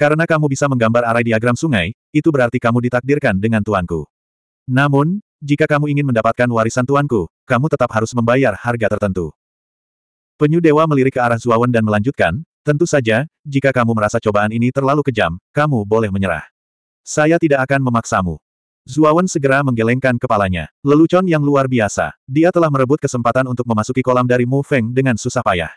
Karena kamu bisa menggambar arai diagram sungai, itu berarti kamu ditakdirkan dengan tuanku. Namun, jika kamu ingin mendapatkan warisan tuanku, kamu tetap harus membayar harga tertentu. Penyu Dewa melirik ke arah Zuawan dan melanjutkan, tentu saja, jika kamu merasa cobaan ini terlalu kejam, kamu boleh menyerah. Saya tidak akan memaksamu. Zuawan segera menggelengkan kepalanya. Lelucon yang luar biasa. Dia telah merebut kesempatan untuk memasuki kolam dari Mu Feng dengan susah payah.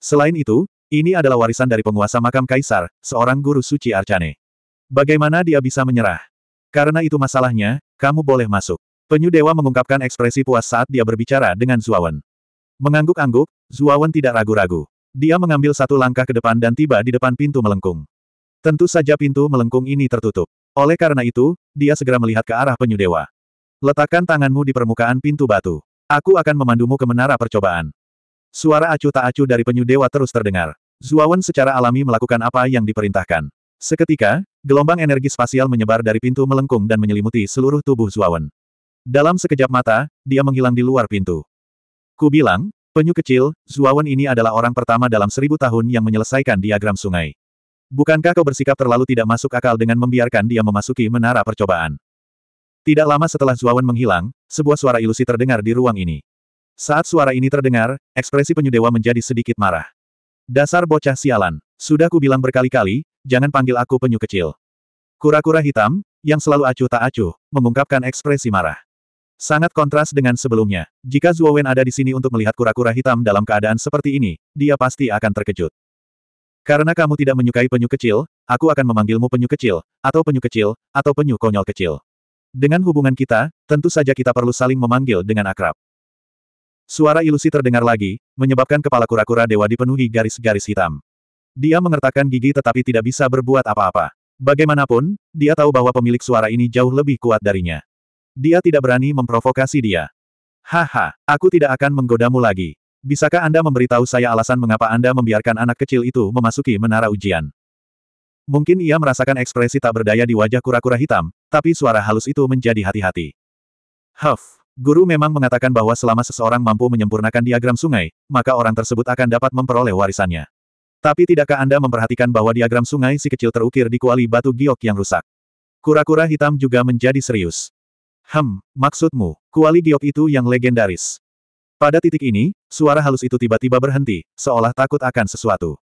Selain itu, ini adalah warisan dari penguasa makam kaisar, seorang guru suci Arcane. Bagaimana dia bisa menyerah? Karena itu masalahnya, kamu boleh masuk. Penyu Dewa mengungkapkan ekspresi puas saat dia berbicara dengan Zuawan. Mengangguk-angguk, Zuawan tidak ragu-ragu. Dia mengambil satu langkah ke depan dan tiba di depan pintu melengkung. Tentu saja pintu melengkung ini tertutup. Oleh karena itu, dia segera melihat ke arah Penyu Dewa. Letakkan tanganmu di permukaan pintu batu. Aku akan memandumu ke menara percobaan. Suara acuh tak acuh dari penyu dewa terus terdengar. Zuawan secara alami melakukan apa yang diperintahkan. Seketika, gelombang energi spasial menyebar dari pintu melengkung dan menyelimuti seluruh tubuh Zuawan. Dalam sekejap mata, dia menghilang di luar pintu. Ku bilang, penyu kecil, Zuawan ini adalah orang pertama dalam seribu tahun yang menyelesaikan diagram sungai. Bukankah kau bersikap terlalu tidak masuk akal dengan membiarkan dia memasuki menara percobaan? Tidak lama setelah Zuawan menghilang, sebuah suara ilusi terdengar di ruang ini. Saat suara ini terdengar, ekspresi penyudewa menjadi sedikit marah. Dasar bocah sialan. Sudah ku bilang berkali-kali, jangan panggil aku penyu kecil. Kura-kura hitam, yang selalu acuh tak acuh, mengungkapkan ekspresi marah. Sangat kontras dengan sebelumnya. Jika Zuo Wen ada di sini untuk melihat kura-kura hitam dalam keadaan seperti ini, dia pasti akan terkejut. Karena kamu tidak menyukai penyu kecil, aku akan memanggilmu penyu kecil, atau penyu kecil, atau penyu konyol kecil. Dengan hubungan kita, tentu saja kita perlu saling memanggil dengan akrab. Suara ilusi terdengar lagi, menyebabkan kepala kura-kura dewa dipenuhi garis-garis hitam. Dia mengertakkan gigi tetapi tidak bisa berbuat apa-apa. Bagaimanapun, dia tahu bahwa pemilik suara ini jauh lebih kuat darinya. Dia tidak berani memprovokasi dia. Haha, aku tidak akan menggodamu lagi. Bisakah Anda memberitahu saya alasan mengapa Anda membiarkan anak kecil itu memasuki menara ujian? Mungkin ia merasakan ekspresi tak berdaya di wajah kura-kura hitam, tapi suara halus itu menjadi hati-hati. Huff. Guru memang mengatakan bahwa selama seseorang mampu menyempurnakan diagram sungai, maka orang tersebut akan dapat memperoleh warisannya. Tapi tidakkah Anda memperhatikan bahwa diagram sungai si kecil terukir di kuali batu giok yang rusak? Kura-kura hitam juga menjadi serius. Hem, maksudmu, kuali giok itu yang legendaris. Pada titik ini, suara halus itu tiba-tiba berhenti, seolah takut akan sesuatu.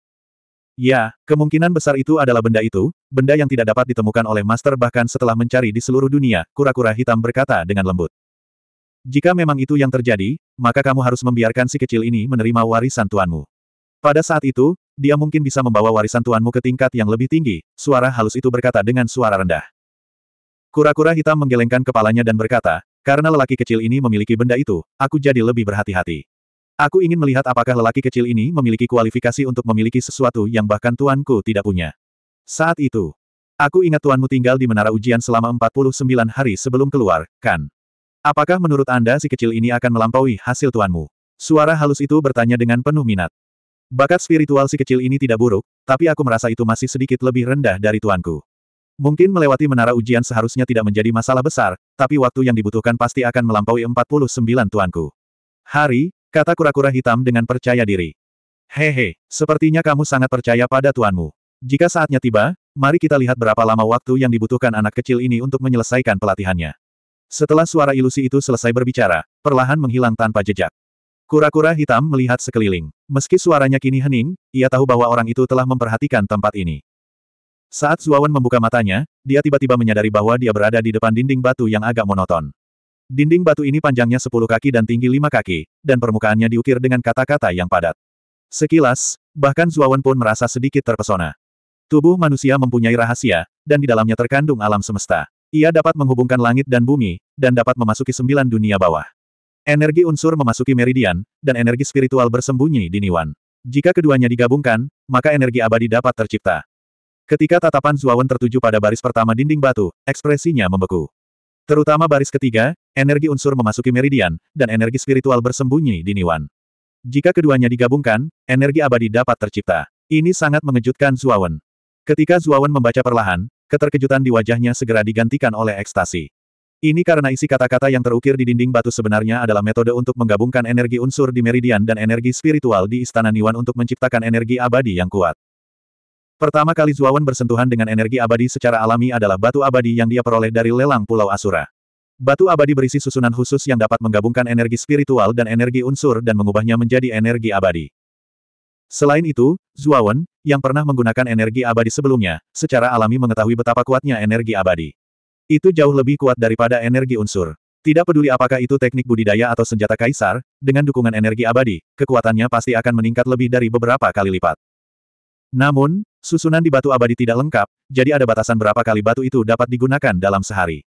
Ya, kemungkinan besar itu adalah benda itu, benda yang tidak dapat ditemukan oleh master bahkan setelah mencari di seluruh dunia, kura-kura hitam berkata dengan lembut. Jika memang itu yang terjadi, maka kamu harus membiarkan si kecil ini menerima warisan tuanmu. Pada saat itu, dia mungkin bisa membawa warisan tuanmu ke tingkat yang lebih tinggi, suara halus itu berkata dengan suara rendah. Kura-kura hitam menggelengkan kepalanya dan berkata, karena lelaki kecil ini memiliki benda itu, aku jadi lebih berhati-hati. Aku ingin melihat apakah lelaki kecil ini memiliki kualifikasi untuk memiliki sesuatu yang bahkan tuanku tidak punya. Saat itu, aku ingat tuanmu tinggal di menara ujian selama 49 hari sebelum keluar, kan? Apakah menurut Anda si kecil ini akan melampaui hasil tuanmu? Suara halus itu bertanya dengan penuh minat. Bakat spiritual si kecil ini tidak buruk, tapi aku merasa itu masih sedikit lebih rendah dari tuanku. Mungkin melewati menara ujian seharusnya tidak menjadi masalah besar, tapi waktu yang dibutuhkan pasti akan melampaui 49 tuanku. Hari, kata kura-kura hitam dengan percaya diri. Hehe, sepertinya kamu sangat percaya pada tuanmu. Jika saatnya tiba, mari kita lihat berapa lama waktu yang dibutuhkan anak kecil ini untuk menyelesaikan pelatihannya. Setelah suara ilusi itu selesai berbicara, perlahan menghilang tanpa jejak. Kura-kura hitam melihat sekeliling. Meski suaranya kini hening, ia tahu bahwa orang itu telah memperhatikan tempat ini. Saat Zuawan membuka matanya, dia tiba-tiba menyadari bahwa dia berada di depan dinding batu yang agak monoton. Dinding batu ini panjangnya 10 kaki dan tinggi 5 kaki, dan permukaannya diukir dengan kata-kata yang padat. Sekilas, bahkan Zuawan pun merasa sedikit terpesona. Tubuh manusia mempunyai rahasia, dan di dalamnya terkandung alam semesta. Ia dapat menghubungkan langit dan bumi, dan dapat memasuki sembilan dunia bawah. Energi unsur memasuki meridian, dan energi spiritual bersembunyi di Niwan. Jika keduanya digabungkan, maka energi abadi dapat tercipta. Ketika tatapan Zuawan tertuju pada baris pertama dinding batu, ekspresinya membeku. Terutama baris ketiga, energi unsur memasuki meridian, dan energi spiritual bersembunyi di Niwan. Jika keduanya digabungkan, energi abadi dapat tercipta. Ini sangat mengejutkan Zuawan. Ketika Zuawan membaca perlahan, keterkejutan di wajahnya segera digantikan oleh ekstasi. Ini karena isi kata-kata yang terukir di dinding batu sebenarnya adalah metode untuk menggabungkan energi unsur di meridian dan energi spiritual di Istana Niwan untuk menciptakan energi abadi yang kuat. Pertama kali Zuawan bersentuhan dengan energi abadi secara alami adalah batu abadi yang dia peroleh dari lelang Pulau Asura. Batu abadi berisi susunan khusus yang dapat menggabungkan energi spiritual dan energi unsur dan mengubahnya menjadi energi abadi. Selain itu, Zuawan, yang pernah menggunakan energi abadi sebelumnya, secara alami mengetahui betapa kuatnya energi abadi. Itu jauh lebih kuat daripada energi unsur. Tidak peduli apakah itu teknik budidaya atau senjata kaisar, dengan dukungan energi abadi, kekuatannya pasti akan meningkat lebih dari beberapa kali lipat. Namun, susunan di batu abadi tidak lengkap, jadi ada batasan berapa kali batu itu dapat digunakan dalam sehari.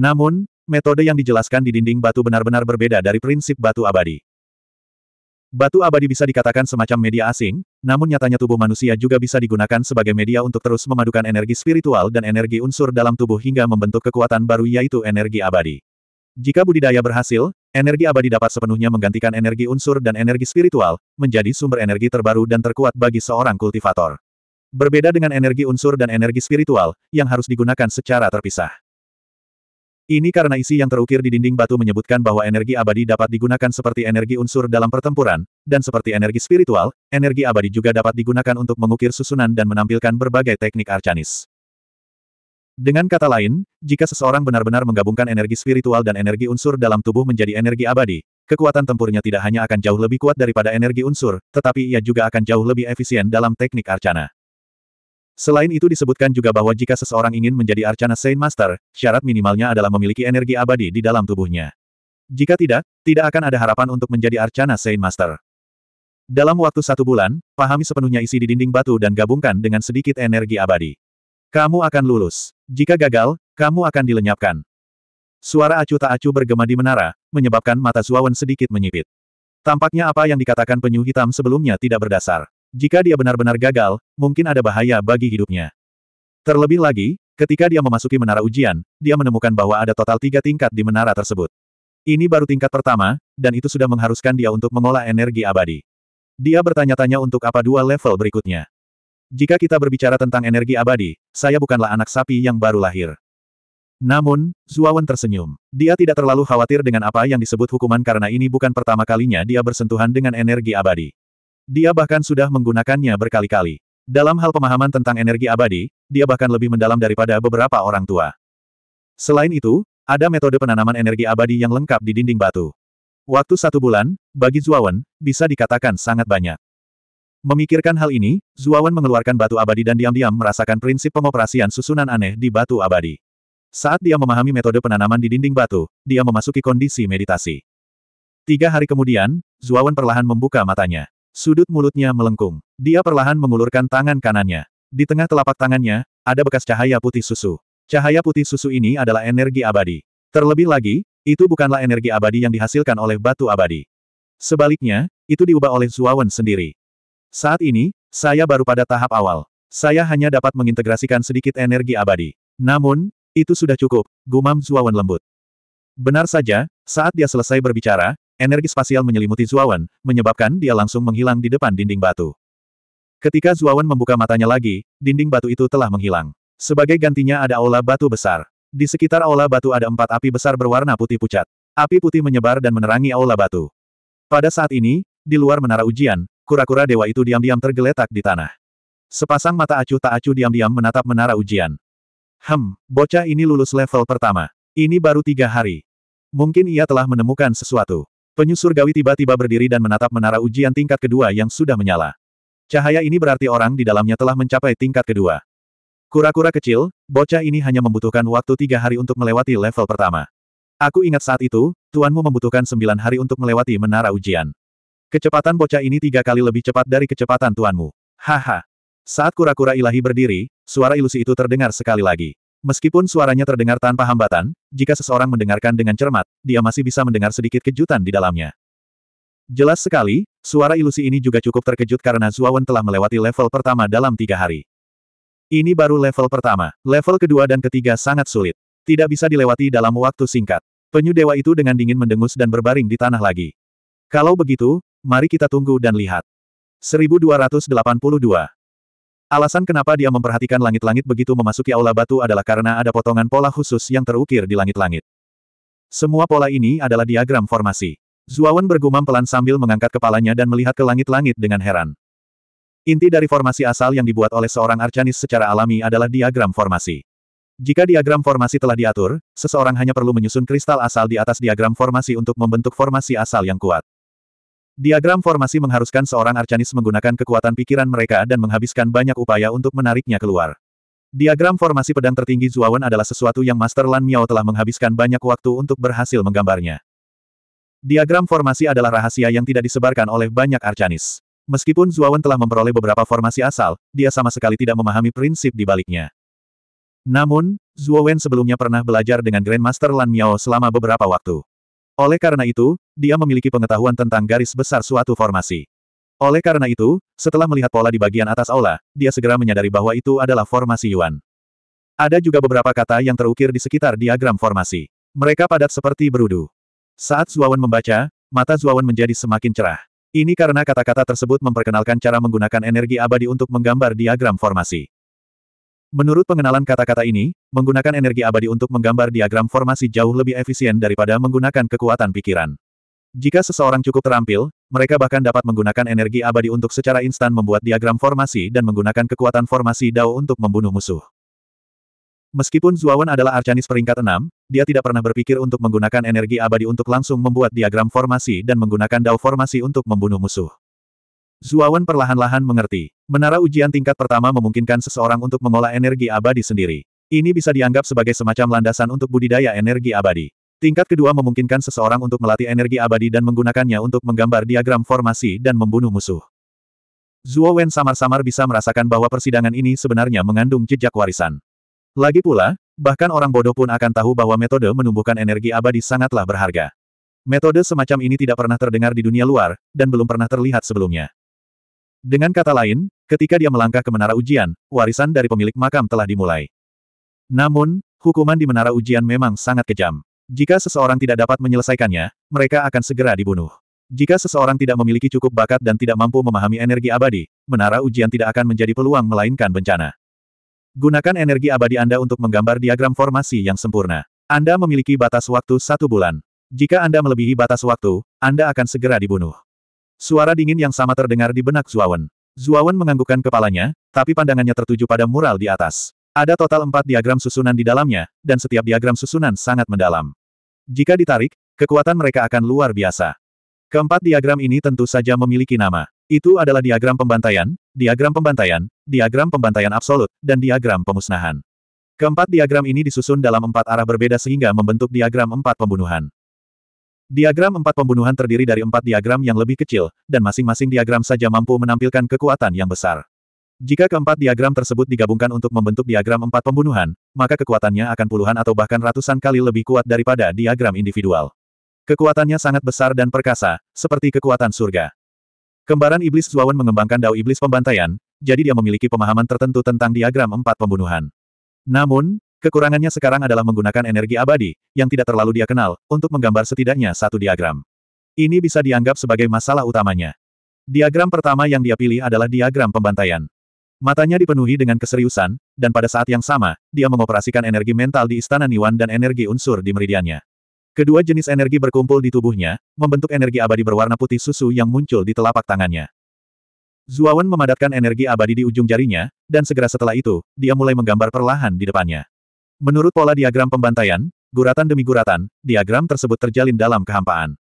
Namun, metode yang dijelaskan di dinding batu benar-benar berbeda dari prinsip batu abadi. Batu abadi bisa dikatakan semacam media asing, namun nyatanya tubuh manusia juga bisa digunakan sebagai media untuk terus memadukan energi spiritual dan energi unsur dalam tubuh hingga membentuk kekuatan baru yaitu energi abadi. Jika budidaya berhasil, energi abadi dapat sepenuhnya menggantikan energi unsur dan energi spiritual, menjadi sumber energi terbaru dan terkuat bagi seorang kultivator. Berbeda dengan energi unsur dan energi spiritual, yang harus digunakan secara terpisah. Ini karena isi yang terukir di dinding batu menyebutkan bahwa energi abadi dapat digunakan seperti energi unsur dalam pertempuran, dan seperti energi spiritual, energi abadi juga dapat digunakan untuk mengukir susunan dan menampilkan berbagai teknik arcanis. Dengan kata lain, jika seseorang benar-benar menggabungkan energi spiritual dan energi unsur dalam tubuh menjadi energi abadi, kekuatan tempurnya tidak hanya akan jauh lebih kuat daripada energi unsur, tetapi ia juga akan jauh lebih efisien dalam teknik arcana. Selain itu disebutkan juga bahwa jika seseorang ingin menjadi Arcana Saint Master, syarat minimalnya adalah memiliki energi abadi di dalam tubuhnya. Jika tidak, tidak akan ada harapan untuk menjadi Arcana Saint Master. Dalam waktu satu bulan, pahami sepenuhnya isi di dinding batu dan gabungkan dengan sedikit energi abadi. Kamu akan lulus. Jika gagal, kamu akan dilenyapkan. Suara acu tak acu bergema di menara, menyebabkan mata Zuawan sedikit menyipit. Tampaknya apa yang dikatakan penyu hitam sebelumnya tidak berdasar. Jika dia benar-benar gagal, mungkin ada bahaya bagi hidupnya. Terlebih lagi, ketika dia memasuki menara ujian, dia menemukan bahwa ada total tiga tingkat di menara tersebut. Ini baru tingkat pertama, dan itu sudah mengharuskan dia untuk mengolah energi abadi. Dia bertanya-tanya untuk apa dua level berikutnya. Jika kita berbicara tentang energi abadi, saya bukanlah anak sapi yang baru lahir. Namun, Zuawan tersenyum. Dia tidak terlalu khawatir dengan apa yang disebut hukuman karena ini bukan pertama kalinya dia bersentuhan dengan energi abadi. Dia bahkan sudah menggunakannya berkali-kali. Dalam hal pemahaman tentang energi abadi, dia bahkan lebih mendalam daripada beberapa orang tua. Selain itu, ada metode penanaman energi abadi yang lengkap di dinding batu. Waktu satu bulan, bagi Zuawan, bisa dikatakan sangat banyak. Memikirkan hal ini, Zuawan mengeluarkan batu abadi dan diam-diam merasakan prinsip pengoperasian susunan aneh di batu abadi. Saat dia memahami metode penanaman di dinding batu, dia memasuki kondisi meditasi. Tiga hari kemudian, Zuawan perlahan membuka matanya. Sudut mulutnya melengkung. Dia perlahan mengulurkan tangan kanannya. Di tengah telapak tangannya, ada bekas cahaya putih susu. Cahaya putih susu ini adalah energi abadi. Terlebih lagi, itu bukanlah energi abadi yang dihasilkan oleh batu abadi. Sebaliknya, itu diubah oleh Zuawan sendiri. Saat ini, saya baru pada tahap awal. Saya hanya dapat mengintegrasikan sedikit energi abadi. Namun, itu sudah cukup, gumam Zuawan lembut. Benar saja, saat dia selesai berbicara, Energi spasial menyelimuti Zuawan, menyebabkan dia langsung menghilang di depan dinding batu. Ketika Zuawan membuka matanya lagi, dinding batu itu telah menghilang. Sebagai gantinya ada aula batu besar. Di sekitar aula batu ada empat api besar berwarna putih pucat. Api putih menyebar dan menerangi aula batu. Pada saat ini, di luar menara ujian, kura-kura dewa itu diam-diam tergeletak di tanah. Sepasang mata acuh tak acuh diam-diam menatap menara ujian. Hem, bocah ini lulus level pertama. Ini baru tiga hari. Mungkin ia telah menemukan sesuatu. Penyusur Gawi tiba-tiba berdiri dan menatap menara ujian tingkat kedua yang sudah menyala. Cahaya ini berarti orang di dalamnya telah mencapai tingkat kedua. Kura-kura kecil, bocah ini hanya membutuhkan waktu tiga hari untuk melewati level pertama. Aku ingat saat itu, tuanmu membutuhkan sembilan hari untuk melewati menara ujian. Kecepatan bocah ini tiga kali lebih cepat dari kecepatan tuanmu. Haha. Saat kura-kura ilahi berdiri, suara ilusi itu terdengar sekali lagi. Meskipun suaranya terdengar tanpa hambatan, jika seseorang mendengarkan dengan cermat, dia masih bisa mendengar sedikit kejutan di dalamnya. Jelas sekali, suara ilusi ini juga cukup terkejut karena Zuawan telah melewati level pertama dalam tiga hari. Ini baru level pertama, level kedua dan ketiga sangat sulit. Tidak bisa dilewati dalam waktu singkat. Penyu dewa itu dengan dingin mendengus dan berbaring di tanah lagi. Kalau begitu, mari kita tunggu dan lihat. 1282 Alasan kenapa dia memperhatikan langit-langit begitu memasuki aula batu adalah karena ada potongan pola khusus yang terukir di langit-langit. Semua pola ini adalah diagram formasi. Zuawan bergumam pelan sambil mengangkat kepalanya dan melihat ke langit-langit dengan heran. Inti dari formasi asal yang dibuat oleh seorang arcanis secara alami adalah diagram formasi. Jika diagram formasi telah diatur, seseorang hanya perlu menyusun kristal asal di atas diagram formasi untuk membentuk formasi asal yang kuat. Diagram formasi mengharuskan seorang arcanis menggunakan kekuatan pikiran mereka dan menghabiskan banyak upaya untuk menariknya keluar. Diagram formasi pedang tertinggi Zuawan adalah sesuatu yang Master Lan Miao telah menghabiskan banyak waktu untuk berhasil menggambarnya. Diagram formasi adalah rahasia yang tidak disebarkan oleh banyak arcanis. Meskipun Zuawan telah memperoleh beberapa formasi asal, dia sama sekali tidak memahami prinsip di baliknya. Namun, Zuawan sebelumnya pernah belajar dengan Grandmaster Lan Miao selama beberapa waktu. Oleh karena itu, dia memiliki pengetahuan tentang garis besar suatu formasi. Oleh karena itu, setelah melihat pola di bagian atas aula, dia segera menyadari bahwa itu adalah formasi Yuan. Ada juga beberapa kata yang terukir di sekitar diagram formasi. Mereka padat seperti berudu. Saat Zuawan membaca, mata Zuawan menjadi semakin cerah. Ini karena kata-kata tersebut memperkenalkan cara menggunakan energi abadi untuk menggambar diagram formasi. Menurut pengenalan kata-kata ini, menggunakan energi abadi untuk menggambar diagram formasi jauh lebih efisien daripada menggunakan kekuatan pikiran. Jika seseorang cukup terampil, mereka bahkan dapat menggunakan energi abadi untuk secara instan membuat diagram formasi dan menggunakan kekuatan formasi Dao untuk membunuh musuh. Meskipun Zuawan adalah Arcanis peringkat 6, dia tidak pernah berpikir untuk menggunakan energi abadi untuk langsung membuat diagram formasi dan menggunakan Dao formasi untuk membunuh musuh. Zuawan perlahan-lahan mengerti. Menara ujian tingkat pertama memungkinkan seseorang untuk mengolah energi abadi sendiri. Ini bisa dianggap sebagai semacam landasan untuk budidaya energi abadi. Tingkat kedua memungkinkan seseorang untuk melatih energi abadi dan menggunakannya untuk menggambar diagram formasi dan membunuh musuh. Zuo Wen samar-samar bisa merasakan bahwa persidangan ini sebenarnya mengandung jejak warisan. Lagi pula, bahkan orang bodoh pun akan tahu bahwa metode menumbuhkan energi abadi sangatlah berharga. Metode semacam ini tidak pernah terdengar di dunia luar, dan belum pernah terlihat sebelumnya. Dengan kata lain, ketika dia melangkah ke menara ujian, warisan dari pemilik makam telah dimulai. Namun, hukuman di menara ujian memang sangat kejam. Jika seseorang tidak dapat menyelesaikannya, mereka akan segera dibunuh. Jika seseorang tidak memiliki cukup bakat dan tidak mampu memahami energi abadi, menara ujian tidak akan menjadi peluang melainkan bencana. Gunakan energi abadi Anda untuk menggambar diagram formasi yang sempurna. Anda memiliki batas waktu satu bulan. Jika Anda melebihi batas waktu, Anda akan segera dibunuh. Suara dingin yang sama terdengar di benak Zuawan. Zuawan menganggukkan kepalanya, tapi pandangannya tertuju pada mural di atas. Ada total empat diagram susunan di dalamnya, dan setiap diagram susunan sangat mendalam. Jika ditarik, kekuatan mereka akan luar biasa. Keempat diagram ini tentu saja memiliki nama. Itu adalah diagram pembantaian, diagram pembantaian, diagram pembantaian absolut, dan diagram pemusnahan. Keempat diagram ini disusun dalam empat arah berbeda sehingga membentuk diagram empat pembunuhan. Diagram empat pembunuhan terdiri dari empat diagram yang lebih kecil, dan masing-masing diagram saja mampu menampilkan kekuatan yang besar. Jika keempat diagram tersebut digabungkan untuk membentuk diagram empat pembunuhan, maka kekuatannya akan puluhan atau bahkan ratusan kali lebih kuat daripada diagram individual. Kekuatannya sangat besar dan perkasa, seperti kekuatan surga. Kembaran Iblis Zuawan mengembangkan dao Iblis Pembantaian, jadi dia memiliki pemahaman tertentu tentang diagram empat pembunuhan. Namun, Kekurangannya sekarang adalah menggunakan energi abadi, yang tidak terlalu dia kenal, untuk menggambar setidaknya satu diagram. Ini bisa dianggap sebagai masalah utamanya. Diagram pertama yang dia pilih adalah diagram pembantaian. Matanya dipenuhi dengan keseriusan, dan pada saat yang sama, dia mengoperasikan energi mental di Istana Niwan dan energi unsur di meridiannya. Kedua jenis energi berkumpul di tubuhnya, membentuk energi abadi berwarna putih susu yang muncul di telapak tangannya. Zuawan memadatkan energi abadi di ujung jarinya, dan segera setelah itu, dia mulai menggambar perlahan di depannya. Menurut pola diagram pembantaian, guratan demi guratan, diagram tersebut terjalin dalam kehampaan.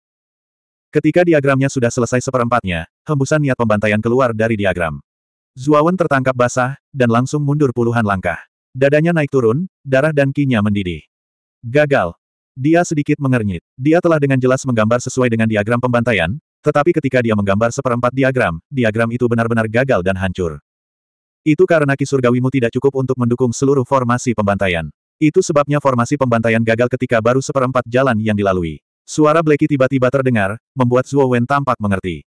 Ketika diagramnya sudah selesai seperempatnya, hembusan niat pembantaian keluar dari diagram. Zuawan tertangkap basah, dan langsung mundur puluhan langkah. Dadanya naik turun, darah dan kinya mendidih. Gagal. Dia sedikit mengernyit. Dia telah dengan jelas menggambar sesuai dengan diagram pembantaian, tetapi ketika dia menggambar seperempat diagram, diagram itu benar-benar gagal dan hancur. Itu karena kisurgawimu tidak cukup untuk mendukung seluruh formasi pembantaian. Itu sebabnya formasi pembantaian gagal ketika baru seperempat jalan yang dilalui. Suara Blacky tiba-tiba terdengar, membuat Zuo Wen tampak mengerti.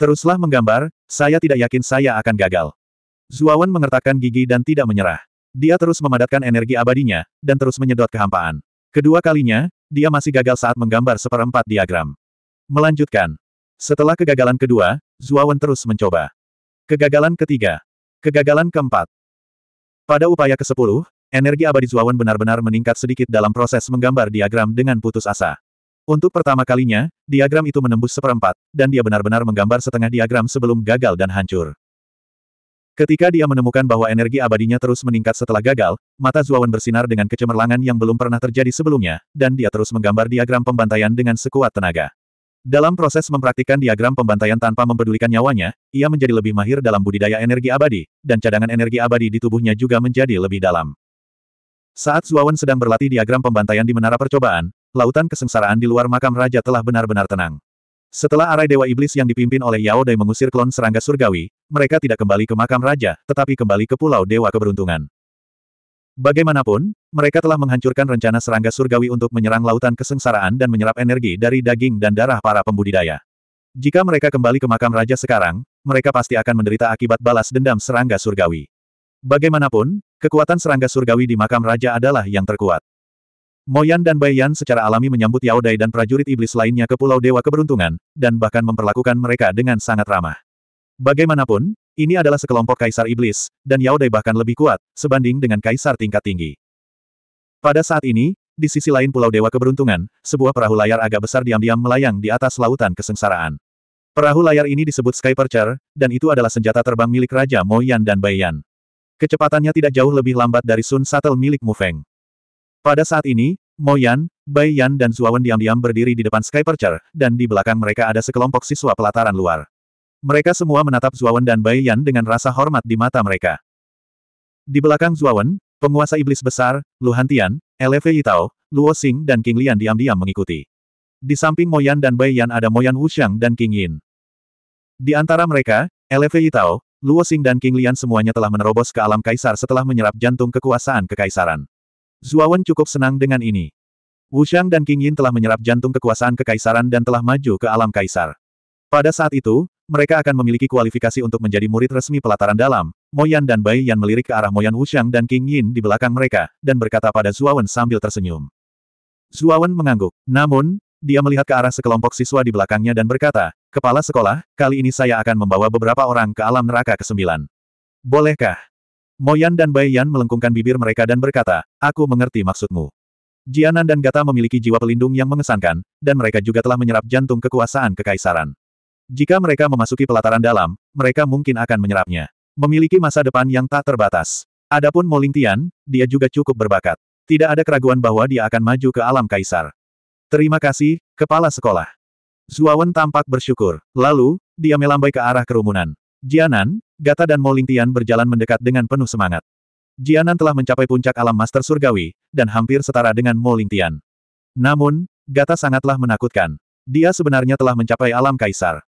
Teruslah menggambar, saya tidak yakin saya akan gagal. Zuo Wen mengertakkan gigi dan tidak menyerah. Dia terus memadatkan energi abadinya, dan terus menyedot kehampaan. Kedua kalinya, dia masih gagal saat menggambar seperempat diagram. Melanjutkan. Setelah kegagalan kedua, Zuo Wen terus mencoba. Kegagalan ketiga. Kegagalan keempat. Pada upaya ke-10, Energi abadi Zuawan benar-benar meningkat sedikit dalam proses menggambar diagram dengan putus asa. Untuk pertama kalinya, diagram itu menembus seperempat, dan dia benar-benar menggambar setengah diagram sebelum gagal dan hancur. Ketika dia menemukan bahwa energi abadinya terus meningkat setelah gagal, mata Zuawan bersinar dengan kecemerlangan yang belum pernah terjadi sebelumnya, dan dia terus menggambar diagram pembantaian dengan sekuat tenaga. Dalam proses mempraktikkan diagram pembantaian tanpa mempedulikan nyawanya, ia menjadi lebih mahir dalam budidaya energi abadi, dan cadangan energi abadi di tubuhnya juga menjadi lebih dalam. Saat Zuawan sedang berlatih diagram pembantaian di menara percobaan, lautan kesengsaraan di luar makam raja telah benar-benar tenang. Setelah arai Dewa Iblis yang dipimpin oleh Yao Dai mengusir klon serangga surgawi, mereka tidak kembali ke makam raja, tetapi kembali ke Pulau Dewa Keberuntungan. Bagaimanapun, mereka telah menghancurkan rencana serangga surgawi untuk menyerang lautan kesengsaraan dan menyerap energi dari daging dan darah para pembudidaya. Jika mereka kembali ke makam raja sekarang, mereka pasti akan menderita akibat balas dendam serangga surgawi. Bagaimanapun, Kekuatan serangga surgawi di makam raja adalah yang terkuat. Moyan dan Bayan secara alami menyambut Yao Dai dan prajurit iblis lainnya ke Pulau Dewa Keberuntungan, dan bahkan memperlakukan mereka dengan sangat ramah. Bagaimanapun, ini adalah sekelompok kaisar iblis, dan Yao Dai bahkan lebih kuat, sebanding dengan kaisar tingkat tinggi. Pada saat ini, di sisi lain Pulau Dewa Keberuntungan, sebuah perahu layar agak besar diam-diam melayang di atas lautan kesengsaraan. Perahu layar ini disebut Skypercher, dan itu adalah senjata terbang milik Raja Moyan dan Bayan. Kecepatannya tidak jauh lebih lambat dari Sun Satel milik Mu Feng. Pada saat ini, Mo Yan, Bai Yan dan Zuawan diam-diam berdiri di depan Skypercher, dan di belakang mereka ada sekelompok siswa pelataran luar. Mereka semua menatap Zuawan dan Bai Yan dengan rasa hormat di mata mereka. Di belakang Zuawan, penguasa iblis besar, Lu Hantian, Eleve Yitao, Luo Xing dan King Lian diam-diam mengikuti. Di samping Mo Yan dan Bai Yan ada Mo Yan Wuxiang dan King Yin. Di antara mereka, Eleve Yitao, Luo Xing dan King Lian semuanya telah menerobos ke alam kaisar setelah menyerap jantung kekuasaan kekaisaran. Zuawan cukup senang dengan ini. Wu Shang dan King Yin telah menyerap jantung kekuasaan kekaisaran dan telah maju ke alam kaisar. Pada saat itu, mereka akan memiliki kualifikasi untuk menjadi murid resmi pelataran dalam. Moyan dan Bai Yan melirik ke arah Moyan Wu Shang dan King Yin di belakang mereka, dan berkata pada Zuawan sambil tersenyum. Zuawan mengangguk. Namun, dia melihat ke arah sekelompok siswa di belakangnya dan berkata, Kepala sekolah, kali ini saya akan membawa beberapa orang ke alam neraka ke-9. Bolehkah? Moyan dan Bai melengkungkan bibir mereka dan berkata, aku mengerti maksudmu. Jianan dan Gata memiliki jiwa pelindung yang mengesankan, dan mereka juga telah menyerap jantung kekuasaan kekaisaran. Jika mereka memasuki pelataran dalam, mereka mungkin akan menyerapnya. Memiliki masa depan yang tak terbatas. Adapun Moling Tian, dia juga cukup berbakat. Tidak ada keraguan bahwa dia akan maju ke alam kaisar. Terima kasih, Kepala Sekolah. Zuawan tampak bersyukur. Lalu, dia melambai ke arah kerumunan. Jianan, Gata dan Mo Lingtian berjalan mendekat dengan penuh semangat. Jianan telah mencapai puncak alam master surgawi, dan hampir setara dengan Mo Lingtian. Namun, Gata sangatlah menakutkan. Dia sebenarnya telah mencapai alam kaisar.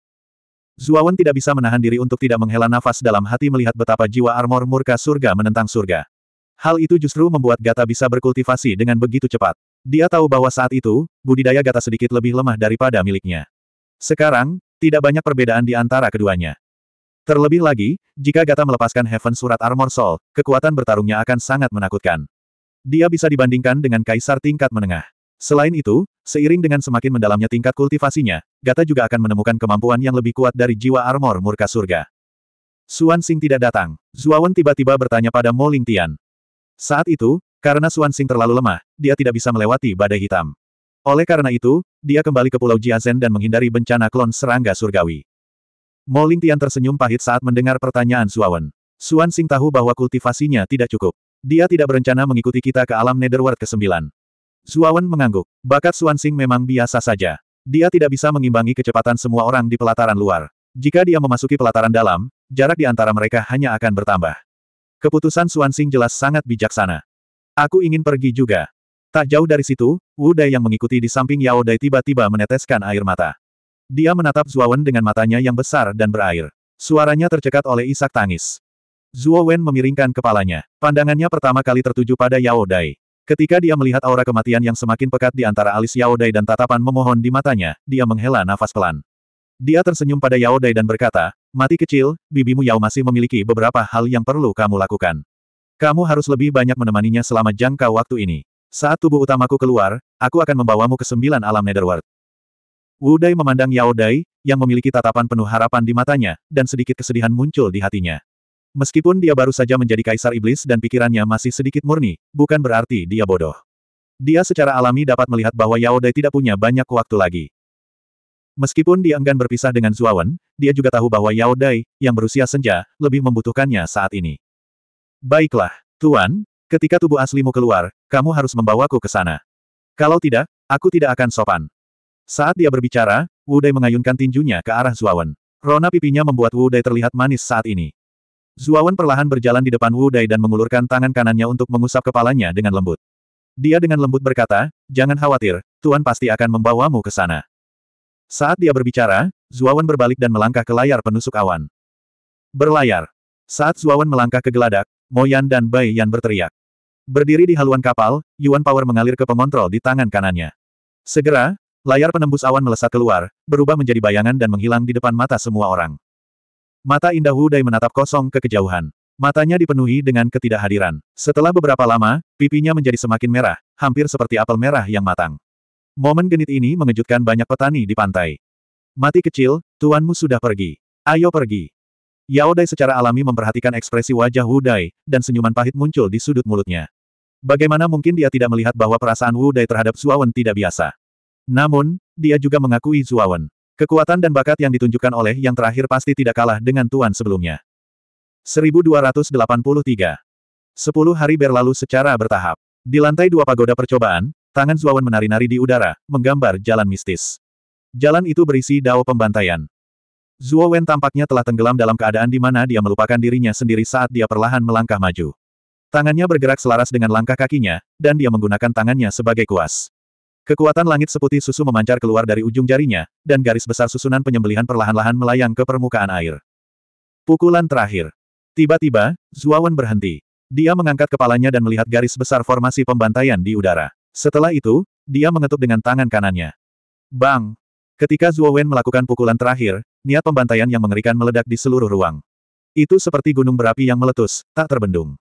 Zuawan tidak bisa menahan diri untuk tidak menghela nafas dalam hati melihat betapa jiwa armor murka surga menentang surga. Hal itu justru membuat Gata bisa berkultivasi dengan begitu cepat. Dia tahu bahwa saat itu, budidaya gata sedikit lebih lemah daripada miliknya. Sekarang, tidak banyak perbedaan di antara keduanya. Terlebih lagi, jika Gata melepaskan Heaven Surat Armor Soul, kekuatan bertarungnya akan sangat menakutkan. Dia bisa dibandingkan dengan kaisar tingkat menengah. Selain itu, seiring dengan semakin mendalamnya tingkat kultivasinya, Gata juga akan menemukan kemampuan yang lebih kuat dari jiwa armor murka surga. Suan Sing tidak datang. Zuawan tiba-tiba bertanya pada Mo Lingtian. Saat itu, karena Suan Sing terlalu lemah, dia tidak bisa melewati badai hitam. Oleh karena itu, dia kembali ke Pulau Jiazhen dan menghindari bencana klon serangga surgawi. Mo Tian tersenyum pahit saat mendengar pertanyaan Suawen. Xuan Xing tahu bahwa kultivasinya tidak cukup. Dia tidak berencana mengikuti kita ke alam Netherworld ke-9. Zuawan mengangguk. Bakat Xuan Xing memang biasa saja. Dia tidak bisa mengimbangi kecepatan semua orang di pelataran luar. Jika dia memasuki pelataran dalam, jarak di antara mereka hanya akan bertambah. Keputusan Xuan Xing jelas sangat bijaksana. Aku ingin pergi juga. Tak jauh dari situ, Wu Dai yang mengikuti di samping Yao Dai tiba-tiba meneteskan air mata. Dia menatap Wen dengan matanya yang besar dan berair. Suaranya tercekat oleh isak tangis. Wen memiringkan kepalanya. Pandangannya pertama kali tertuju pada Yao Dai. Ketika dia melihat aura kematian yang semakin pekat di antara alis Yao Dai dan tatapan memohon di matanya, dia menghela nafas pelan. Dia tersenyum pada Yao Dai dan berkata, Mati kecil, bibimu Yao masih memiliki beberapa hal yang perlu kamu lakukan. Kamu harus lebih banyak menemaninya selama jangka waktu ini. Saat tubuh utamaku keluar, aku akan membawamu ke sembilan alam netherworld. Wu Dai memandang Yao Dai, yang memiliki tatapan penuh harapan di matanya, dan sedikit kesedihan muncul di hatinya. Meskipun dia baru saja menjadi kaisar iblis dan pikirannya masih sedikit murni, bukan berarti dia bodoh. Dia secara alami dapat melihat bahwa Yao Dai tidak punya banyak waktu lagi. Meskipun dia enggan berpisah dengan Zuawan, dia juga tahu bahwa Yao Dai, yang berusia senja, lebih membutuhkannya saat ini. Baiklah, Tuan, ketika tubuh aslimu keluar, kamu harus membawaku ke sana. Kalau tidak, aku tidak akan sopan. Saat dia berbicara, Wudai mengayunkan tinjunya ke arah Zuawan. Rona pipinya membuat Wudai terlihat manis saat ini. Zuawan perlahan berjalan di depan Wudai dan mengulurkan tangan kanannya untuk mengusap kepalanya dengan lembut. Dia dengan lembut berkata, jangan khawatir, Tuan pasti akan membawamu ke sana. Saat dia berbicara, Zuawan berbalik dan melangkah ke layar penusuk awan. Berlayar. Saat Zuawan melangkah ke geladak, Moyan dan Bai Yan berteriak. Berdiri di haluan kapal, Yuan Power mengalir ke pengontrol di tangan kanannya. Segera, layar penembus awan melesat keluar, berubah menjadi bayangan dan menghilang di depan mata semua orang. Mata indah Wudai menatap kosong ke kejauhan. Matanya dipenuhi dengan ketidakhadiran. Setelah beberapa lama, pipinya menjadi semakin merah, hampir seperti apel merah yang matang. Momen genit ini mengejutkan banyak petani di pantai. Mati kecil, tuanmu sudah pergi. Ayo pergi. Yao Dai secara alami memperhatikan ekspresi wajah Wu Dai, dan senyuman pahit muncul di sudut mulutnya. Bagaimana mungkin dia tidak melihat bahwa perasaan Wu Dai terhadap Zuawan tidak biasa? Namun, dia juga mengakui Zuawan. Kekuatan dan bakat yang ditunjukkan oleh yang terakhir pasti tidak kalah dengan tuan sebelumnya. 1283. Sepuluh hari berlalu secara bertahap. Di lantai dua pagoda percobaan, tangan Zuawan menari-nari di udara, menggambar jalan mistis. Jalan itu berisi dao pembantaian. Zuo Wen tampaknya telah tenggelam dalam keadaan di mana dia melupakan dirinya sendiri saat dia perlahan melangkah maju. Tangannya bergerak selaras dengan langkah kakinya, dan dia menggunakan tangannya sebagai kuas. Kekuatan langit seputih susu memancar keluar dari ujung jarinya, dan garis besar susunan penyembelihan perlahan-lahan melayang ke permukaan air. Pukulan terakhir. Tiba-tiba, Zuo Wen berhenti. Dia mengangkat kepalanya dan melihat garis besar formasi pembantaian di udara. Setelah itu, dia mengetuk dengan tangan kanannya. Bang! Ketika Zuo Wen melakukan pukulan terakhir, niat pembantaian yang mengerikan meledak di seluruh ruang. Itu seperti gunung berapi yang meletus, tak terbendung.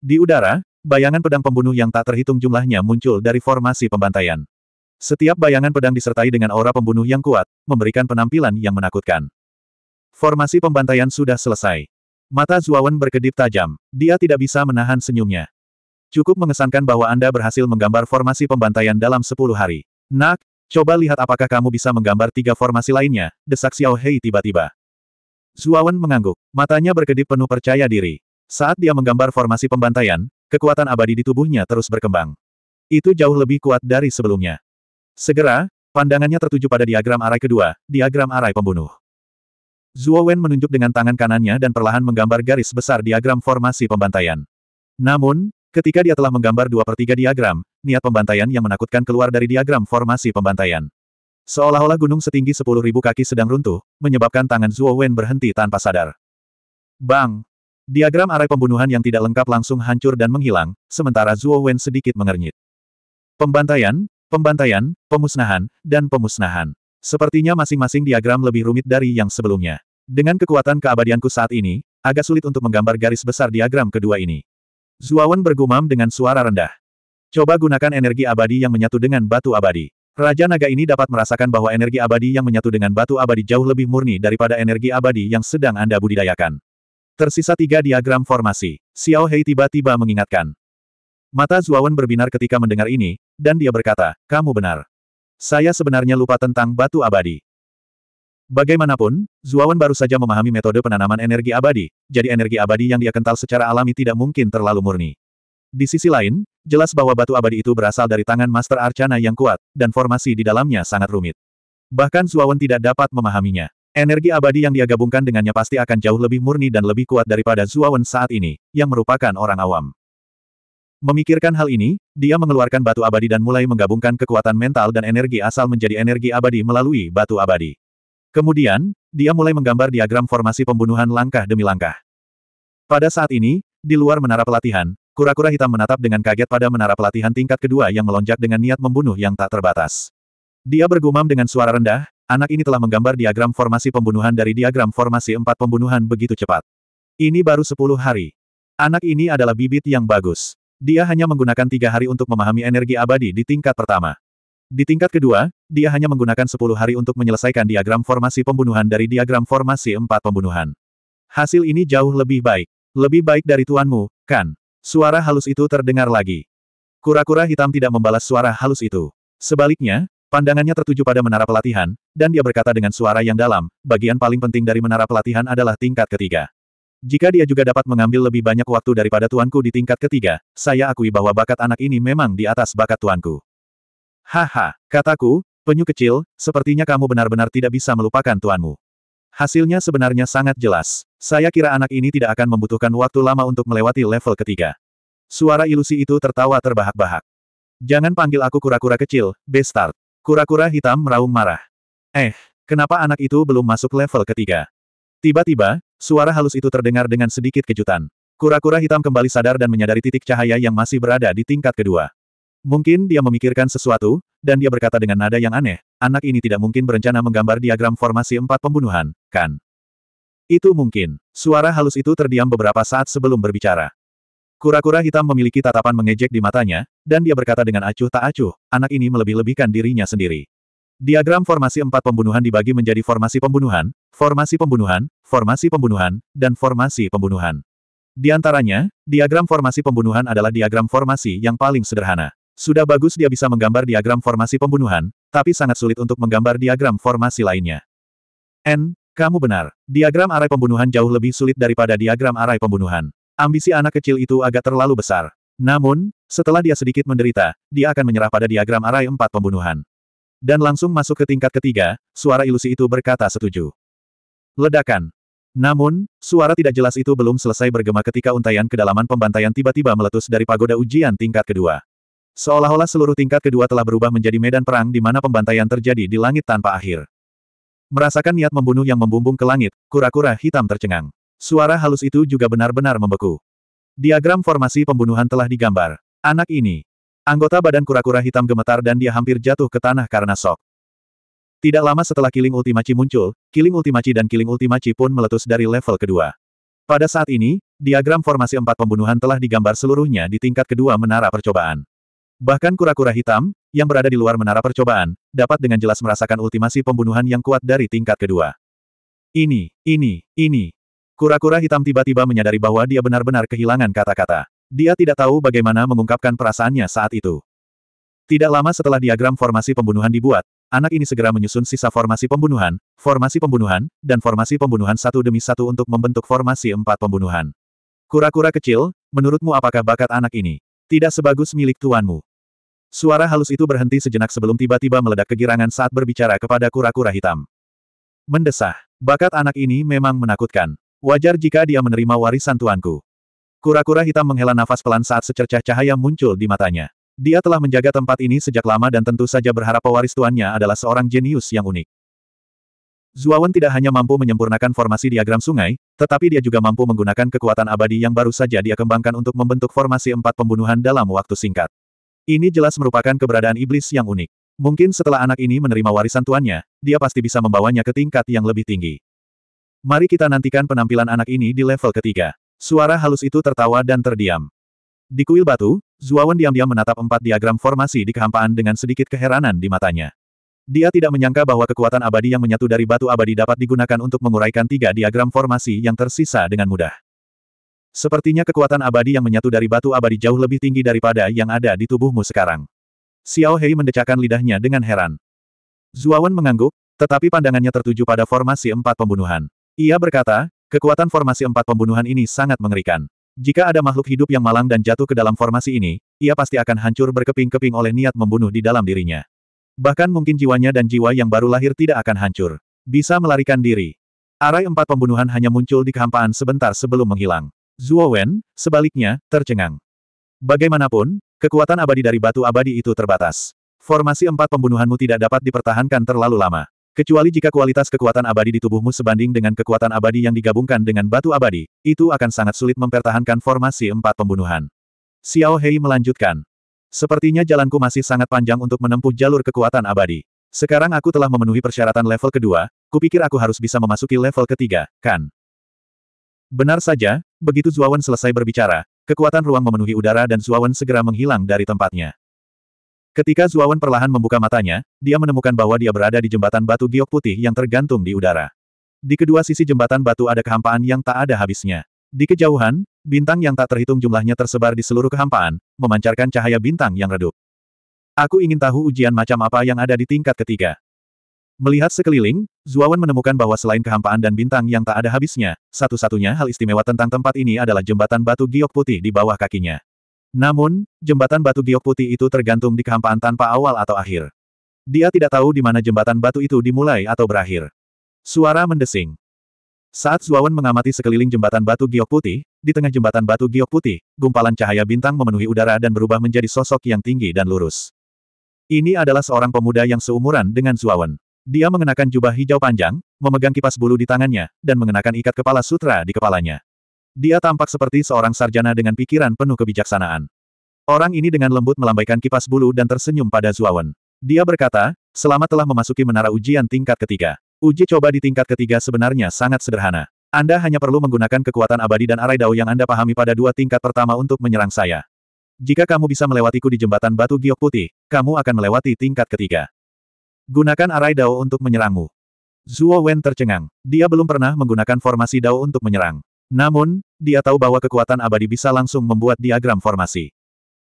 Di udara, bayangan pedang pembunuh yang tak terhitung jumlahnya muncul dari formasi pembantaian. Setiap bayangan pedang disertai dengan aura pembunuh yang kuat, memberikan penampilan yang menakutkan. Formasi pembantaian sudah selesai. Mata Zuawan berkedip tajam, dia tidak bisa menahan senyumnya. Cukup mengesankan bahwa Anda berhasil menggambar formasi pembantaian dalam 10 hari. Nak, Coba lihat apakah kamu bisa menggambar tiga formasi lainnya, desak Xiao Hei tiba-tiba. Zuawan mengangguk, matanya berkedip penuh percaya diri. Saat dia menggambar formasi pembantaian, kekuatan abadi di tubuhnya terus berkembang. Itu jauh lebih kuat dari sebelumnya. Segera, pandangannya tertuju pada diagram arai kedua, diagram arai pembunuh. Zuo Wen menunjuk dengan tangan kanannya dan perlahan menggambar garis besar diagram formasi pembantaian. Namun, ketika dia telah menggambar dua per tiga diagram, niat pembantaian yang menakutkan keluar dari diagram formasi pembantaian. Seolah-olah gunung setinggi 10.000 kaki sedang runtuh, menyebabkan tangan Zhuo Wen berhenti tanpa sadar. Bang! Diagram arai pembunuhan yang tidak lengkap langsung hancur dan menghilang, sementara Zhuo Wen sedikit mengernyit. Pembantaian, pembantaian, pemusnahan, dan pemusnahan. Sepertinya masing-masing diagram lebih rumit dari yang sebelumnya. Dengan kekuatan keabadianku saat ini, agak sulit untuk menggambar garis besar diagram kedua ini. Wen bergumam dengan suara rendah. Coba gunakan energi abadi yang menyatu dengan batu abadi. Raja naga ini dapat merasakan bahwa energi abadi yang menyatu dengan batu abadi jauh lebih murni daripada energi abadi yang sedang Anda budidayakan. Tersisa tiga diagram formasi. Xiao Hei tiba-tiba mengingatkan. Mata Zuawan berbinar ketika mendengar ini, dan dia berkata, kamu benar. Saya sebenarnya lupa tentang batu abadi. Bagaimanapun, Zuawan baru saja memahami metode penanaman energi abadi, jadi energi abadi yang dia kental secara alami tidak mungkin terlalu murni. Di sisi lain, jelas bahwa batu abadi itu berasal dari tangan Master Arcana yang kuat, dan formasi di dalamnya sangat rumit. Bahkan Suawan tidak dapat memahaminya. Energi abadi yang dia gabungkan dengannya pasti akan jauh lebih murni dan lebih kuat daripada Zuawan saat ini, yang merupakan orang awam. Memikirkan hal ini, dia mengeluarkan batu abadi dan mulai menggabungkan kekuatan mental dan energi asal menjadi energi abadi melalui batu abadi. Kemudian, dia mulai menggambar diagram formasi pembunuhan langkah demi langkah. Pada saat ini, di luar menara pelatihan, Kura-kura hitam menatap dengan kaget pada menara pelatihan tingkat kedua yang melonjak dengan niat membunuh yang tak terbatas. Dia bergumam dengan suara rendah, anak ini telah menggambar diagram formasi pembunuhan dari diagram formasi empat pembunuhan begitu cepat. Ini baru sepuluh hari. Anak ini adalah bibit yang bagus. Dia hanya menggunakan tiga hari untuk memahami energi abadi di tingkat pertama. Di tingkat kedua, dia hanya menggunakan sepuluh hari untuk menyelesaikan diagram formasi pembunuhan dari diagram formasi empat pembunuhan. Hasil ini jauh lebih baik. Lebih baik dari tuanmu, kan? Suara halus itu terdengar lagi. Kura-kura hitam tidak membalas suara halus itu. Sebaliknya, pandangannya tertuju pada menara pelatihan, dan dia berkata dengan suara yang dalam, bagian paling penting dari menara pelatihan adalah tingkat ketiga. Jika dia juga dapat mengambil lebih banyak waktu daripada tuanku di tingkat ketiga, saya akui bahwa bakat anak ini memang di atas bakat tuanku. Haha, kataku, penyu kecil, sepertinya kamu benar-benar tidak bisa melupakan tuanmu. Hasilnya sebenarnya sangat jelas. Saya kira anak ini tidak akan membutuhkan waktu lama untuk melewati level ketiga. Suara ilusi itu tertawa terbahak-bahak. Jangan panggil aku kura-kura kecil, Bestart. Kura-kura hitam meraung marah. Eh, kenapa anak itu belum masuk level ketiga? Tiba-tiba, suara halus itu terdengar dengan sedikit kejutan. Kura-kura hitam kembali sadar dan menyadari titik cahaya yang masih berada di tingkat kedua. Mungkin dia memikirkan sesuatu, dan dia berkata dengan nada yang aneh, anak ini tidak mungkin berencana menggambar diagram formasi empat pembunuhan, kan? Itu mungkin. Suara halus itu terdiam beberapa saat sebelum berbicara. Kura-kura hitam memiliki tatapan mengejek di matanya, dan dia berkata dengan acuh tak acuh, anak ini melebih-lebihkan dirinya sendiri. Diagram formasi empat pembunuhan dibagi menjadi formasi pembunuhan, formasi pembunuhan, formasi pembunuhan, dan formasi pembunuhan. Di antaranya, diagram formasi pembunuhan adalah diagram formasi yang paling sederhana. Sudah bagus dia bisa menggambar diagram formasi pembunuhan, tapi sangat sulit untuk menggambar diagram formasi lainnya. N, kamu benar. Diagram arai pembunuhan jauh lebih sulit daripada diagram arai pembunuhan. Ambisi anak kecil itu agak terlalu besar. Namun, setelah dia sedikit menderita, dia akan menyerah pada diagram arai empat pembunuhan. Dan langsung masuk ke tingkat ketiga, suara ilusi itu berkata setuju. Ledakan. Namun, suara tidak jelas itu belum selesai bergema ketika untaian kedalaman pembantaian tiba-tiba meletus dari pagoda ujian tingkat kedua. Seolah-olah seluruh tingkat kedua telah berubah menjadi medan perang di mana pembantaian terjadi di langit tanpa akhir. Merasakan niat membunuh yang membumbung ke langit, kura-kura hitam tercengang. Suara halus itu juga benar-benar membeku. Diagram formasi pembunuhan telah digambar. Anak ini. Anggota badan kura-kura hitam gemetar dan dia hampir jatuh ke tanah karena sok. Tidak lama setelah Killing Ultimaci muncul, Killing Ultimaci dan Killing Ultimaci pun meletus dari level kedua. Pada saat ini, diagram formasi empat pembunuhan telah digambar seluruhnya di tingkat kedua menara percobaan. Bahkan kura-kura hitam, yang berada di luar menara percobaan, dapat dengan jelas merasakan ultimasi pembunuhan yang kuat dari tingkat kedua. Ini, ini, ini. Kura-kura hitam tiba-tiba menyadari bahwa dia benar-benar kehilangan kata-kata. Dia tidak tahu bagaimana mengungkapkan perasaannya saat itu. Tidak lama setelah diagram formasi pembunuhan dibuat, anak ini segera menyusun sisa formasi pembunuhan, formasi pembunuhan, dan formasi pembunuhan satu demi satu untuk membentuk formasi empat pembunuhan. Kura-kura kecil, menurutmu apakah bakat anak ini? Tidak sebagus milik tuanmu. Suara halus itu berhenti sejenak sebelum tiba-tiba meledak kegirangan saat berbicara kepada kura-kura hitam. Mendesah. Bakat anak ini memang menakutkan. Wajar jika dia menerima warisan tuanku. Kura-kura hitam menghela nafas pelan saat secercah cahaya muncul di matanya. Dia telah menjaga tempat ini sejak lama dan tentu saja berharap pewaris tuannya adalah seorang jenius yang unik. Zuawan tidak hanya mampu menyempurnakan formasi diagram sungai, tetapi dia juga mampu menggunakan kekuatan abadi yang baru saja dia kembangkan untuk membentuk formasi empat pembunuhan dalam waktu singkat. Ini jelas merupakan keberadaan iblis yang unik. Mungkin setelah anak ini menerima warisan tuannya, dia pasti bisa membawanya ke tingkat yang lebih tinggi. Mari kita nantikan penampilan anak ini di level ketiga. Suara halus itu tertawa dan terdiam. Di kuil batu, Zuawan diam-diam menatap empat diagram formasi di kehampaan dengan sedikit keheranan di matanya. Dia tidak menyangka bahwa kekuatan abadi yang menyatu dari batu abadi dapat digunakan untuk menguraikan tiga diagram formasi yang tersisa dengan mudah. Sepertinya kekuatan abadi yang menyatu dari batu abadi jauh lebih tinggi daripada yang ada di tubuhmu sekarang. Xiao Hei mendecakkan lidahnya dengan heran. Zuawan mengangguk, tetapi pandangannya tertuju pada formasi empat pembunuhan. Ia berkata, kekuatan formasi empat pembunuhan ini sangat mengerikan. Jika ada makhluk hidup yang malang dan jatuh ke dalam formasi ini, ia pasti akan hancur berkeping-keping oleh niat membunuh di dalam dirinya. Bahkan mungkin jiwanya dan jiwa yang baru lahir tidak akan hancur. Bisa melarikan diri. Arai empat pembunuhan hanya muncul di kehampaan sebentar sebelum menghilang. Zuo Wen, sebaliknya, tercengang. Bagaimanapun, kekuatan abadi dari batu abadi itu terbatas. Formasi empat pembunuhanmu tidak dapat dipertahankan terlalu lama. Kecuali jika kualitas kekuatan abadi di tubuhmu sebanding dengan kekuatan abadi yang digabungkan dengan batu abadi, itu akan sangat sulit mempertahankan formasi empat pembunuhan. Xiao Hei melanjutkan. Sepertinya jalanku masih sangat panjang untuk menempuh jalur kekuatan abadi. Sekarang aku telah memenuhi persyaratan level kedua, kupikir aku harus bisa memasuki level ketiga, kan? Benar saja, begitu Zuawan selesai berbicara, kekuatan ruang memenuhi udara dan Zuawan segera menghilang dari tempatnya. Ketika Zuawan perlahan membuka matanya, dia menemukan bahwa dia berada di jembatan batu giok putih yang tergantung di udara. Di kedua sisi jembatan batu ada kehampaan yang tak ada habisnya. Di kejauhan, bintang yang tak terhitung jumlahnya tersebar di seluruh kehampaan, memancarkan cahaya bintang yang redup. Aku ingin tahu ujian macam apa yang ada di tingkat ketiga. Melihat sekeliling, Zuawan menemukan bahwa selain kehampaan dan bintang yang tak ada habisnya, satu-satunya hal istimewa tentang tempat ini adalah jembatan batu giok putih di bawah kakinya. Namun, jembatan batu giok putih itu tergantung di kehampaan tanpa awal atau akhir. Dia tidak tahu di mana jembatan batu itu dimulai atau berakhir. Suara mendesing. Saat Zuawan mengamati sekeliling jembatan batu giok putih, di tengah jembatan batu giok putih, gumpalan cahaya bintang memenuhi udara dan berubah menjadi sosok yang tinggi dan lurus. Ini adalah seorang pemuda yang seumuran dengan Zuawan. Dia mengenakan jubah hijau panjang, memegang kipas bulu di tangannya, dan mengenakan ikat kepala sutra di kepalanya. Dia tampak seperti seorang sarjana dengan pikiran penuh kebijaksanaan. Orang ini dengan lembut melambaikan kipas bulu dan tersenyum pada Zuawan. Dia berkata, selamat telah memasuki menara ujian tingkat ketiga. Uji coba di tingkat ketiga sebenarnya sangat sederhana. Anda hanya perlu menggunakan kekuatan abadi dan arai dao yang Anda pahami pada dua tingkat pertama untuk menyerang saya. Jika kamu bisa melewatiku di jembatan batu giok putih, kamu akan melewati tingkat ketiga. Gunakan arai Dao untuk menyerangmu. Zuo Wen tercengang. Dia belum pernah menggunakan formasi Dao untuk menyerang. Namun, dia tahu bahwa kekuatan abadi bisa langsung membuat diagram formasi.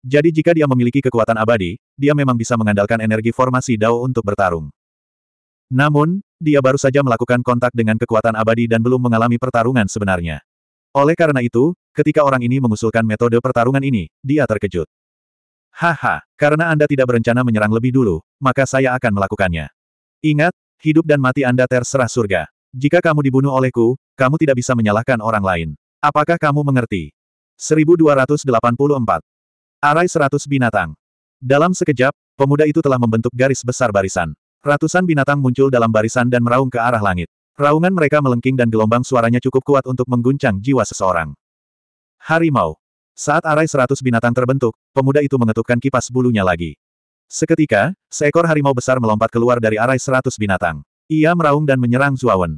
Jadi jika dia memiliki kekuatan abadi, dia memang bisa mengandalkan energi formasi Dao untuk bertarung. Namun, dia baru saja melakukan kontak dengan kekuatan abadi dan belum mengalami pertarungan sebenarnya. Oleh karena itu, ketika orang ini mengusulkan metode pertarungan ini, dia terkejut. Haha, karena Anda tidak berencana menyerang lebih dulu, maka saya akan melakukannya. Ingat, hidup dan mati Anda terserah surga. Jika kamu dibunuh olehku, kamu tidak bisa menyalahkan orang lain. Apakah kamu mengerti? 1284. Arai 100 binatang. Dalam sekejap, pemuda itu telah membentuk garis besar barisan. Ratusan binatang muncul dalam barisan dan meraung ke arah langit. Raungan mereka melengking dan gelombang suaranya cukup kuat untuk mengguncang jiwa seseorang. Harimau. Saat arai seratus binatang terbentuk, pemuda itu mengetukkan kipas bulunya lagi. Seketika, seekor harimau besar melompat keluar dari arai seratus binatang. Ia meraung dan menyerang Zuawan.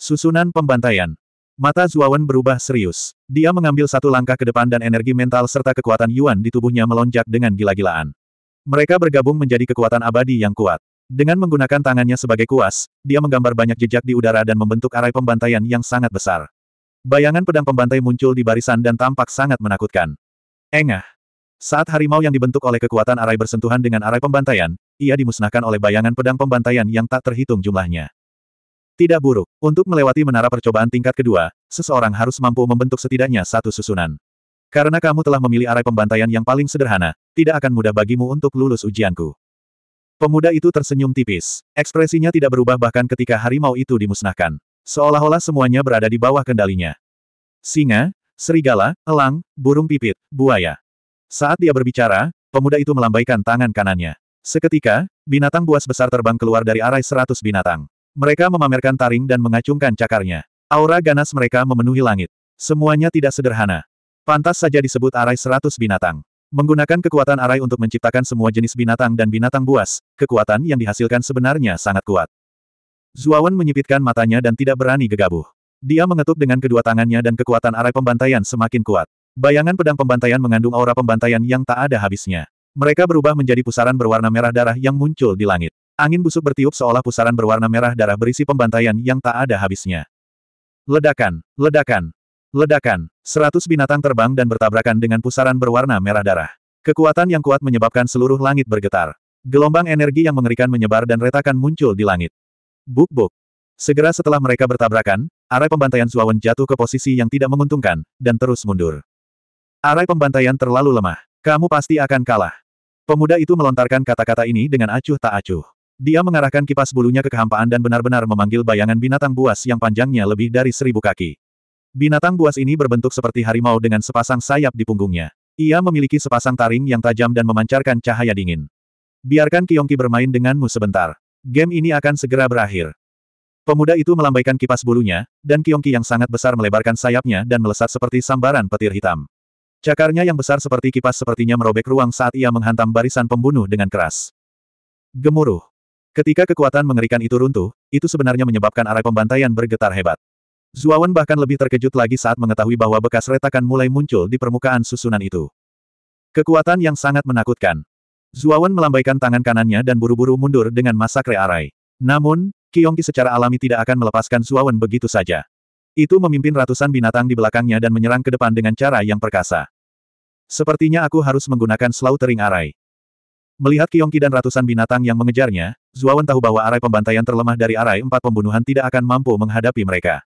Susunan pembantaian. Mata Zuawan berubah serius. Dia mengambil satu langkah ke depan dan energi mental serta kekuatan Yuan di tubuhnya melonjak dengan gila-gilaan. Mereka bergabung menjadi kekuatan abadi yang kuat. Dengan menggunakan tangannya sebagai kuas, dia menggambar banyak jejak di udara dan membentuk arai pembantaian yang sangat besar. Bayangan pedang pembantai muncul di barisan dan tampak sangat menakutkan. Engah. Saat harimau yang dibentuk oleh kekuatan arai bersentuhan dengan arai pembantaian, ia dimusnahkan oleh bayangan pedang pembantaian yang tak terhitung jumlahnya. Tidak buruk, untuk melewati menara percobaan tingkat kedua, seseorang harus mampu membentuk setidaknya satu susunan. Karena kamu telah memilih arai pembantaian yang paling sederhana, tidak akan mudah bagimu untuk lulus ujianku. Pemuda itu tersenyum tipis. Ekspresinya tidak berubah bahkan ketika harimau itu dimusnahkan. Seolah-olah semuanya berada di bawah kendalinya. Singa, serigala, elang, burung pipit, buaya. Saat dia berbicara, pemuda itu melambaikan tangan kanannya. Seketika, binatang buas besar terbang keluar dari arai seratus binatang. Mereka memamerkan taring dan mengacungkan cakarnya. Aura ganas mereka memenuhi langit. Semuanya tidak sederhana. Pantas saja disebut arai seratus binatang. Menggunakan kekuatan arai untuk menciptakan semua jenis binatang dan binatang buas, kekuatan yang dihasilkan sebenarnya sangat kuat. Zuawan menyipitkan matanya dan tidak berani gegabah. Dia mengetuk dengan kedua tangannya dan kekuatan arai pembantaian semakin kuat. Bayangan pedang pembantaian mengandung aura pembantaian yang tak ada habisnya. Mereka berubah menjadi pusaran berwarna merah darah yang muncul di langit. Angin busuk bertiup seolah pusaran berwarna merah darah berisi pembantaian yang tak ada habisnya. Ledakan, ledakan, ledakan. Seratus binatang terbang dan bertabrakan dengan pusaran berwarna merah darah. Kekuatan yang kuat menyebabkan seluruh langit bergetar. Gelombang energi yang mengerikan menyebar dan retakan muncul di langit. Buk-buk. Segera setelah mereka bertabrakan, arai pembantaian Zuawan jatuh ke posisi yang tidak menguntungkan, dan terus mundur. Arai pembantaian terlalu lemah. Kamu pasti akan kalah. Pemuda itu melontarkan kata-kata ini dengan acuh tak acuh. Dia mengarahkan kipas bulunya ke kehampaan dan benar-benar memanggil bayangan binatang buas yang panjangnya lebih dari seribu kaki. Binatang buas ini berbentuk seperti harimau dengan sepasang sayap di punggungnya. Ia memiliki sepasang taring yang tajam dan memancarkan cahaya dingin. Biarkan Kiongki bermain denganmu sebentar. Game ini akan segera berakhir. Pemuda itu melambaikan kipas bulunya, dan Kiongki yang sangat besar melebarkan sayapnya dan melesat seperti sambaran petir hitam. Cakarnya yang besar seperti kipas sepertinya merobek ruang saat ia menghantam barisan pembunuh dengan keras. Gemuruh. Ketika kekuatan mengerikan itu runtuh, itu sebenarnya menyebabkan arah pembantaian bergetar hebat. Zuawan bahkan lebih terkejut lagi saat mengetahui bahwa bekas retakan mulai muncul di permukaan susunan itu. Kekuatan yang sangat menakutkan. Zuawan melambaikan tangan kanannya dan buru-buru mundur dengan masa arai. Namun, Kiongki secara alami tidak akan melepaskan Zuawan begitu saja. Itu memimpin ratusan binatang di belakangnya dan menyerang ke depan dengan cara yang perkasa. Sepertinya aku harus menggunakan slaughtering arai. Melihat Kiongki dan ratusan binatang yang mengejarnya, Zuawan tahu bahwa arai pembantaian terlemah dari arai empat pembunuhan tidak akan mampu menghadapi mereka.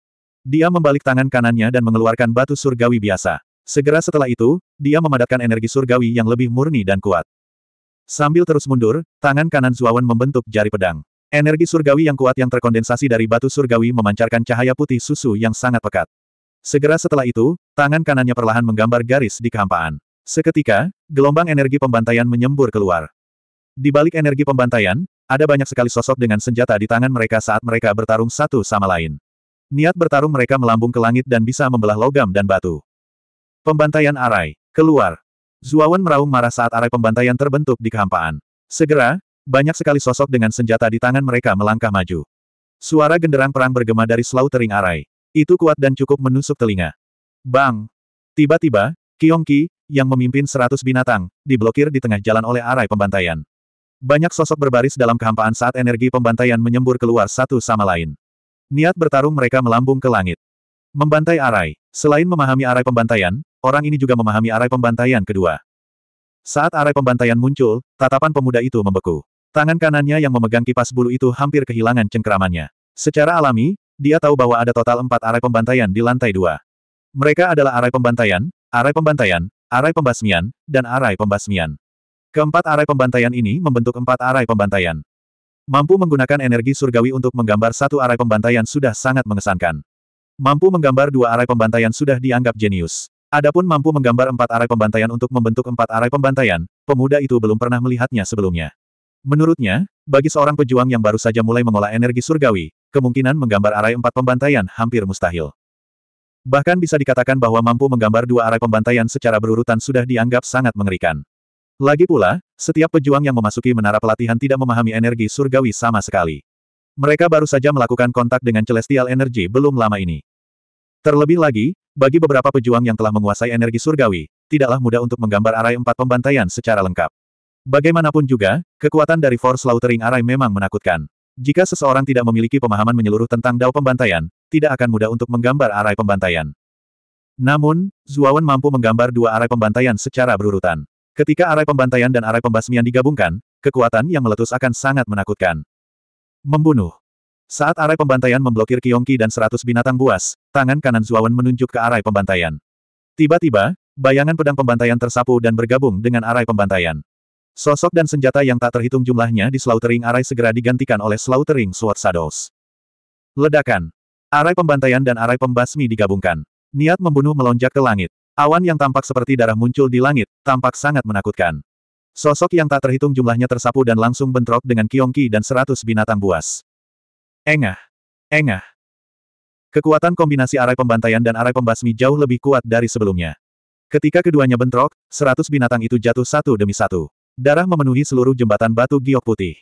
Dia membalik tangan kanannya dan mengeluarkan batu surgawi biasa. Segera setelah itu, dia memadatkan energi surgawi yang lebih murni dan kuat. Sambil terus mundur, tangan kanan Zuawan membentuk jari pedang. Energi surgawi yang kuat yang terkondensasi dari batu surgawi memancarkan cahaya putih susu yang sangat pekat. Segera setelah itu, tangan kanannya perlahan menggambar garis di kehampaan. Seketika, gelombang energi pembantaian menyembur keluar. Di balik energi pembantaian, ada banyak sekali sosok dengan senjata di tangan mereka saat mereka bertarung satu sama lain. Niat bertarung mereka melambung ke langit dan bisa membelah logam dan batu. Pembantaian arai. Keluar. Zuawan meraung marah saat arai pembantaian terbentuk di kehampaan. Segera, banyak sekali sosok dengan senjata di tangan mereka melangkah maju. Suara genderang perang bergema dari slaughtering arai. Itu kuat dan cukup menusuk telinga. Bang! Tiba-tiba, Kiongki, yang memimpin seratus binatang, diblokir di tengah jalan oleh arai pembantaian. Banyak sosok berbaris dalam kehampaan saat energi pembantaian menyembur keluar satu sama lain. Niat bertarung mereka melambung ke langit. Membantai arai. Selain memahami arai pembantaian, Orang ini juga memahami arai pembantaian kedua. Saat arai pembantaian muncul, tatapan pemuda itu membeku. Tangan kanannya yang memegang kipas bulu itu hampir kehilangan cengkeramannya. Secara alami, dia tahu bahwa ada total empat arai pembantaian di lantai dua. Mereka adalah arai pembantaian, arai pembantaian, arai pembasmian, dan arai pembasmian. Keempat arai pembantaian ini membentuk empat arai pembantaian. Mampu menggunakan energi surgawi untuk menggambar satu arai pembantaian sudah sangat mengesankan. Mampu menggambar dua arai pembantaian sudah dianggap jenius. Adapun mampu menggambar empat arai pembantaian untuk membentuk empat arai pembantaian, pemuda itu belum pernah melihatnya sebelumnya. Menurutnya, bagi seorang pejuang yang baru saja mulai mengolah energi surgawi, kemungkinan menggambar arai empat pembantaian hampir mustahil. Bahkan bisa dikatakan bahwa mampu menggambar dua arai pembantaian secara berurutan sudah dianggap sangat mengerikan. Lagi pula, setiap pejuang yang memasuki menara pelatihan tidak memahami energi surgawi sama sekali. Mereka baru saja melakukan kontak dengan celestial energy belum lama ini. Terlebih lagi, bagi beberapa pejuang yang telah menguasai energi surgawi, tidaklah mudah untuk menggambar arai empat pembantaian secara lengkap. Bagaimanapun juga, kekuatan dari Force Slaughtering Arai memang menakutkan. Jika seseorang tidak memiliki pemahaman menyeluruh tentang dao pembantaian, tidak akan mudah untuk menggambar arai pembantaian. Namun, Zuawan mampu menggambar dua arai pembantaian secara berurutan. Ketika arai pembantaian dan arai pembasmian digabungkan, kekuatan yang meletus akan sangat menakutkan. Membunuh. Saat arai pembantaian memblokir Kiongki dan seratus binatang buas, tangan kanan Zuawan menunjuk ke arai pembantaian. Tiba-tiba, bayangan pedang pembantaian tersapu dan bergabung dengan arai pembantaian. Sosok dan senjata yang tak terhitung jumlahnya di slaughtering arai segera digantikan oleh slaughtering sword shadows. Ledakan. Arai pembantaian dan arai pembasmi digabungkan. Niat membunuh melonjak ke langit. Awan yang tampak seperti darah muncul di langit, tampak sangat menakutkan. Sosok yang tak terhitung jumlahnya tersapu dan langsung bentrok dengan Kiongki dan seratus binatang buas. Engah. Engah. Kekuatan kombinasi arai pembantaian dan arai pembasmi jauh lebih kuat dari sebelumnya. Ketika keduanya bentrok, seratus binatang itu jatuh satu demi satu. Darah memenuhi seluruh jembatan batu giok putih.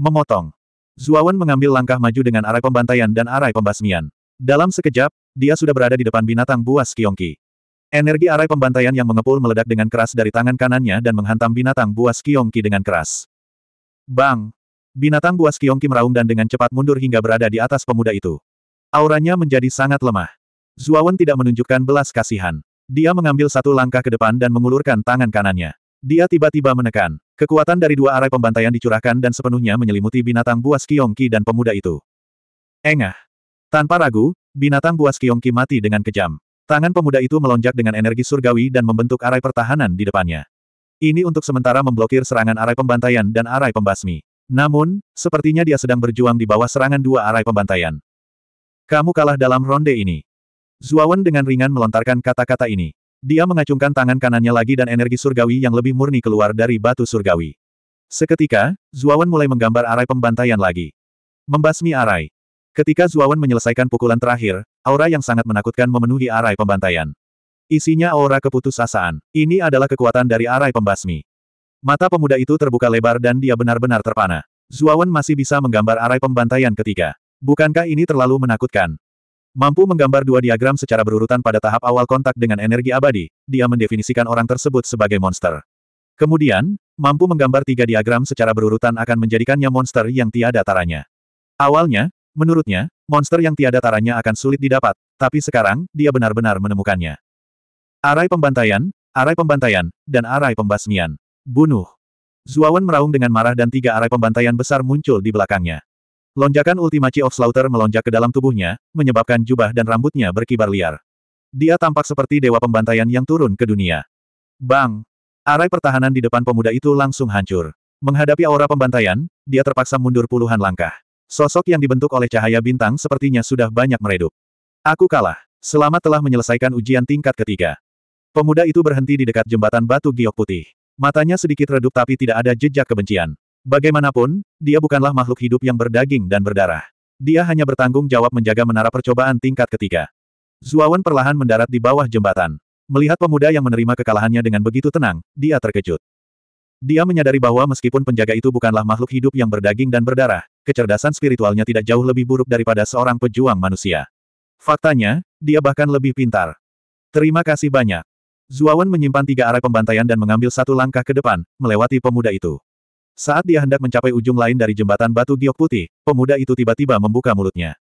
Memotong. Zuawan mengambil langkah maju dengan arai pembantaian dan arai pembasmian. Dalam sekejap, dia sudah berada di depan binatang buas Kiongki. Energi arai pembantaian yang mengepul meledak dengan keras dari tangan kanannya dan menghantam binatang buas Kiongki dengan keras. Bang! Binatang buas Kiong meraung dan dengan cepat mundur hingga berada di atas pemuda itu. Auranya menjadi sangat lemah. Zuawan tidak menunjukkan belas kasihan. Dia mengambil satu langkah ke depan dan mengulurkan tangan kanannya. Dia tiba-tiba menekan. Kekuatan dari dua arai pembantaian dicurahkan dan sepenuhnya menyelimuti binatang buas Kiong dan pemuda itu. Engah. Tanpa ragu, binatang buas Kiong mati dengan kejam. Tangan pemuda itu melonjak dengan energi surgawi dan membentuk arai pertahanan di depannya. Ini untuk sementara memblokir serangan arai pembantaian dan arai pembasmi. Namun, sepertinya dia sedang berjuang di bawah serangan dua arai pembantaian. Kamu kalah dalam ronde ini. Zuawan dengan ringan melontarkan kata-kata ini. Dia mengacungkan tangan kanannya lagi dan energi surgawi yang lebih murni keluar dari batu surgawi. Seketika, Zuawan mulai menggambar arai pembantaian lagi. Membasmi arai. Ketika Zuawan menyelesaikan pukulan terakhir, aura yang sangat menakutkan memenuhi arai pembantaian. Isinya aura keputusasaan. Ini adalah kekuatan dari arai pembasmi. Mata pemuda itu terbuka lebar dan dia benar-benar terpana. Zuawan masih bisa menggambar arai pembantaian ketiga. Bukankah ini terlalu menakutkan? Mampu menggambar dua diagram secara berurutan pada tahap awal kontak dengan energi abadi, dia mendefinisikan orang tersebut sebagai monster. Kemudian, mampu menggambar tiga diagram secara berurutan akan menjadikannya monster yang tiada taranya. Awalnya, menurutnya, monster yang tiada taranya akan sulit didapat, tapi sekarang, dia benar-benar menemukannya. Arai pembantaian, arai pembantaian, dan arai pembasmian. Bunuh. Zuawan meraung dengan marah dan tiga arai pembantaian besar muncul di belakangnya. Lonjakan Ultimaci of Slaughter melonjak ke dalam tubuhnya, menyebabkan jubah dan rambutnya berkibar liar. Dia tampak seperti dewa pembantaian yang turun ke dunia. Bang! Arai pertahanan di depan pemuda itu langsung hancur. Menghadapi aura pembantaian, dia terpaksa mundur puluhan langkah. Sosok yang dibentuk oleh cahaya bintang sepertinya sudah banyak meredup. Aku kalah. Selamat telah menyelesaikan ujian tingkat ketiga. Pemuda itu berhenti di dekat jembatan batu giok putih. Matanya sedikit redup tapi tidak ada jejak kebencian. Bagaimanapun, dia bukanlah makhluk hidup yang berdaging dan berdarah. Dia hanya bertanggung jawab menjaga menara percobaan tingkat ketiga. Zuawan perlahan mendarat di bawah jembatan. Melihat pemuda yang menerima kekalahannya dengan begitu tenang, dia terkejut. Dia menyadari bahwa meskipun penjaga itu bukanlah makhluk hidup yang berdaging dan berdarah, kecerdasan spiritualnya tidak jauh lebih buruk daripada seorang pejuang manusia. Faktanya, dia bahkan lebih pintar. Terima kasih banyak. Zuawan menyimpan tiga arah pembantaian dan mengambil satu langkah ke depan, melewati pemuda itu. Saat dia hendak mencapai ujung lain dari jembatan batu giok putih, pemuda itu tiba-tiba membuka mulutnya.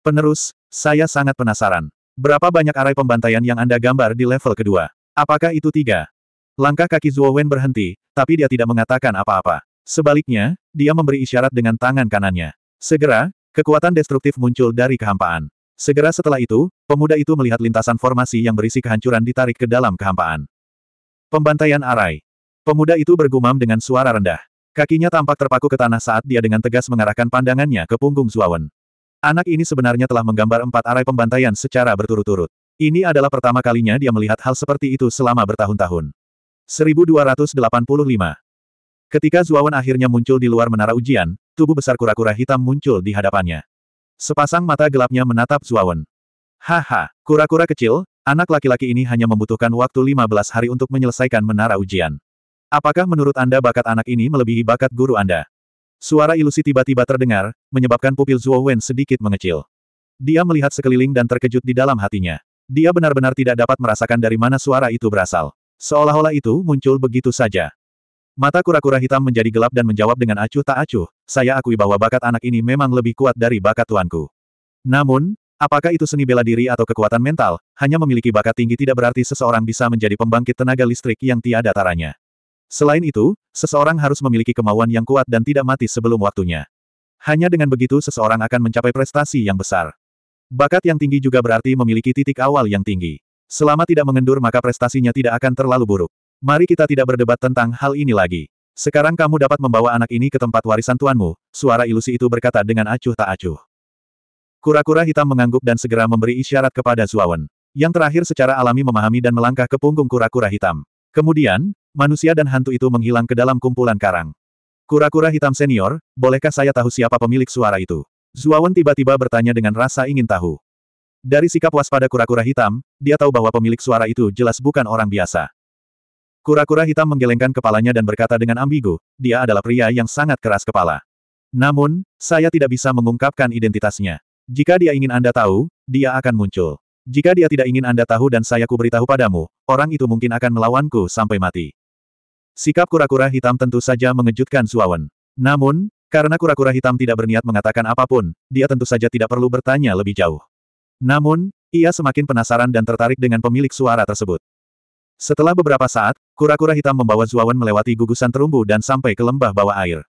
Penerus, saya sangat penasaran. Berapa banyak arai pembantaian yang Anda gambar di level kedua? Apakah itu tiga? Langkah kaki Wen berhenti, tapi dia tidak mengatakan apa-apa. Sebaliknya, dia memberi isyarat dengan tangan kanannya. Segera, kekuatan destruktif muncul dari kehampaan. Segera setelah itu, pemuda itu melihat lintasan formasi yang berisi kehancuran ditarik ke dalam kehampaan. Pembantaian arai. Pemuda itu bergumam dengan suara rendah. Kakinya tampak terpaku ke tanah saat dia dengan tegas mengarahkan pandangannya ke punggung Zuawan. Anak ini sebenarnya telah menggambar empat arai pembantaian secara berturut-turut. Ini adalah pertama kalinya dia melihat hal seperti itu selama bertahun-tahun. 1285 Ketika Zuawan akhirnya muncul di luar menara ujian, tubuh besar kura-kura hitam muncul di hadapannya. Sepasang mata gelapnya menatap Zuawan. Haha, kura-kura kecil, anak laki-laki ini hanya membutuhkan waktu 15 hari untuk menyelesaikan menara ujian. Apakah menurut Anda bakat anak ini melebihi bakat guru Anda? Suara ilusi tiba-tiba terdengar, menyebabkan pupil Zuowen sedikit mengecil. Dia melihat sekeliling dan terkejut di dalam hatinya. Dia benar-benar tidak dapat merasakan dari mana suara itu berasal. Seolah-olah itu muncul begitu saja. Mata kura-kura hitam menjadi gelap dan menjawab dengan acuh tak acuh, saya akui bahwa bakat anak ini memang lebih kuat dari bakat tuanku. Namun, apakah itu seni bela diri atau kekuatan mental, hanya memiliki bakat tinggi tidak berarti seseorang bisa menjadi pembangkit tenaga listrik yang tiada taranya. Selain itu, seseorang harus memiliki kemauan yang kuat dan tidak mati sebelum waktunya. Hanya dengan begitu seseorang akan mencapai prestasi yang besar. Bakat yang tinggi juga berarti memiliki titik awal yang tinggi. Selama tidak mengendur maka prestasinya tidak akan terlalu buruk. Mari kita tidak berdebat tentang hal ini lagi. Sekarang kamu dapat membawa anak ini ke tempat warisan tuanmu, suara ilusi itu berkata dengan acuh tak acuh. Kura-kura hitam mengangguk dan segera memberi isyarat kepada Zuawan. Yang terakhir secara alami memahami dan melangkah ke punggung kura-kura hitam. Kemudian, manusia dan hantu itu menghilang ke dalam kumpulan karang. Kura-kura hitam senior, bolehkah saya tahu siapa pemilik suara itu? Zuawan tiba-tiba bertanya dengan rasa ingin tahu. Dari sikap waspada kura-kura hitam, dia tahu bahwa pemilik suara itu jelas bukan orang biasa. Kura-kura hitam menggelengkan kepalanya dan berkata dengan ambigu, dia adalah pria yang sangat keras kepala. Namun, saya tidak bisa mengungkapkan identitasnya. Jika dia ingin Anda tahu, dia akan muncul. Jika dia tidak ingin Anda tahu dan saya kuberitahu padamu, orang itu mungkin akan melawanku sampai mati. Sikap kura-kura hitam tentu saja mengejutkan Suawan. Namun, karena kura-kura hitam tidak berniat mengatakan apapun, dia tentu saja tidak perlu bertanya lebih jauh. Namun, ia semakin penasaran dan tertarik dengan pemilik suara tersebut. Setelah beberapa saat, kura-kura hitam membawa Zuawan melewati gugusan terumbu dan sampai ke lembah bawah air.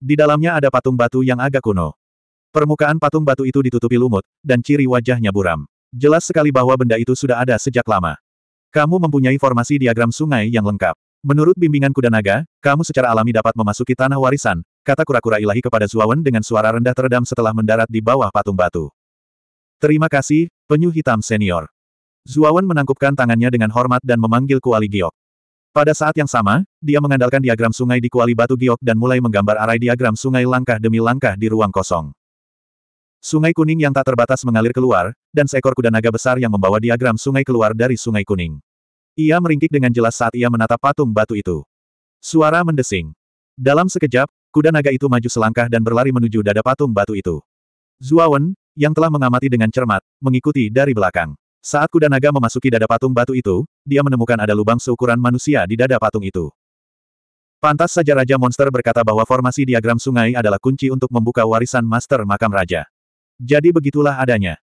Di dalamnya ada patung batu yang agak kuno. Permukaan patung batu itu ditutupi lumut, dan ciri wajahnya buram. Jelas sekali bahwa benda itu sudah ada sejak lama. Kamu mempunyai formasi diagram sungai yang lengkap. Menurut bimbingan kuda naga, kamu secara alami dapat memasuki tanah warisan, kata kura-kura ilahi kepada Zuawan dengan suara rendah teredam setelah mendarat di bawah patung batu. Terima kasih, penyu hitam senior. Zuawan menangkupkan tangannya dengan hormat dan memanggil Kuali Giok. Pada saat yang sama, dia mengandalkan diagram sungai di Kuali Batu Giok dan mulai menggambar arai diagram sungai langkah demi langkah di ruang kosong. Sungai kuning yang tak terbatas mengalir keluar, dan seekor kuda naga besar yang membawa diagram sungai keluar dari sungai kuning. Ia meringkik dengan jelas saat ia menatap patung batu itu. Suara mendesing. Dalam sekejap, kuda naga itu maju selangkah dan berlari menuju dada patung batu itu. Zuawan, yang telah mengamati dengan cermat, mengikuti dari belakang. Saat kuda naga memasuki dada patung batu itu, dia menemukan ada lubang seukuran manusia di dada patung itu. Pantas saja Raja Monster berkata bahwa formasi diagram sungai adalah kunci untuk membuka warisan Master Makam Raja. Jadi begitulah adanya.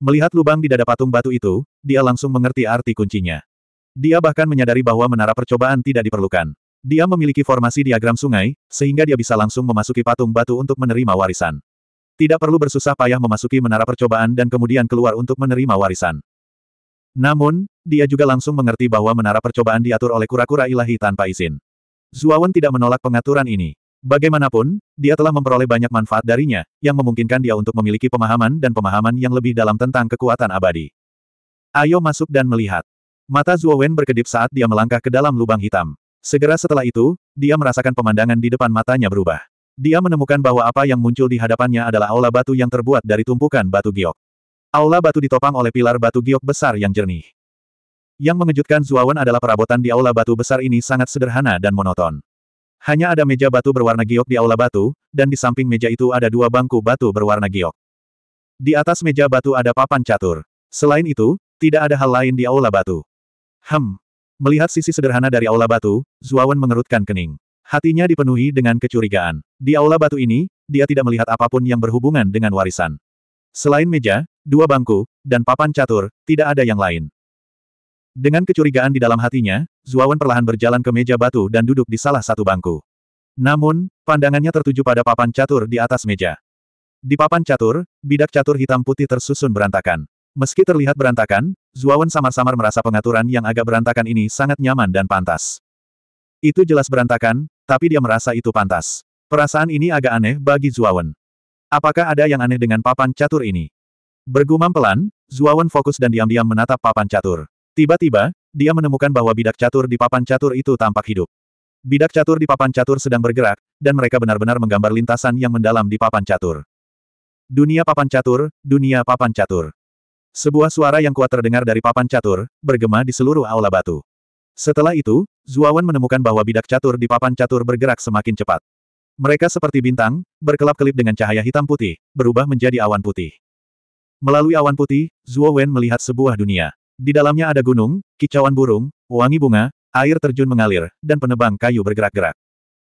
Melihat lubang di dada patung batu itu, dia langsung mengerti arti kuncinya. Dia bahkan menyadari bahwa menara percobaan tidak diperlukan. Dia memiliki formasi diagram sungai, sehingga dia bisa langsung memasuki patung batu untuk menerima warisan. Tidak perlu bersusah payah memasuki menara percobaan dan kemudian keluar untuk menerima warisan. Namun, dia juga langsung mengerti bahwa menara percobaan diatur oleh kura-kura ilahi tanpa izin. Zuawan tidak menolak pengaturan ini. Bagaimanapun, dia telah memperoleh banyak manfaat darinya, yang memungkinkan dia untuk memiliki pemahaman dan pemahaman yang lebih dalam tentang kekuatan abadi. Ayo masuk dan melihat. Mata Zuowen berkedip saat dia melangkah ke dalam lubang hitam. Segera setelah itu, dia merasakan pemandangan di depan matanya berubah. Dia menemukan bahwa apa yang muncul di hadapannya adalah aula batu yang terbuat dari tumpukan batu giok. Aula batu ditopang oleh pilar batu giok besar yang jernih. Yang mengejutkan Zuawan adalah perabotan di aula batu besar ini sangat sederhana dan monoton. Hanya ada meja batu berwarna giok di aula batu, dan di samping meja itu ada dua bangku batu berwarna giok. Di atas meja batu ada papan catur. Selain itu, tidak ada hal lain di aula batu. Hem. Melihat sisi sederhana dari aula batu, Zuawan mengerutkan kening. Hatinya dipenuhi dengan kecurigaan. Di aula batu ini, dia tidak melihat apapun yang berhubungan dengan warisan. Selain meja, dua bangku, dan papan catur, tidak ada yang lain. Dengan kecurigaan di dalam hatinya, Zuawan perlahan berjalan ke meja batu dan duduk di salah satu bangku. Namun, pandangannya tertuju pada papan catur di atas meja. Di papan catur, bidak catur hitam putih tersusun berantakan. Meski terlihat berantakan, Zuawan samar-samar merasa pengaturan yang agak berantakan ini sangat nyaman dan pantas. Itu jelas berantakan, tapi dia merasa itu pantas. Perasaan ini agak aneh bagi Zuawan. Apakah ada yang aneh dengan papan catur ini? Bergumam pelan, Zuawan fokus dan diam-diam menatap papan catur. Tiba-tiba, dia menemukan bahwa bidak catur di papan catur itu tampak hidup. Bidak catur di papan catur sedang bergerak, dan mereka benar-benar menggambar lintasan yang mendalam di papan catur. Dunia papan catur, dunia papan catur. Sebuah suara yang kuat terdengar dari papan catur, bergema di seluruh aula batu. Setelah itu, Zuawan menemukan bahwa bidak catur di papan catur bergerak semakin cepat. Mereka seperti bintang, berkelap-kelip dengan cahaya hitam putih, berubah menjadi awan putih. Melalui awan putih, Zhuo Wen melihat sebuah dunia. Di dalamnya ada gunung, kicauan burung, wangi bunga, air terjun mengalir, dan penebang kayu bergerak-gerak.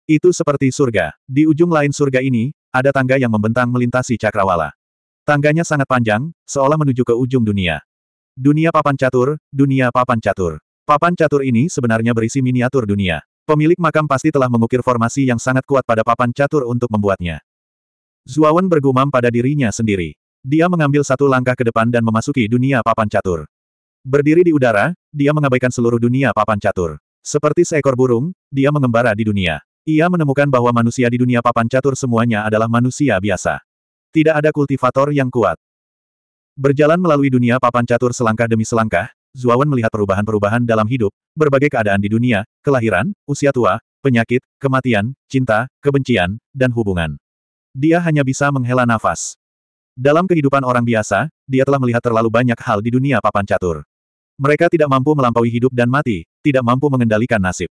Itu seperti surga. Di ujung lain surga ini, ada tangga yang membentang melintasi cakrawala. Tangganya sangat panjang, seolah menuju ke ujung dunia. Dunia papan catur, dunia papan catur. Papan catur ini sebenarnya berisi miniatur dunia. Pemilik makam pasti telah mengukir formasi yang sangat kuat pada papan catur untuk membuatnya. Zuawan bergumam pada dirinya sendiri. Dia mengambil satu langkah ke depan dan memasuki dunia papan catur. Berdiri di udara, dia mengabaikan seluruh dunia papan catur. Seperti seekor burung, dia mengembara di dunia. Ia menemukan bahwa manusia di dunia papan catur semuanya adalah manusia biasa. Tidak ada kultivator yang kuat. Berjalan melalui dunia papan catur selangkah demi selangkah, Zuawan melihat perubahan-perubahan dalam hidup, berbagai keadaan di dunia, kelahiran, usia tua, penyakit, kematian, cinta, kebencian, dan hubungan. Dia hanya bisa menghela nafas. Dalam kehidupan orang biasa, dia telah melihat terlalu banyak hal di dunia papan catur. Mereka tidak mampu melampaui hidup dan mati, tidak mampu mengendalikan nasib.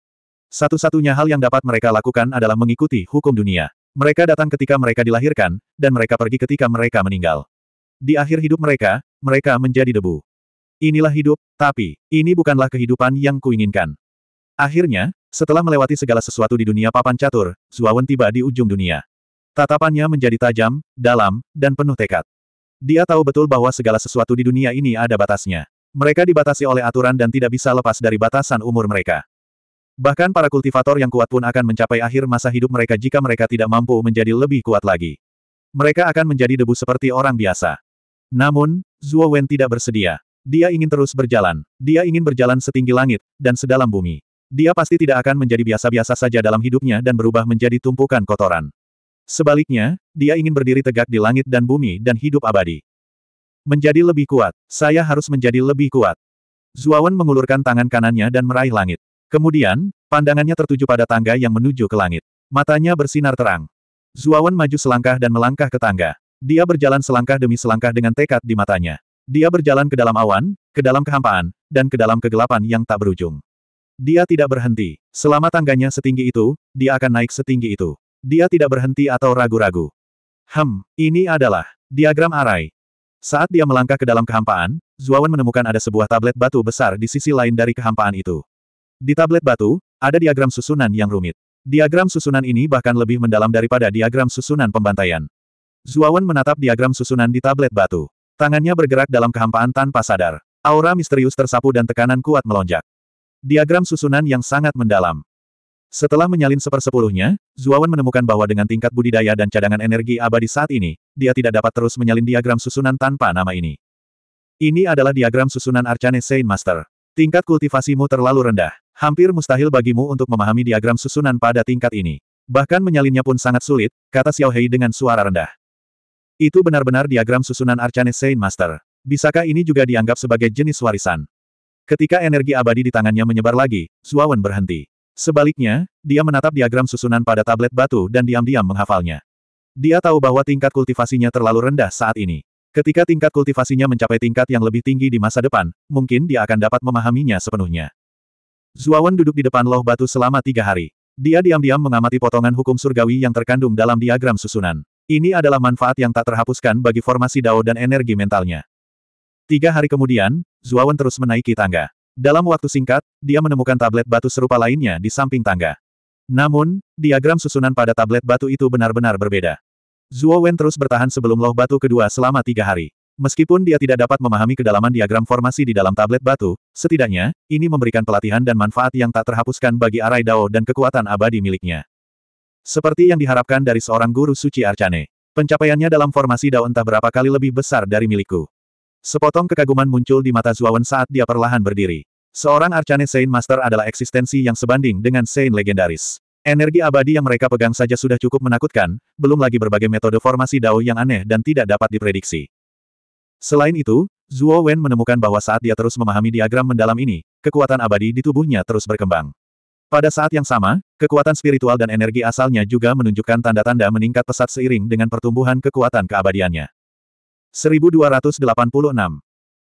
Satu-satunya hal yang dapat mereka lakukan adalah mengikuti hukum dunia. Mereka datang ketika mereka dilahirkan, dan mereka pergi ketika mereka meninggal. Di akhir hidup mereka, mereka menjadi debu. Inilah hidup, tapi, ini bukanlah kehidupan yang kuinginkan. Akhirnya, setelah melewati segala sesuatu di dunia papan catur, Zuawan tiba di ujung dunia. Tatapannya menjadi tajam, dalam, dan penuh tekad. Dia tahu betul bahwa segala sesuatu di dunia ini ada batasnya. Mereka dibatasi oleh aturan dan tidak bisa lepas dari batasan umur mereka. Bahkan para kultivator yang kuat pun akan mencapai akhir masa hidup mereka jika mereka tidak mampu menjadi lebih kuat lagi. Mereka akan menjadi debu seperti orang biasa. Namun, Zhuo Wen tidak bersedia. Dia ingin terus berjalan. Dia ingin berjalan setinggi langit, dan sedalam bumi. Dia pasti tidak akan menjadi biasa-biasa saja dalam hidupnya dan berubah menjadi tumpukan kotoran. Sebaliknya, dia ingin berdiri tegak di langit dan bumi dan hidup abadi. Menjadi lebih kuat, saya harus menjadi lebih kuat. Zuawan mengulurkan tangan kanannya dan meraih langit. Kemudian, pandangannya tertuju pada tangga yang menuju ke langit. Matanya bersinar terang. Zuawan maju selangkah dan melangkah ke tangga. Dia berjalan selangkah demi selangkah dengan tekad di matanya. Dia berjalan ke dalam awan, ke dalam kehampaan, dan ke dalam kegelapan yang tak berujung. Dia tidak berhenti. Selama tangganya setinggi itu, dia akan naik setinggi itu. Dia tidak berhenti atau ragu-ragu. Hem, ini adalah diagram arai. Saat dia melangkah ke dalam kehampaan, Zuawan menemukan ada sebuah tablet batu besar di sisi lain dari kehampaan itu. Di tablet batu, ada diagram susunan yang rumit. Diagram susunan ini bahkan lebih mendalam daripada diagram susunan pembantaian. Zuawan menatap diagram susunan di tablet batu. Tangannya bergerak dalam kehampaan tanpa sadar. Aura misterius tersapu dan tekanan kuat melonjak. Diagram susunan yang sangat mendalam. Setelah menyalin sepersepuluhnya, Zuawan menemukan bahwa dengan tingkat budidaya dan cadangan energi abadi saat ini, dia tidak dapat terus menyalin diagram susunan tanpa nama ini. Ini adalah diagram susunan Arcane Saint Master. Tingkat kultivasimu terlalu rendah. Hampir mustahil bagimu untuk memahami diagram susunan pada tingkat ini. Bahkan menyalinnya pun sangat sulit, kata Xiao Hei dengan suara rendah. Itu benar-benar diagram susunan Arcane Saint Master. Bisakah ini juga dianggap sebagai jenis warisan? Ketika energi abadi di tangannya menyebar lagi, Zuawan berhenti. Sebaliknya, dia menatap diagram susunan pada tablet batu dan diam-diam menghafalnya. Dia tahu bahwa tingkat kultivasinya terlalu rendah saat ini. Ketika tingkat kultivasinya mencapai tingkat yang lebih tinggi di masa depan, mungkin dia akan dapat memahaminya sepenuhnya. Zuawan duduk di depan loh batu selama tiga hari. Dia diam-diam mengamati potongan hukum surgawi yang terkandung dalam diagram susunan. Ini adalah manfaat yang tak terhapuskan bagi formasi Dao dan energi mentalnya. Tiga hari kemudian, Zuawan terus menaiki tangga. Dalam waktu singkat, dia menemukan tablet batu serupa lainnya di samping tangga. Namun, diagram susunan pada tablet batu itu benar-benar berbeda. Zuo Wen terus bertahan sebelum loh batu kedua selama tiga hari. Meskipun dia tidak dapat memahami kedalaman diagram formasi di dalam tablet batu, setidaknya, ini memberikan pelatihan dan manfaat yang tak terhapuskan bagi Arai Dao dan kekuatan abadi miliknya. Seperti yang diharapkan dari seorang guru suci Arcane. Pencapaiannya dalam formasi Dao entah berapa kali lebih besar dari milikku. Sepotong kekaguman muncul di mata Zuawan saat dia perlahan berdiri. Seorang Arcane Saint Master adalah eksistensi yang sebanding dengan Saint legendaris. Energi abadi yang mereka pegang saja sudah cukup menakutkan, belum lagi berbagai metode formasi Dao yang aneh dan tidak dapat diprediksi. Selain itu, Zuo Wen menemukan bahwa saat dia terus memahami diagram mendalam ini, kekuatan abadi di tubuhnya terus berkembang. Pada saat yang sama, kekuatan spiritual dan energi asalnya juga menunjukkan tanda-tanda meningkat pesat seiring dengan pertumbuhan kekuatan keabadiannya. 1286.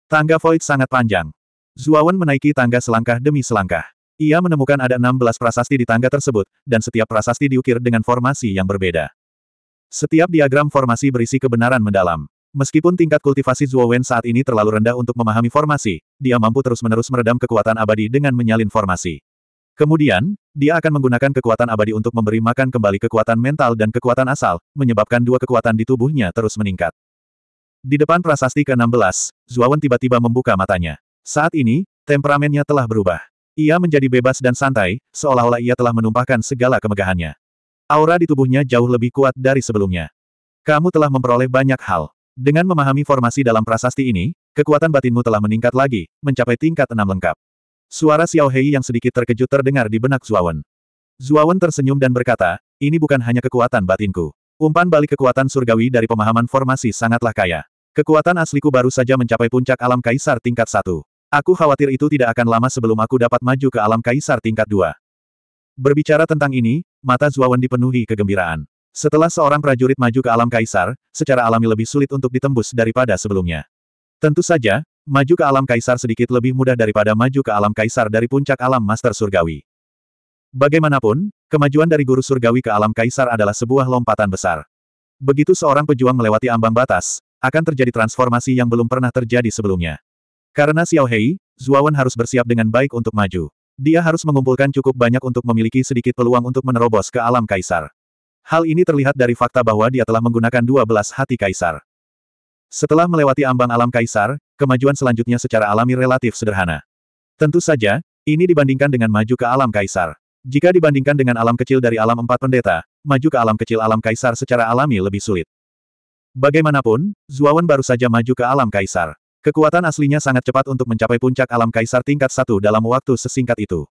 Tangga void sangat panjang. Zuawan menaiki tangga selangkah demi selangkah. Ia menemukan ada 16 prasasti di tangga tersebut, dan setiap prasasti diukir dengan formasi yang berbeda. Setiap diagram formasi berisi kebenaran mendalam. Meskipun tingkat kultivasi Zuowen saat ini terlalu rendah untuk memahami formasi, dia mampu terus-menerus meredam kekuatan abadi dengan menyalin formasi. Kemudian, dia akan menggunakan kekuatan abadi untuk memberi makan kembali kekuatan mental dan kekuatan asal, menyebabkan dua kekuatan di tubuhnya terus meningkat. Di depan prasasti ke-16, Zuawan tiba-tiba membuka matanya. Saat ini, temperamennya telah berubah. Ia menjadi bebas dan santai, seolah-olah ia telah menumpahkan segala kemegahannya. Aura di tubuhnya jauh lebih kuat dari sebelumnya. Kamu telah memperoleh banyak hal. Dengan memahami formasi dalam prasasti ini, kekuatan batinmu telah meningkat lagi, mencapai tingkat enam lengkap. Suara Xiao Hei yang sedikit terkejut terdengar di benak Zuawan. Zuawan tersenyum dan berkata, ini bukan hanya kekuatan batinku. Umpan balik kekuatan surgawi dari pemahaman formasi sangatlah kaya. Kekuatan asliku baru saja mencapai puncak alam kaisar tingkat satu. Aku khawatir itu tidak akan lama sebelum aku dapat maju ke alam kaisar tingkat dua. Berbicara tentang ini, mata Zuawan dipenuhi kegembiraan. Setelah seorang prajurit maju ke alam kaisar, secara alami lebih sulit untuk ditembus daripada sebelumnya. Tentu saja, maju ke alam kaisar sedikit lebih mudah daripada maju ke alam kaisar dari puncak alam master surgawi. Bagaimanapun, kemajuan dari guru surgawi ke alam kaisar adalah sebuah lompatan besar. Begitu seorang pejuang melewati ambang batas, akan terjadi transformasi yang belum pernah terjadi sebelumnya. Karena Xiao Hei, Zuawan harus bersiap dengan baik untuk maju. Dia harus mengumpulkan cukup banyak untuk memiliki sedikit peluang untuk menerobos ke alam kaisar. Hal ini terlihat dari fakta bahwa dia telah menggunakan 12 hati kaisar. Setelah melewati ambang alam kaisar, kemajuan selanjutnya secara alami relatif sederhana. Tentu saja, ini dibandingkan dengan maju ke alam kaisar. Jika dibandingkan dengan alam kecil dari alam empat pendeta, maju ke alam kecil alam kaisar secara alami lebih sulit. Bagaimanapun, Zuawan baru saja maju ke alam kaisar. Kekuatan aslinya sangat cepat untuk mencapai puncak alam kaisar tingkat satu dalam waktu sesingkat itu.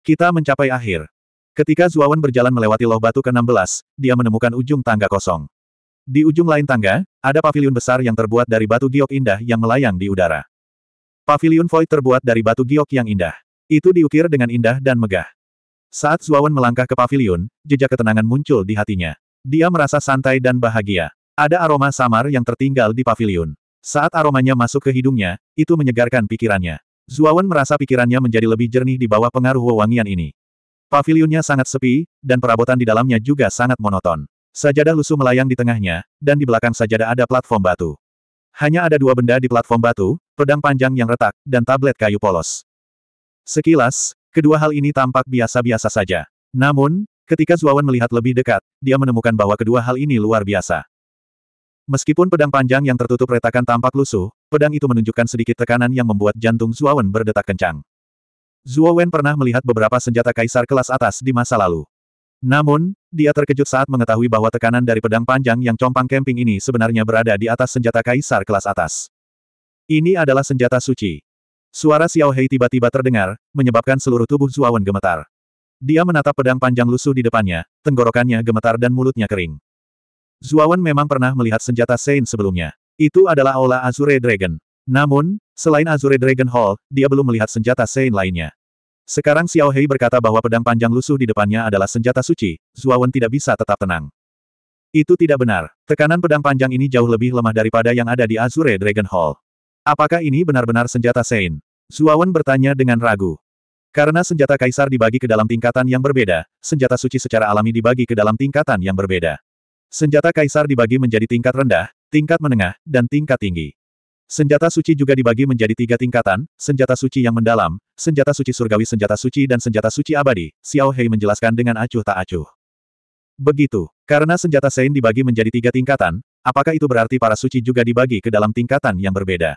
Kita mencapai akhir. Ketika Zuawan berjalan melewati loh batu ke-16, dia menemukan ujung tangga kosong. Di ujung lain tangga, ada pavilion besar yang terbuat dari batu giok indah yang melayang di udara. Pavilion void terbuat dari batu giok yang indah. Itu diukir dengan indah dan megah. Saat Zuawan melangkah ke pavilion, jejak ketenangan muncul di hatinya. Dia merasa santai dan bahagia. Ada aroma samar yang tertinggal di pavilion. Saat aromanya masuk ke hidungnya, itu menyegarkan pikirannya. Zuawan merasa pikirannya menjadi lebih jernih di bawah pengaruh wewangian ini. Pavilionnya sangat sepi, dan perabotan di dalamnya juga sangat monoton. Sajadah lusuh melayang di tengahnya, dan di belakang sajadah ada platform batu. Hanya ada dua benda di platform batu, pedang panjang yang retak, dan tablet kayu polos. Sekilas, kedua hal ini tampak biasa-biasa saja. Namun, ketika Zuawan melihat lebih dekat, dia menemukan bahwa kedua hal ini luar biasa. Meskipun pedang panjang yang tertutup retakan tampak lusuh, pedang itu menunjukkan sedikit tekanan yang membuat jantung Zuowen berdetak kencang. Zuowen pernah melihat beberapa senjata kaisar kelas atas di masa lalu. Namun, dia terkejut saat mengetahui bahwa tekanan dari pedang panjang yang compang camping ini sebenarnya berada di atas senjata kaisar kelas atas. Ini adalah senjata suci. Suara Xiao Hei tiba-tiba terdengar, menyebabkan seluruh tubuh Zuawan gemetar. Dia menatap pedang panjang lusuh di depannya, tenggorokannya gemetar dan mulutnya kering. Zuawan memang pernah melihat senjata Sein sebelumnya. Itu adalah Aula Azure Dragon. Namun, selain Azure Dragon Hall, dia belum melihat senjata Sein lainnya. Sekarang Xiao Hei berkata bahwa pedang panjang lusuh di depannya adalah senjata suci, Zuawan tidak bisa tetap tenang. Itu tidak benar. Tekanan pedang panjang ini jauh lebih lemah daripada yang ada di Azure Dragon Hall. Apakah ini benar-benar senjata Sein? Zuawan bertanya dengan ragu. Karena senjata kaisar dibagi ke dalam tingkatan yang berbeda, senjata suci secara alami dibagi ke dalam tingkatan yang berbeda. Senjata kaisar dibagi menjadi tingkat rendah, tingkat menengah, dan tingkat tinggi. Senjata suci juga dibagi menjadi tiga tingkatan, senjata suci yang mendalam, senjata suci surgawi senjata suci dan senjata suci abadi, Xiao Hei menjelaskan dengan acuh tak acuh. Begitu, karena senjata Sein dibagi menjadi tiga tingkatan, apakah itu berarti para suci juga dibagi ke dalam tingkatan yang berbeda?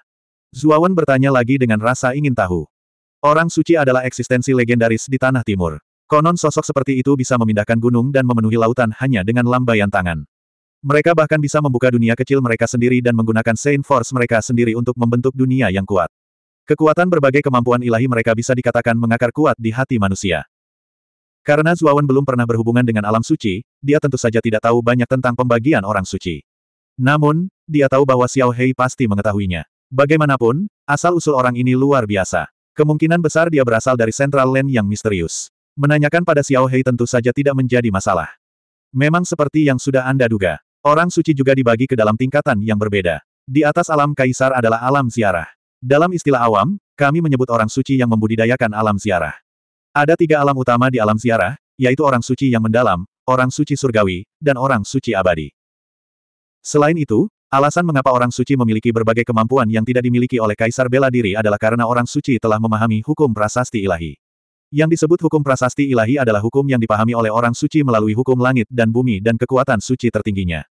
Zuawan bertanya lagi dengan rasa ingin tahu. Orang suci adalah eksistensi legendaris di Tanah Timur. Konon sosok seperti itu bisa memindahkan gunung dan memenuhi lautan hanya dengan lambaian tangan. Mereka bahkan bisa membuka dunia kecil mereka sendiri dan menggunakan Saint Force mereka sendiri untuk membentuk dunia yang kuat. Kekuatan berbagai kemampuan ilahi mereka bisa dikatakan mengakar kuat di hati manusia. Karena Zuawan belum pernah berhubungan dengan alam suci, dia tentu saja tidak tahu banyak tentang pembagian orang suci. Namun, dia tahu bahwa Xiao Hei pasti mengetahuinya. Bagaimanapun, asal-usul orang ini luar biasa. Kemungkinan besar dia berasal dari Central Land yang misterius. Menanyakan pada Xiao Hei tentu saja tidak menjadi masalah. Memang seperti yang sudah Anda duga, orang suci juga dibagi ke dalam tingkatan yang berbeda. Di atas alam kaisar adalah alam ziarah. Dalam istilah awam, kami menyebut orang suci yang membudidayakan alam ziarah. Ada tiga alam utama di alam ziarah, yaitu orang suci yang mendalam, orang suci surgawi, dan orang suci abadi. Selain itu, alasan mengapa orang suci memiliki berbagai kemampuan yang tidak dimiliki oleh kaisar bela diri adalah karena orang suci telah memahami hukum prasasti ilahi. Yang disebut hukum prasasti ilahi adalah hukum yang dipahami oleh orang suci melalui hukum langit dan bumi dan kekuatan suci tertingginya.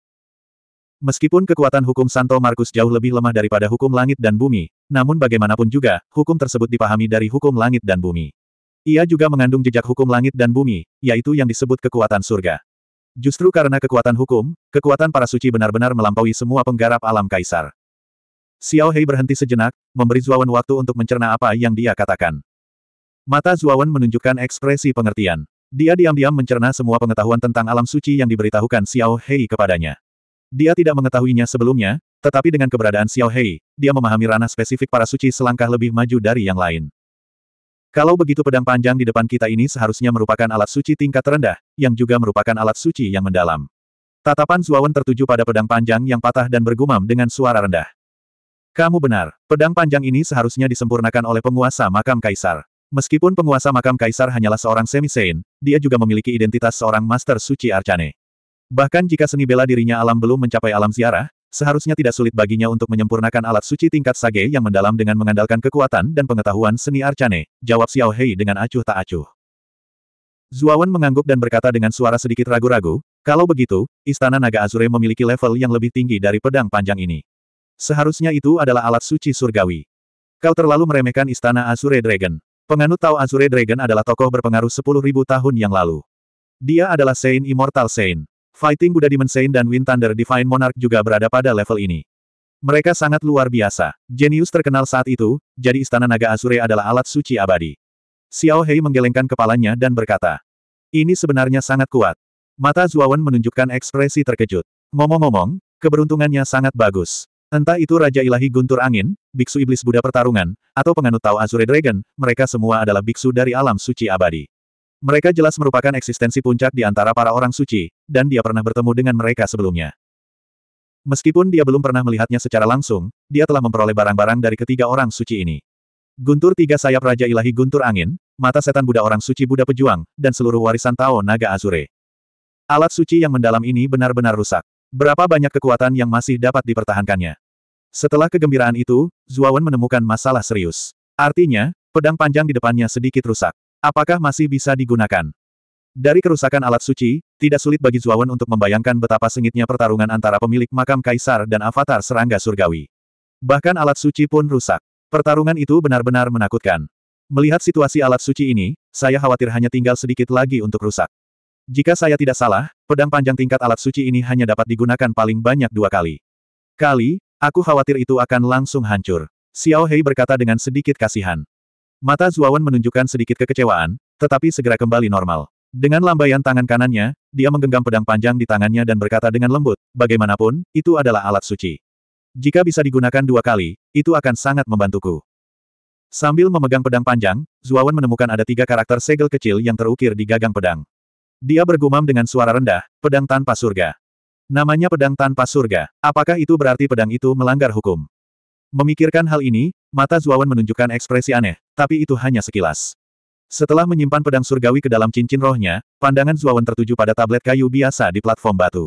Meskipun kekuatan hukum Santo Markus jauh lebih lemah daripada hukum langit dan bumi, namun bagaimanapun juga, hukum tersebut dipahami dari hukum langit dan bumi. Ia juga mengandung jejak hukum langit dan bumi, yaitu yang disebut kekuatan surga. Justru karena kekuatan hukum, kekuatan para suci benar-benar melampaui semua penggarap alam kaisar. Xiao Hei berhenti sejenak, memberi Zuawan waktu untuk mencerna apa yang dia katakan. Mata Zuawan menunjukkan ekspresi pengertian. Dia diam-diam mencerna semua pengetahuan tentang alam suci yang diberitahukan Xiao Hei kepadanya. Dia tidak mengetahuinya sebelumnya, tetapi dengan keberadaan Xiao Hei, dia memahami ranah spesifik para suci selangkah lebih maju dari yang lain. Kalau begitu pedang panjang di depan kita ini seharusnya merupakan alat suci tingkat rendah, yang juga merupakan alat suci yang mendalam. Tatapan Zuawan tertuju pada pedang panjang yang patah dan bergumam dengan suara rendah. Kamu benar, pedang panjang ini seharusnya disempurnakan oleh penguasa makam kaisar. Meskipun penguasa makam kaisar hanyalah seorang semi-sein, dia juga memiliki identitas seorang master suci Arcane. Bahkan jika seni bela dirinya alam belum mencapai alam ziarah, seharusnya tidak sulit baginya untuk menyempurnakan alat suci tingkat sage yang mendalam dengan mengandalkan kekuatan dan pengetahuan seni Arcane, jawab Xiao Hei dengan acuh tak acuh. Zuawan mengangguk dan berkata dengan suara sedikit ragu-ragu, kalau begitu, Istana Naga Azure memiliki level yang lebih tinggi dari pedang panjang ini. Seharusnya itu adalah alat suci surgawi. Kau terlalu meremehkan Istana Azure Dragon. Penganut Tao Azure Dragon adalah tokoh berpengaruh sepuluh ribu tahun yang lalu. Dia adalah Saint Immortal Saint. Fighting Buddha Demon Saint dan Wind Thunder Divine Monarch juga berada pada level ini. Mereka sangat luar biasa. Genius terkenal saat itu, jadi Istana Naga Azure adalah alat suci abadi. Xiao Hei menggelengkan kepalanya dan berkata, Ini sebenarnya sangat kuat. Mata Zuawan menunjukkan ekspresi terkejut. Ngomong-ngomong, keberuntungannya sangat bagus. Entah itu Raja Ilahi Guntur Angin, Biksu Iblis Buddha Pertarungan, atau penganut Tao Azure Dragon, mereka semua adalah biksu dari alam suci abadi. Mereka jelas merupakan eksistensi puncak di antara para orang suci, dan dia pernah bertemu dengan mereka sebelumnya. Meskipun dia belum pernah melihatnya secara langsung, dia telah memperoleh barang-barang dari ketiga orang suci ini. Guntur tiga sayap Raja Ilahi Guntur Angin, mata setan Buddha orang suci Buddha Pejuang, dan seluruh warisan Tao Naga Azure. Alat suci yang mendalam ini benar-benar rusak. Berapa banyak kekuatan yang masih dapat dipertahankannya? Setelah kegembiraan itu, Zuawan menemukan masalah serius. Artinya, pedang panjang di depannya sedikit rusak. Apakah masih bisa digunakan? Dari kerusakan alat suci, tidak sulit bagi Zuawan untuk membayangkan betapa sengitnya pertarungan antara pemilik makam kaisar dan avatar serangga surgawi. Bahkan alat suci pun rusak. Pertarungan itu benar-benar menakutkan. Melihat situasi alat suci ini, saya khawatir hanya tinggal sedikit lagi untuk rusak. Jika saya tidak salah, Pedang panjang tingkat alat suci ini hanya dapat digunakan paling banyak dua kali. Kali, aku khawatir itu akan langsung hancur. Xiao Hei berkata dengan sedikit kasihan. Mata Zuawan menunjukkan sedikit kekecewaan, tetapi segera kembali normal. Dengan lambaian tangan kanannya, dia menggenggam pedang panjang di tangannya dan berkata dengan lembut, bagaimanapun, itu adalah alat suci. Jika bisa digunakan dua kali, itu akan sangat membantuku. Sambil memegang pedang panjang, Zuawan menemukan ada tiga karakter segel kecil yang terukir di gagang pedang. Dia bergumam dengan suara rendah, pedang tanpa surga. Namanya pedang tanpa surga. Apakah itu berarti pedang itu melanggar hukum? Memikirkan hal ini, mata Zuawan menunjukkan ekspresi aneh, tapi itu hanya sekilas. Setelah menyimpan pedang surgawi ke dalam cincin rohnya, pandangan Zuawan tertuju pada tablet kayu biasa di platform batu.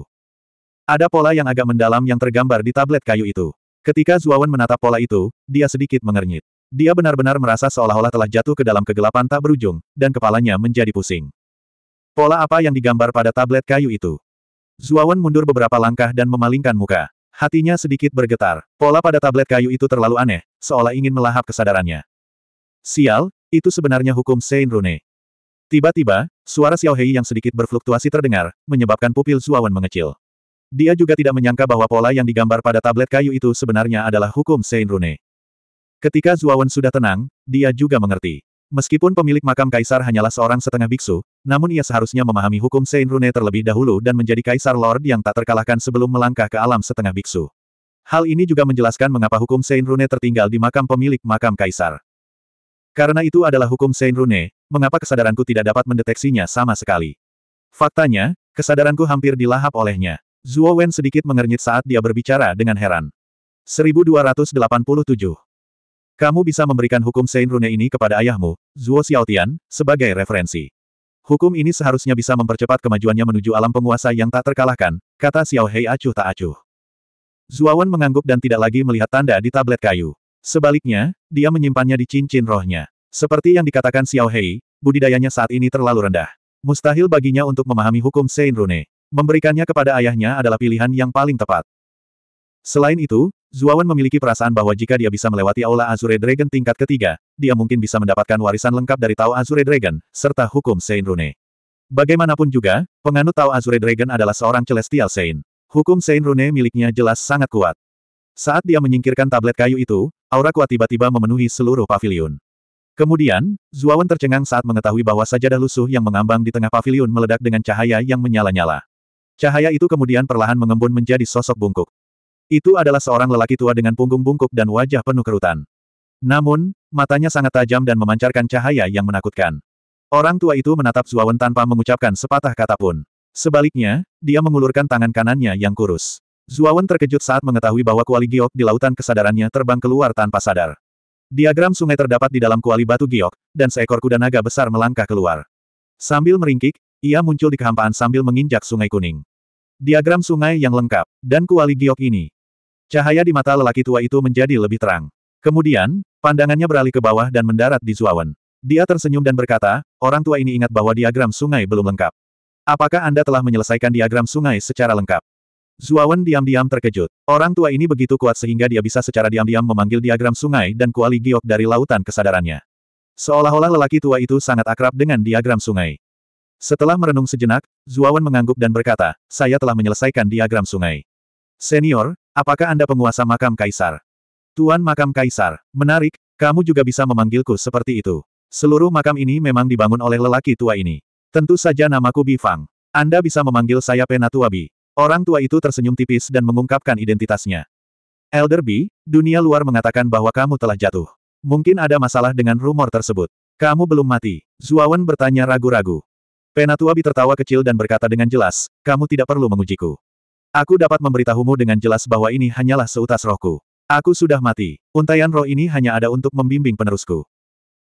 Ada pola yang agak mendalam yang tergambar di tablet kayu itu. Ketika Zuawan menatap pola itu, dia sedikit mengernyit. Dia benar-benar merasa seolah-olah telah jatuh ke dalam kegelapan tak berujung, dan kepalanya menjadi pusing. Pola apa yang digambar pada tablet kayu itu? Zuawan mundur beberapa langkah dan memalingkan muka. Hatinya sedikit bergetar. Pola pada tablet kayu itu terlalu aneh, seolah ingin melahap kesadarannya. Sial, itu sebenarnya hukum Saint Rune. Tiba-tiba, suara Xiaohei yang sedikit berfluktuasi terdengar, menyebabkan pupil Zuawan mengecil. Dia juga tidak menyangka bahwa pola yang digambar pada tablet kayu itu sebenarnya adalah hukum Saint Rune. Ketika Zuawan sudah tenang, dia juga mengerti. Meskipun pemilik makam kaisar hanyalah seorang setengah biksu, namun ia seharusnya memahami hukum Sein Rune terlebih dahulu dan menjadi kaisar lord yang tak terkalahkan sebelum melangkah ke alam setengah biksu. Hal ini juga menjelaskan mengapa hukum Sein Rune tertinggal di makam pemilik makam kaisar. Karena itu adalah hukum Sein Rune. mengapa kesadaranku tidak dapat mendeteksinya sama sekali. Faktanya, kesadaranku hampir dilahap olehnya. Zhuo Wen sedikit mengernyit saat dia berbicara dengan heran. 1287 kamu bisa memberikan hukum Rune ini kepada ayahmu, Zuo Xiaotian, sebagai referensi. Hukum ini seharusnya bisa mempercepat kemajuannya menuju alam penguasa yang tak terkalahkan, kata Xiao Hei acuh tak acuh. Zuawan mengangguk dan tidak lagi melihat tanda di tablet kayu. Sebaliknya, dia menyimpannya di cincin rohnya. Seperti yang dikatakan Xiao Hei, budidayanya saat ini terlalu rendah. Mustahil baginya untuk memahami hukum Rune. Memberikannya kepada ayahnya adalah pilihan yang paling tepat. Selain itu, Zuawan memiliki perasaan bahwa jika dia bisa melewati Aula Azure Dragon tingkat ketiga, dia mungkin bisa mendapatkan warisan lengkap dari Tao Azure Dragon, serta hukum Sein Rune. Bagaimanapun juga, penganut Tao Azure Dragon adalah seorang Celestial Sein. Hukum Sein Rune miliknya jelas sangat kuat. Saat dia menyingkirkan tablet kayu itu, aura kuat tiba-tiba memenuhi seluruh pavilion. Kemudian, Zuawan tercengang saat mengetahui bahwa sajadah lusuh yang mengambang di tengah pavilion meledak dengan cahaya yang menyala-nyala. Cahaya itu kemudian perlahan mengembun menjadi sosok bungkuk. Itu adalah seorang lelaki tua dengan punggung bungkuk dan wajah penuh kerutan. Namun, matanya sangat tajam dan memancarkan cahaya yang menakutkan. Orang tua itu menatap Zuawan tanpa mengucapkan sepatah kata pun. Sebaliknya, dia mengulurkan tangan kanannya yang kurus. Zuawan terkejut saat mengetahui bahwa kuali giok di lautan kesadarannya terbang keluar tanpa sadar. Diagram sungai terdapat di dalam kuali batu giok, dan seekor kuda naga besar melangkah keluar. Sambil meringkik, ia muncul di kehampaan sambil menginjak sungai kuning. Diagram sungai yang lengkap, dan kuali giok ini, Cahaya di mata lelaki tua itu menjadi lebih terang. Kemudian, pandangannya beralih ke bawah dan mendarat di Zuawan. Dia tersenyum dan berkata, orang tua ini ingat bahwa diagram sungai belum lengkap. Apakah Anda telah menyelesaikan diagram sungai secara lengkap? Zuawan diam-diam terkejut. Orang tua ini begitu kuat sehingga dia bisa secara diam-diam memanggil diagram sungai dan kuali giok dari lautan kesadarannya. Seolah-olah lelaki tua itu sangat akrab dengan diagram sungai. Setelah merenung sejenak, Zuawan mengangguk dan berkata, saya telah menyelesaikan diagram sungai. Senior, Apakah Anda penguasa makam kaisar? Tuan makam kaisar, menarik, kamu juga bisa memanggilku seperti itu. Seluruh makam ini memang dibangun oleh lelaki tua ini. Tentu saja namaku Bifang. Anda bisa memanggil saya Penatua Bi. Orang tua itu tersenyum tipis dan mengungkapkan identitasnya. Elder Bi, dunia luar mengatakan bahwa kamu telah jatuh. Mungkin ada masalah dengan rumor tersebut. Kamu belum mati. Zuawan bertanya ragu-ragu. Penatua Bi tertawa kecil dan berkata dengan jelas, kamu tidak perlu mengujiku. Aku dapat memberitahumu dengan jelas bahwa ini hanyalah seutas rohku. Aku sudah mati. Untayan roh ini hanya ada untuk membimbing penerusku.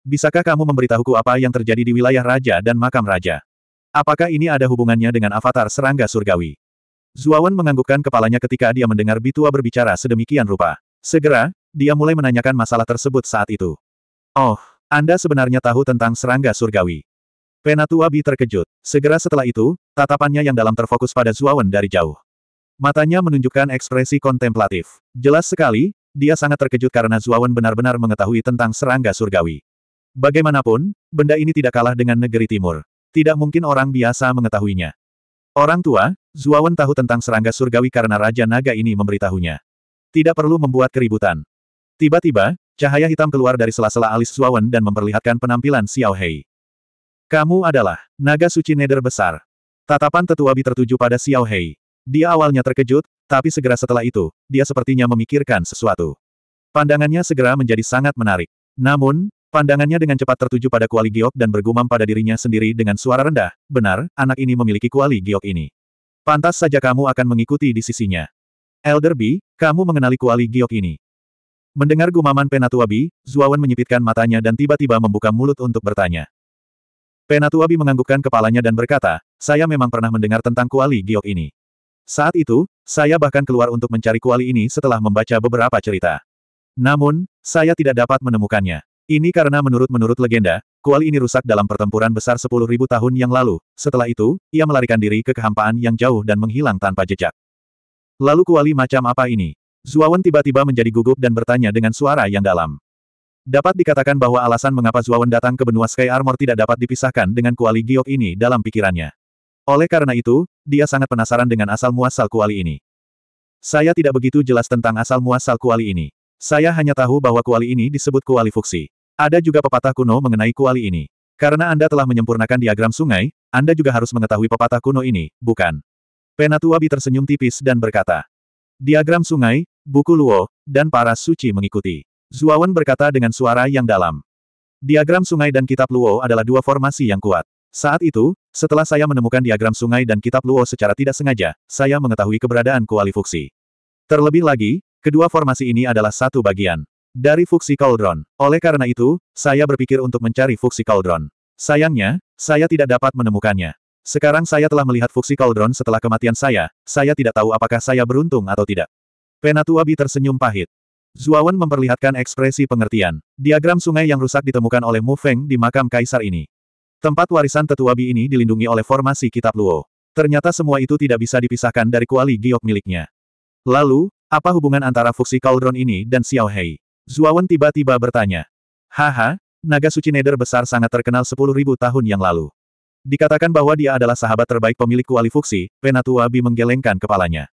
Bisakah kamu memberitahuku apa yang terjadi di wilayah raja dan makam raja? Apakah ini ada hubungannya dengan avatar serangga surgawi? Zuawan menganggukkan kepalanya ketika dia mendengar Bitua berbicara sedemikian rupa. Segera, dia mulai menanyakan masalah tersebut saat itu. Oh, Anda sebenarnya tahu tentang serangga surgawi. Penatua Bi terkejut. Segera setelah itu, tatapannya yang dalam terfokus pada Zuawan dari jauh. Matanya menunjukkan ekspresi kontemplatif. Jelas sekali, dia sangat terkejut karena Zuawan benar-benar mengetahui tentang serangga surgawi. Bagaimanapun, benda ini tidak kalah dengan negeri timur. Tidak mungkin orang biasa mengetahuinya. Orang tua, Zuawan tahu tentang serangga surgawi karena Raja Naga ini memberitahunya. Tidak perlu membuat keributan. Tiba-tiba, cahaya hitam keluar dari sela-sela alis Zuawan dan memperlihatkan penampilan Xiao Hei. Kamu adalah naga suci neder besar. Tatapan tetua bi tertuju pada Xiao Hei. Dia awalnya terkejut, tapi segera setelah itu, dia sepertinya memikirkan sesuatu. Pandangannya segera menjadi sangat menarik. Namun, pandangannya dengan cepat tertuju pada kuali giok dan bergumam pada dirinya sendiri dengan suara rendah, benar, anak ini memiliki kuali giok ini. Pantas saja kamu akan mengikuti di sisinya. Elder B, kamu mengenali kuali giok ini. Mendengar gumaman Penatuabi, Zuawan menyipitkan matanya dan tiba-tiba membuka mulut untuk bertanya. Penatuabi menganggukkan kepalanya dan berkata, saya memang pernah mendengar tentang kuali giok ini. Saat itu, saya bahkan keluar untuk mencari kuali ini setelah membaca beberapa cerita. Namun, saya tidak dapat menemukannya. Ini karena menurut-menurut legenda, kuali ini rusak dalam pertempuran besar 10.000 tahun yang lalu. Setelah itu, ia melarikan diri ke kehampaan yang jauh dan menghilang tanpa jejak. Lalu kuali macam apa ini? Zuawan tiba-tiba menjadi gugup dan bertanya dengan suara yang dalam. Dapat dikatakan bahwa alasan mengapa Zuawan datang ke benua Sky Armor tidak dapat dipisahkan dengan kuali giok ini dalam pikirannya. Oleh karena itu, dia sangat penasaran dengan asal-muasal kuali ini. Saya tidak begitu jelas tentang asal-muasal kuali ini. Saya hanya tahu bahwa kuali ini disebut kuali fuksi. Ada juga pepatah kuno mengenai kuali ini. Karena Anda telah menyempurnakan diagram sungai, Anda juga harus mengetahui pepatah kuno ini, bukan? Penatuabi tersenyum tipis dan berkata. Diagram sungai, buku Luo, dan para suci mengikuti. Zuawan berkata dengan suara yang dalam. Diagram sungai dan kitab Luo adalah dua formasi yang kuat. Saat itu, setelah saya menemukan diagram sungai dan kitab Luo secara tidak sengaja, saya mengetahui keberadaan kuali fuksi. Terlebih lagi, kedua formasi ini adalah satu bagian dari fuksi cauldron. Oleh karena itu, saya berpikir untuk mencari fuksi cauldron. Sayangnya, saya tidak dapat menemukannya. Sekarang saya telah melihat fuksi cauldron setelah kematian saya, saya tidak tahu apakah saya beruntung atau tidak. Penatua Bi tersenyum pahit. Zuawan memperlihatkan ekspresi pengertian. Diagram sungai yang rusak ditemukan oleh Mu Feng di makam kaisar ini. Tempat warisan tetuabi ini dilindungi oleh formasi kitab Luo. Ternyata semua itu tidak bisa dipisahkan dari kuali giok miliknya. Lalu, apa hubungan antara fuksi Cauldron ini dan Xiao Hei? Zuawan tiba-tiba bertanya. Haha, naga suci neder besar sangat terkenal 10.000 tahun yang lalu. Dikatakan bahwa dia adalah sahabat terbaik pemilik kuali fuksi, Penatuabi menggelengkan kepalanya.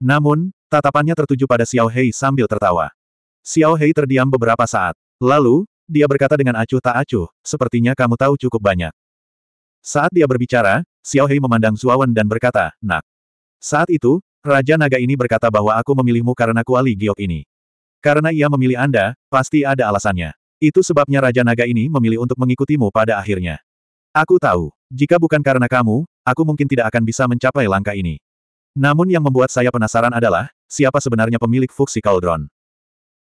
Namun, tatapannya tertuju pada Xiao Hei sambil tertawa. Xiao Hei terdiam beberapa saat. Lalu, dia berkata dengan acuh tak acuh, sepertinya kamu tahu cukup banyak. Saat dia berbicara, Xiao Hei memandang Zuawan dan berkata, nak. Saat itu, Raja Naga ini berkata bahwa aku memilihmu karena kuali giok ini. Karena ia memilih Anda, pasti ada alasannya. Itu sebabnya Raja Naga ini memilih untuk mengikutimu pada akhirnya. Aku tahu, jika bukan karena kamu, aku mungkin tidak akan bisa mencapai langkah ini. Namun yang membuat saya penasaran adalah, siapa sebenarnya pemilik Fuxi Cauldron?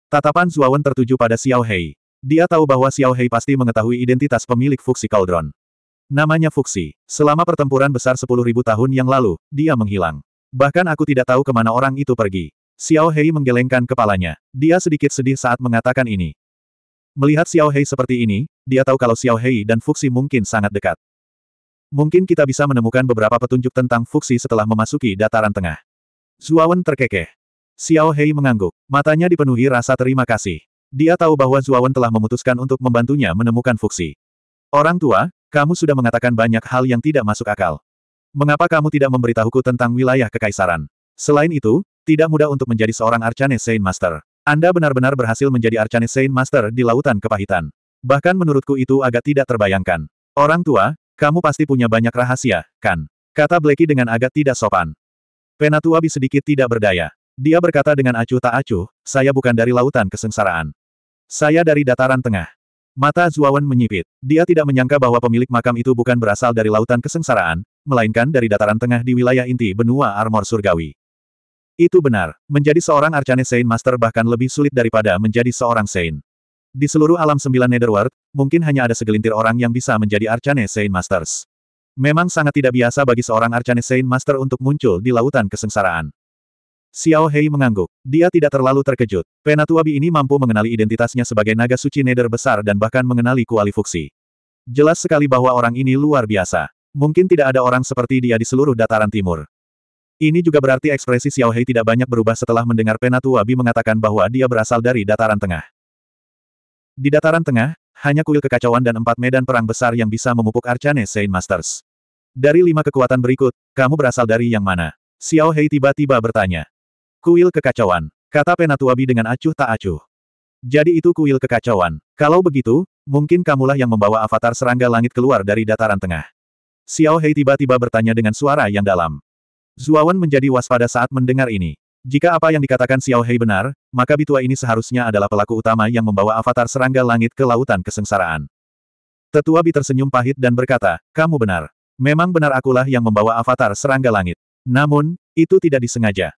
Tatapan Zuawan tertuju pada Xiao Hei. Dia tahu bahwa Xiao Hei pasti mengetahui identitas pemilik Fuxi Cauldron. Namanya Fuxi. Selama pertempuran besar 10.000 tahun yang lalu, dia menghilang. Bahkan aku tidak tahu kemana orang itu pergi. Xiao Hei menggelengkan kepalanya. Dia sedikit sedih saat mengatakan ini. Melihat Xiao Hei seperti ini, dia tahu kalau Xiao Hei dan Fuxi mungkin sangat dekat. Mungkin kita bisa menemukan beberapa petunjuk tentang Fuxi setelah memasuki dataran tengah. Zuawan terkekeh. Xiao Hei mengangguk, matanya dipenuhi rasa terima kasih. Dia tahu bahwa Zuawan telah memutuskan untuk membantunya menemukan Fuxi. Orang tua, kamu sudah mengatakan banyak hal yang tidak masuk akal. Mengapa kamu tidak memberitahuku tentang wilayah kekaisaran? Selain itu, tidak mudah untuk menjadi seorang Arcane Saint Master. Anda benar-benar berhasil menjadi Arcane Saint Master di lautan kepahitan. Bahkan menurutku itu agak tidak terbayangkan. Orang tua, kamu pasti punya banyak rahasia, kan? Kata Blacky dengan agak tidak sopan. Penatua Penatuabi sedikit tidak berdaya. Dia berkata dengan acuh tak acuh, saya bukan dari lautan kesengsaraan. Saya dari dataran tengah. Mata Zuawan menyipit. Dia tidak menyangka bahwa pemilik makam itu bukan berasal dari lautan kesengsaraan, melainkan dari dataran tengah di wilayah inti benua armor surgawi. Itu benar, menjadi seorang Arcane Saint Master bahkan lebih sulit daripada menjadi seorang Saint. Di seluruh alam sembilan Netherworld, mungkin hanya ada segelintir orang yang bisa menjadi Arcane Saint Masters. Memang sangat tidak biasa bagi seorang Arcane Saint Master untuk muncul di lautan kesengsaraan. Xiao Hei mengangguk. Dia tidak terlalu terkejut. Penatuabi ini mampu mengenali identitasnya sebagai naga suci neder besar dan bahkan mengenali Kuali fuksi. Jelas sekali bahwa orang ini luar biasa. Mungkin tidak ada orang seperti dia di seluruh dataran timur. Ini juga berarti ekspresi Xiao Hei tidak banyak berubah setelah mendengar Penatuabi mengatakan bahwa dia berasal dari dataran tengah. Di dataran tengah, hanya kuil kekacauan dan empat medan perang besar yang bisa memupuk Arcane Saint Masters. Dari lima kekuatan berikut, kamu berasal dari yang mana? Xiao Hei tiba-tiba bertanya. Kuil kekacauan. Kata Penatuabi dengan acuh tak acuh. Jadi itu kuil kekacauan. Kalau begitu, mungkin kamulah yang membawa avatar serangga langit keluar dari dataran tengah. Xiao Hei tiba-tiba bertanya dengan suara yang dalam. Zuawan menjadi waspada saat mendengar ini. Jika apa yang dikatakan Xiao Hei benar, maka bitua ini seharusnya adalah pelaku utama yang membawa avatar serangga langit ke lautan kesengsaraan. Tetua Bi tersenyum pahit dan berkata, kamu benar. Memang benar akulah yang membawa avatar serangga langit. Namun, itu tidak disengaja.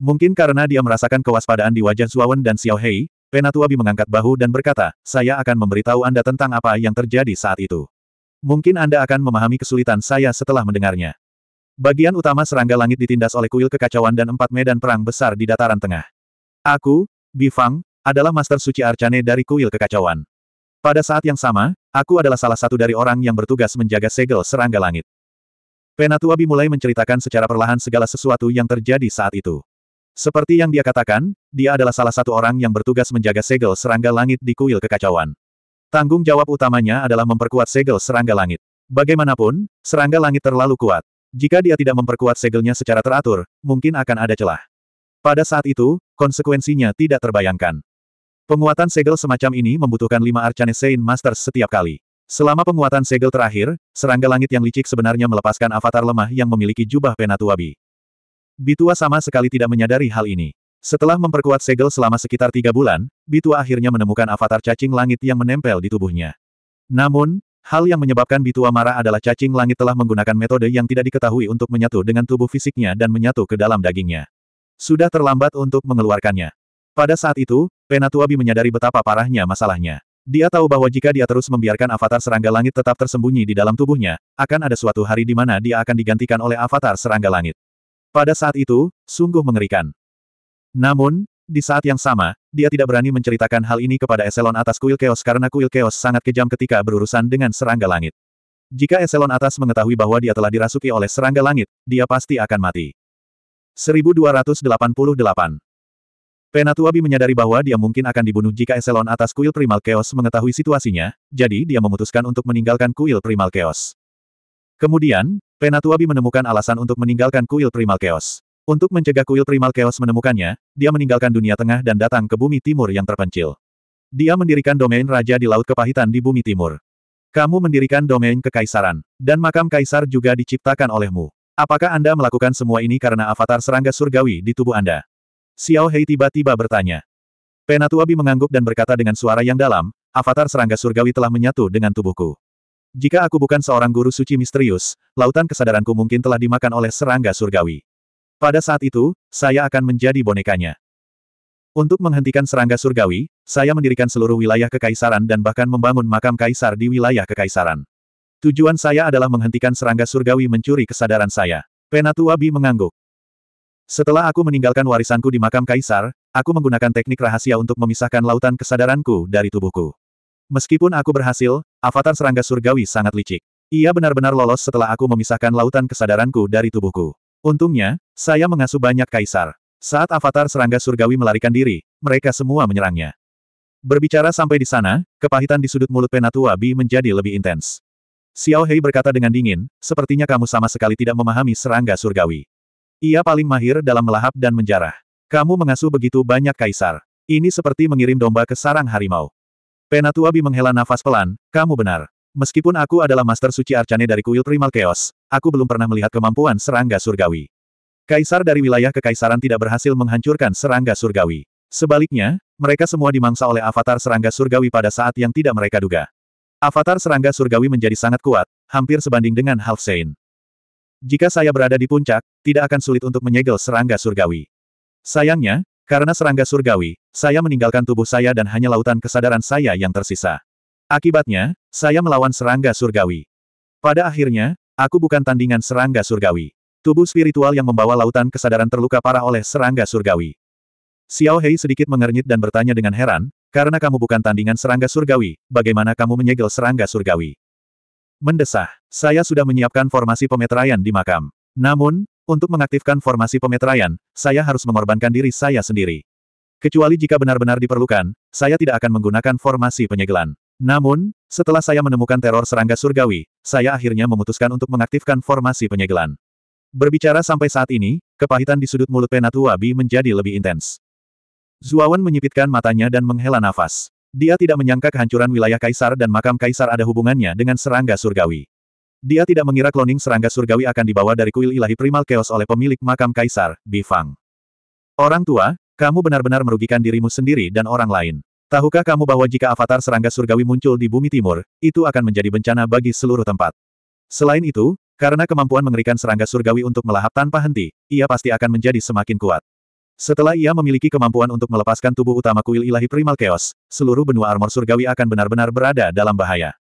Mungkin karena dia merasakan kewaspadaan di wajah Zuawan dan Xiao Hei, Penatua Bi mengangkat bahu dan berkata, saya akan memberitahu Anda tentang apa yang terjadi saat itu. Mungkin Anda akan memahami kesulitan saya setelah mendengarnya. Bagian utama serangga langit ditindas oleh kuil kekacauan dan empat medan perang besar di dataran tengah. Aku, Bifang, adalah Master Suci Arcane dari kuil kekacauan. Pada saat yang sama, aku adalah salah satu dari orang yang bertugas menjaga segel serangga langit. Penatua Bi mulai menceritakan secara perlahan segala sesuatu yang terjadi saat itu. Seperti yang dia katakan, dia adalah salah satu orang yang bertugas menjaga segel serangga langit di kuil kekacauan. Tanggung jawab utamanya adalah memperkuat segel serangga langit. Bagaimanapun, serangga langit terlalu kuat. Jika dia tidak memperkuat segelnya secara teratur, mungkin akan ada celah. Pada saat itu, konsekuensinya tidak terbayangkan. Penguatan segel semacam ini membutuhkan lima Arcane Saint Masters setiap kali. Selama penguatan segel terakhir, serangga langit yang licik sebenarnya melepaskan avatar lemah yang memiliki jubah Penatuabi. Bitua sama sekali tidak menyadari hal ini. Setelah memperkuat segel selama sekitar tiga bulan, Bitua akhirnya menemukan avatar cacing langit yang menempel di tubuhnya. Namun, hal yang menyebabkan Bitua marah adalah cacing langit telah menggunakan metode yang tidak diketahui untuk menyatu dengan tubuh fisiknya dan menyatu ke dalam dagingnya. Sudah terlambat untuk mengeluarkannya. Pada saat itu, Penatuabi menyadari betapa parahnya masalahnya. Dia tahu bahwa jika dia terus membiarkan avatar serangga langit tetap tersembunyi di dalam tubuhnya, akan ada suatu hari di mana dia akan digantikan oleh avatar serangga langit. Pada saat itu, sungguh mengerikan. Namun, di saat yang sama, dia tidak berani menceritakan hal ini kepada Eselon atas kuil keos karena kuil keos sangat kejam ketika berurusan dengan serangga langit. Jika Eselon atas mengetahui bahwa dia telah dirasuki oleh serangga langit, dia pasti akan mati. 1288 Penatuabi menyadari bahwa dia mungkin akan dibunuh jika Eselon atas kuil primal keos mengetahui situasinya, jadi dia memutuskan untuk meninggalkan kuil primal keos. Kemudian, Penatuabi menemukan alasan untuk meninggalkan kuil primal chaos. Untuk mencegah kuil primal chaos menemukannya, dia meninggalkan dunia tengah dan datang ke bumi timur yang terpencil. Dia mendirikan domain raja di Laut Kepahitan di bumi timur. Kamu mendirikan domain kekaisaran, dan makam kaisar juga diciptakan olehmu. Apakah Anda melakukan semua ini karena avatar serangga surgawi di tubuh Anda? Xiao Hei tiba-tiba bertanya. Penatuabi mengangguk dan berkata dengan suara yang dalam, avatar serangga surgawi telah menyatu dengan tubuhku. Jika aku bukan seorang guru suci misterius, lautan kesadaranku mungkin telah dimakan oleh serangga surgawi. Pada saat itu, saya akan menjadi bonekanya. Untuk menghentikan serangga surgawi, saya mendirikan seluruh wilayah kekaisaran dan bahkan membangun makam kaisar di wilayah kekaisaran. Tujuan saya adalah menghentikan serangga surgawi mencuri kesadaran saya. Penatua Bi mengangguk. Setelah aku meninggalkan warisanku di makam kaisar, aku menggunakan teknik rahasia untuk memisahkan lautan kesadaranku dari tubuhku. Meskipun aku berhasil, avatar serangga surgawi sangat licik. Ia benar-benar lolos setelah aku memisahkan lautan kesadaranku dari tubuhku. Untungnya, saya mengasuh banyak kaisar. Saat avatar serangga surgawi melarikan diri, mereka semua menyerangnya. Berbicara sampai di sana, kepahitan di sudut mulut Penatua Bi menjadi lebih intens. Xiao Hei berkata dengan dingin, sepertinya kamu sama sekali tidak memahami serangga surgawi. Ia paling mahir dalam melahap dan menjarah. Kamu mengasuh begitu banyak kaisar. Ini seperti mengirim domba ke sarang harimau. Penatuabi menghela nafas pelan, kamu benar. Meskipun aku adalah master suci arcane dari kuil Primal Chaos, aku belum pernah melihat kemampuan serangga surgawi. Kaisar dari wilayah kekaisaran tidak berhasil menghancurkan serangga surgawi. Sebaliknya, mereka semua dimangsa oleh avatar serangga surgawi pada saat yang tidak mereka duga. Avatar serangga surgawi menjadi sangat kuat, hampir sebanding dengan Sein. Jika saya berada di puncak, tidak akan sulit untuk menyegel serangga surgawi. Sayangnya, karena serangga surgawi, saya meninggalkan tubuh saya dan hanya lautan kesadaran saya yang tersisa. Akibatnya, saya melawan serangga surgawi. Pada akhirnya, aku bukan tandingan serangga surgawi. Tubuh spiritual yang membawa lautan kesadaran terluka parah oleh serangga surgawi. Xiao Hei sedikit mengernyit dan bertanya dengan heran, karena kamu bukan tandingan serangga surgawi, bagaimana kamu menyegel serangga surgawi? Mendesah, saya sudah menyiapkan formasi pemeteraian di makam. Namun, untuk mengaktifkan formasi pemeteraian, saya harus mengorbankan diri saya sendiri. Kecuali jika benar-benar diperlukan, saya tidak akan menggunakan formasi penyegelan. Namun, setelah saya menemukan teror serangga surgawi, saya akhirnya memutuskan untuk mengaktifkan formasi penyegelan. Berbicara sampai saat ini, kepahitan di sudut mulut Penatua Bi menjadi lebih intens. Zuawan menyipitkan matanya dan menghela nafas. Dia tidak menyangka kehancuran wilayah Kaisar dan makam Kaisar ada hubungannya dengan serangga surgawi. Dia tidak mengira kloning serangga surgawi akan dibawa dari kuil ilahi primal chaos oleh pemilik makam kaisar, Bifang. Orang tua, kamu benar-benar merugikan dirimu sendiri dan orang lain. Tahukah kamu bahwa jika avatar serangga surgawi muncul di bumi timur, itu akan menjadi bencana bagi seluruh tempat. Selain itu, karena kemampuan mengerikan serangga surgawi untuk melahap tanpa henti, ia pasti akan menjadi semakin kuat. Setelah ia memiliki kemampuan untuk melepaskan tubuh utama kuil ilahi primal chaos, seluruh benua armor surgawi akan benar-benar berada dalam bahaya.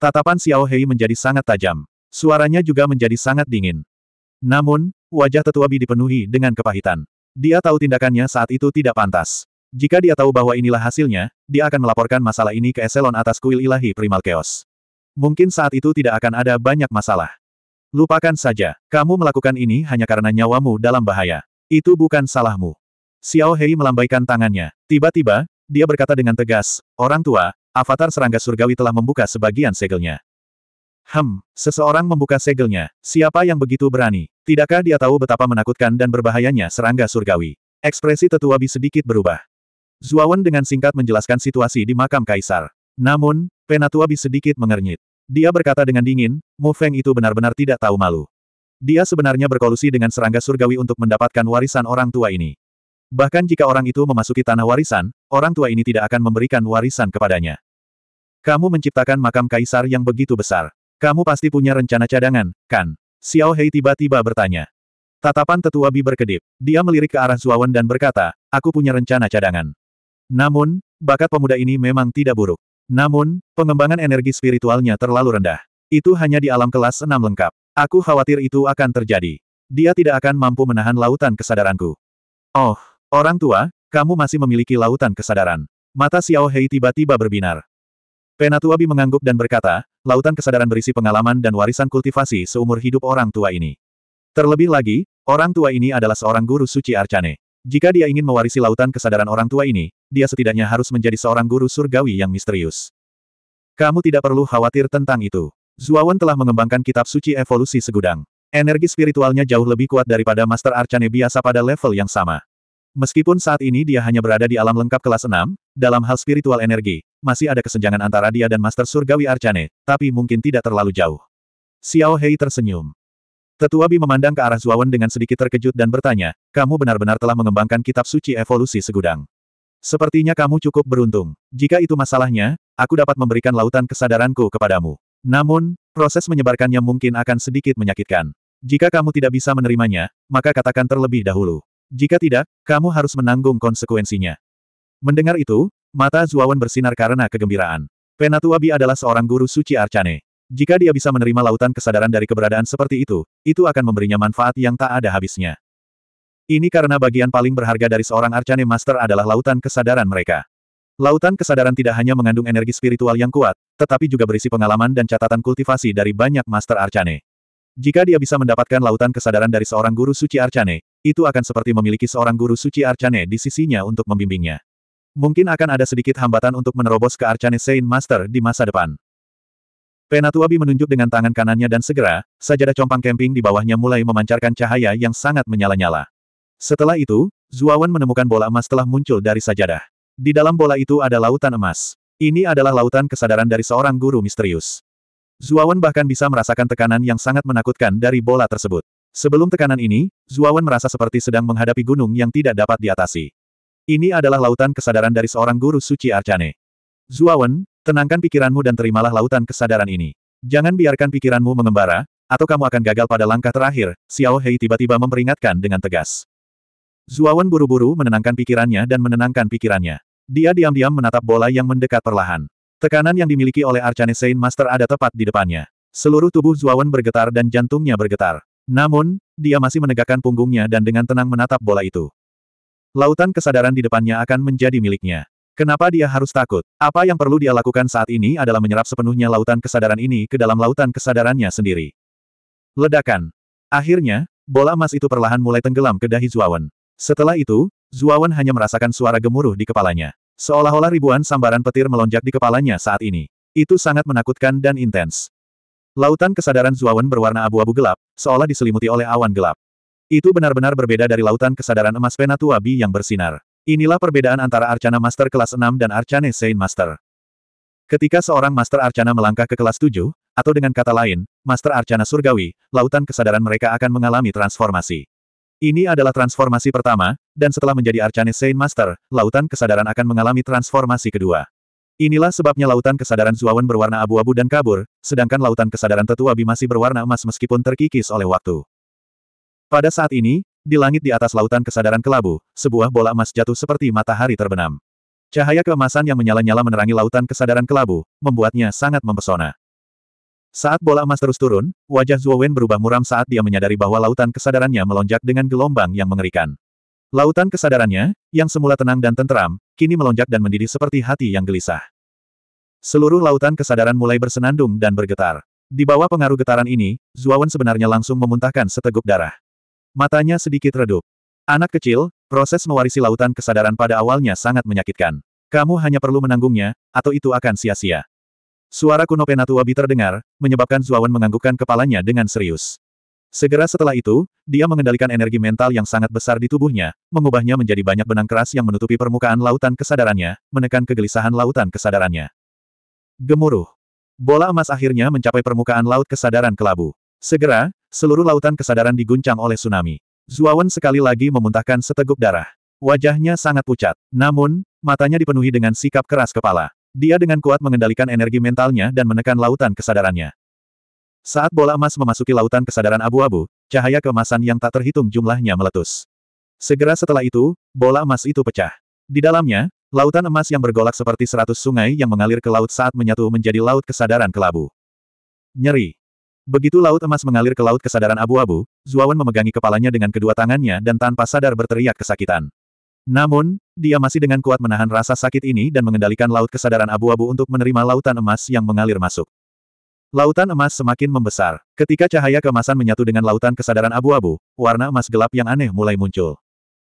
Tatapan Xiao Hei menjadi sangat tajam. Suaranya juga menjadi sangat dingin. Namun, wajah tetua Bi dipenuhi dengan kepahitan. Dia tahu tindakannya saat itu tidak pantas. Jika dia tahu bahwa inilah hasilnya, dia akan melaporkan masalah ini ke eselon atas kuil ilahi Primal Chaos. Mungkin saat itu tidak akan ada banyak masalah. Lupakan saja, kamu melakukan ini hanya karena nyawamu dalam bahaya. Itu bukan salahmu. Xiao Hei melambaikan tangannya. Tiba-tiba, dia berkata dengan tegas, Orang tua, Avatar serangga surgawi telah membuka sebagian segelnya. Hem, seseorang membuka segelnya, siapa yang begitu berani? Tidakkah dia tahu betapa menakutkan dan berbahayanya serangga surgawi? Ekspresi tetua Bi sedikit berubah. Zuawan dengan singkat menjelaskan situasi di makam kaisar. Namun, penatua Bi sedikit mengernyit. Dia berkata dengan dingin, Mu Feng itu benar-benar tidak tahu malu. Dia sebenarnya berkolusi dengan serangga surgawi untuk mendapatkan warisan orang tua ini. Bahkan jika orang itu memasuki tanah warisan, orang tua ini tidak akan memberikan warisan kepadanya. Kamu menciptakan makam kaisar yang begitu besar. Kamu pasti punya rencana cadangan, kan? Xiao Hei tiba-tiba bertanya. Tatapan tetua Bi berkedip. Dia melirik ke arah Zuawan dan berkata, aku punya rencana cadangan. Namun, bakat pemuda ini memang tidak buruk. Namun, pengembangan energi spiritualnya terlalu rendah. Itu hanya di alam kelas 6 lengkap. Aku khawatir itu akan terjadi. Dia tidak akan mampu menahan lautan kesadaranku. Oh, Orang tua, kamu masih memiliki lautan kesadaran. Mata Xiao Hei tiba-tiba berbinar. Penatuabi mengangguk dan berkata, lautan kesadaran berisi pengalaman dan warisan kultivasi seumur hidup orang tua ini. Terlebih lagi, orang tua ini adalah seorang guru suci Arcane. Jika dia ingin mewarisi lautan kesadaran orang tua ini, dia setidaknya harus menjadi seorang guru surgawi yang misterius. Kamu tidak perlu khawatir tentang itu. Zuawan telah mengembangkan kitab suci evolusi segudang. Energi spiritualnya jauh lebih kuat daripada Master Arcane biasa pada level yang sama. Meskipun saat ini dia hanya berada di alam lengkap kelas 6, dalam hal spiritual energi, masih ada kesenjangan antara dia dan Master Surgawi Arcane, tapi mungkin tidak terlalu jauh. Xiao Hei tersenyum. Tetua Bi memandang ke arah Zuawan dengan sedikit terkejut dan bertanya, kamu benar-benar telah mengembangkan kitab suci evolusi segudang. Sepertinya kamu cukup beruntung. Jika itu masalahnya, aku dapat memberikan lautan kesadaranku kepadamu. Namun, proses menyebarkannya mungkin akan sedikit menyakitkan. Jika kamu tidak bisa menerimanya, maka katakan terlebih dahulu. Jika tidak, kamu harus menanggung konsekuensinya. Mendengar itu, mata Zuawan bersinar karena kegembiraan. Penatuabi adalah seorang guru suci Arcane. Jika dia bisa menerima lautan kesadaran dari keberadaan seperti itu, itu akan memberinya manfaat yang tak ada habisnya. Ini karena bagian paling berharga dari seorang Arcane Master adalah lautan kesadaran mereka. Lautan kesadaran tidak hanya mengandung energi spiritual yang kuat, tetapi juga berisi pengalaman dan catatan kultivasi dari banyak Master Arcane. Jika dia bisa mendapatkan lautan kesadaran dari seorang guru suci Arcane, itu akan seperti memiliki seorang guru suci Arcane di sisinya untuk membimbingnya. Mungkin akan ada sedikit hambatan untuk menerobos ke Arcane Saint Master di masa depan. Penatuabi menunjuk dengan tangan kanannya dan segera, sajadah compang camping di bawahnya mulai memancarkan cahaya yang sangat menyala-nyala. Setelah itu, Zuawan menemukan bola emas telah muncul dari sajadah. Di dalam bola itu ada lautan emas. Ini adalah lautan kesadaran dari seorang guru misterius. Zuawan bahkan bisa merasakan tekanan yang sangat menakutkan dari bola tersebut. Sebelum tekanan ini, Zuawan merasa seperti sedang menghadapi gunung yang tidak dapat diatasi. Ini adalah lautan kesadaran dari seorang guru suci Arcane. Zuawan, tenangkan pikiranmu dan terimalah lautan kesadaran ini. Jangan biarkan pikiranmu mengembara, atau kamu akan gagal pada langkah terakhir, Xiao Hei tiba-tiba memperingatkan dengan tegas. Zuawan buru-buru menenangkan pikirannya dan menenangkan pikirannya. Dia diam-diam menatap bola yang mendekat perlahan. Tekanan yang dimiliki oleh Arcane Saint Master ada tepat di depannya. Seluruh tubuh Zuawan bergetar dan jantungnya bergetar. Namun, dia masih menegakkan punggungnya dan dengan tenang menatap bola itu. Lautan kesadaran di depannya akan menjadi miliknya. Kenapa dia harus takut? Apa yang perlu dia lakukan saat ini adalah menyerap sepenuhnya lautan kesadaran ini ke dalam lautan kesadarannya sendiri. Ledakan. Akhirnya, bola emas itu perlahan mulai tenggelam ke dahi Zuawan. Setelah itu, Zuawan hanya merasakan suara gemuruh di kepalanya. Seolah-olah ribuan sambaran petir melonjak di kepalanya saat ini. Itu sangat menakutkan dan intens. Lautan kesadaran Zuawan berwarna abu-abu gelap, seolah diselimuti oleh awan gelap. Itu benar-benar berbeda dari lautan kesadaran emas Penatua Bi yang bersinar. Inilah perbedaan antara Arcana Master kelas 6 dan Arcane Saint Master. Ketika seorang Master Arcana melangkah ke kelas 7, atau dengan kata lain, Master Arcana Surgawi, lautan kesadaran mereka akan mengalami transformasi. Ini adalah transformasi pertama, dan setelah menjadi Arcane Saint Master, lautan kesadaran akan mengalami transformasi kedua. Inilah sebabnya lautan kesadaran Zuawan berwarna abu-abu dan kabur, sedangkan lautan kesadaran tetua Bi masih berwarna emas meskipun terkikis oleh waktu. Pada saat ini, di langit di atas lautan kesadaran kelabu, sebuah bola emas jatuh seperti matahari terbenam. Cahaya keemasan yang menyala-nyala menerangi lautan kesadaran kelabu, membuatnya sangat mempesona. Saat bola emas terus turun, wajah Zuowen berubah muram saat dia menyadari bahwa lautan kesadarannya melonjak dengan gelombang yang mengerikan. Lautan kesadarannya, yang semula tenang dan tenteram, kini melonjak dan mendidih seperti hati yang gelisah. Seluruh lautan kesadaran mulai bersenandung dan bergetar. Di bawah pengaruh getaran ini, Zuawan sebenarnya langsung memuntahkan seteguk darah. Matanya sedikit redup. Anak kecil, proses mewarisi lautan kesadaran pada awalnya sangat menyakitkan. Kamu hanya perlu menanggungnya, atau itu akan sia-sia. Suara kuno Penatua Bi terdengar, menyebabkan Zuawan menganggukkan kepalanya dengan serius. Segera setelah itu, dia mengendalikan energi mental yang sangat besar di tubuhnya, mengubahnya menjadi banyak benang keras yang menutupi permukaan lautan kesadarannya, menekan kegelisahan lautan kesadarannya. Gemuruh. Bola emas akhirnya mencapai permukaan laut kesadaran kelabu. Segera, seluruh lautan kesadaran diguncang oleh tsunami. Zuawan sekali lagi memuntahkan seteguk darah. Wajahnya sangat pucat, namun, matanya dipenuhi dengan sikap keras kepala. Dia dengan kuat mengendalikan energi mentalnya dan menekan lautan kesadarannya. Saat bola emas memasuki lautan kesadaran abu-abu, cahaya kemasan yang tak terhitung jumlahnya meletus. Segera setelah itu, bola emas itu pecah. Di dalamnya, lautan emas yang bergolak seperti seratus sungai yang mengalir ke laut saat menyatu menjadi laut kesadaran kelabu. Nyeri. Begitu laut emas mengalir ke laut kesadaran abu-abu, Zuawan memegangi kepalanya dengan kedua tangannya dan tanpa sadar berteriak kesakitan. Namun, dia masih dengan kuat menahan rasa sakit ini dan mengendalikan laut kesadaran abu-abu untuk menerima lautan emas yang mengalir masuk. Lautan emas semakin membesar. Ketika cahaya kemasan menyatu dengan lautan kesadaran abu-abu, warna emas gelap yang aneh mulai muncul.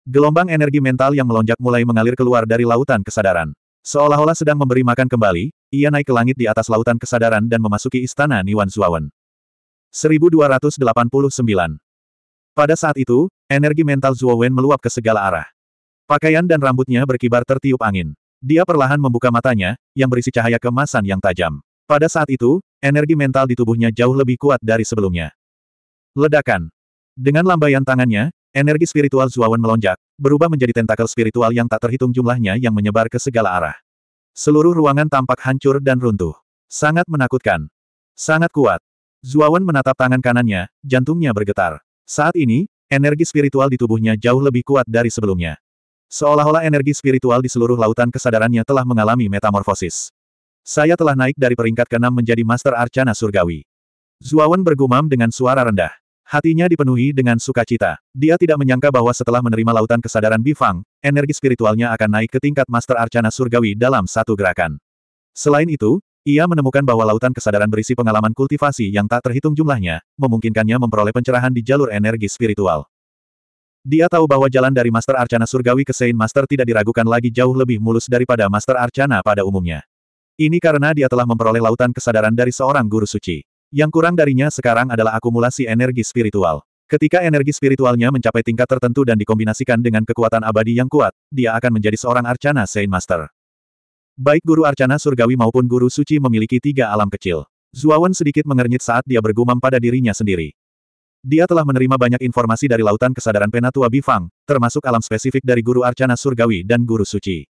Gelombang energi mental yang melonjak mulai mengalir keluar dari lautan kesadaran. Seolah-olah sedang memberi makan kembali, ia naik ke langit di atas lautan kesadaran dan memasuki istana Niwan Zuawan. 1289 Pada saat itu, energi mental Zuawan meluap ke segala arah. Pakaian dan rambutnya berkibar tertiup angin. Dia perlahan membuka matanya, yang berisi cahaya kemasan yang tajam. Pada saat itu, energi mental di tubuhnya jauh lebih kuat dari sebelumnya. Ledakan. Dengan lambaian tangannya, energi spiritual Zuawan melonjak, berubah menjadi tentakel spiritual yang tak terhitung jumlahnya yang menyebar ke segala arah. Seluruh ruangan tampak hancur dan runtuh. Sangat menakutkan. Sangat kuat. Zuawan menatap tangan kanannya, jantungnya bergetar. Saat ini, energi spiritual di tubuhnya jauh lebih kuat dari sebelumnya. Seolah-olah energi spiritual di seluruh lautan kesadarannya telah mengalami metamorfosis. Saya telah naik dari peringkat ke-6 menjadi Master Arcana Surgawi. Zuawan bergumam dengan suara rendah. Hatinya dipenuhi dengan sukacita. Dia tidak menyangka bahwa setelah menerima lautan kesadaran Bifang, energi spiritualnya akan naik ke tingkat Master Arcana Surgawi dalam satu gerakan. Selain itu, ia menemukan bahwa lautan kesadaran berisi pengalaman kultivasi yang tak terhitung jumlahnya, memungkinkannya memperoleh pencerahan di jalur energi spiritual. Dia tahu bahwa jalan dari Master Arcana Surgawi ke Saint Master tidak diragukan lagi jauh lebih mulus daripada Master Arcana pada umumnya. Ini karena dia telah memperoleh lautan kesadaran dari seorang guru suci. Yang kurang darinya sekarang adalah akumulasi energi spiritual. Ketika energi spiritualnya mencapai tingkat tertentu dan dikombinasikan dengan kekuatan abadi yang kuat, dia akan menjadi seorang arcana Saint Master. Baik guru arcana surgawi maupun guru suci memiliki tiga alam kecil. Zuawan sedikit mengernyit saat dia bergumam pada dirinya sendiri. Dia telah menerima banyak informasi dari lautan kesadaran Penatua Bifang, termasuk alam spesifik dari guru arcana surgawi dan guru suci.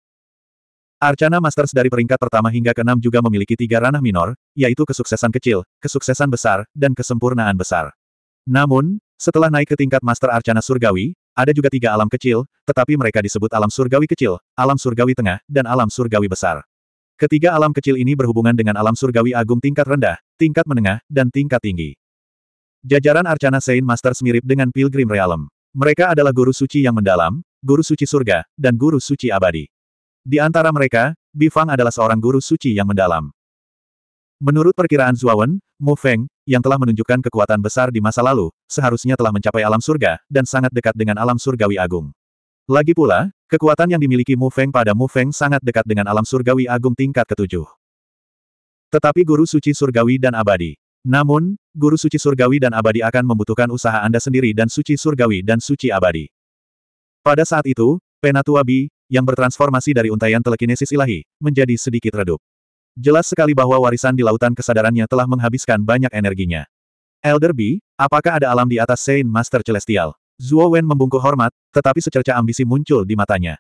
Arcana Masters dari peringkat pertama hingga keenam juga memiliki tiga ranah minor, yaitu kesuksesan kecil, kesuksesan besar, dan kesempurnaan besar. Namun, setelah naik ke tingkat Master Arcana Surgawi, ada juga tiga alam kecil, tetapi mereka disebut alam surgawi kecil, alam surgawi tengah, dan alam surgawi besar. Ketiga alam kecil ini berhubungan dengan alam surgawi agung tingkat rendah, tingkat menengah, dan tingkat tinggi. Jajaran Arcana Saint Masters mirip dengan Pilgrim Realm. Mereka adalah guru suci yang mendalam, guru suci surga, dan guru suci abadi. Di antara mereka, Bifang adalah seorang guru suci yang mendalam. Menurut perkiraan Zuawan, Mu Feng, yang telah menunjukkan kekuatan besar di masa lalu, seharusnya telah mencapai alam surga, dan sangat dekat dengan alam surgawi agung. Lagi pula, kekuatan yang dimiliki Mu Feng pada Mu Feng sangat dekat dengan alam surgawi agung tingkat ketujuh. Tetapi guru suci surgawi dan abadi. Namun, guru suci surgawi dan abadi akan membutuhkan usaha Anda sendiri dan suci surgawi dan suci abadi. Pada saat itu, Penatua Bi, yang bertransformasi dari untayan telekinesis ilahi, menjadi sedikit redup. Jelas sekali bahwa warisan di lautan kesadarannya telah menghabiskan banyak energinya. Elder B, apakah ada alam di atas Saint Master Celestial? Zuo Wen membungkuk hormat, tetapi secerca ambisi muncul di matanya.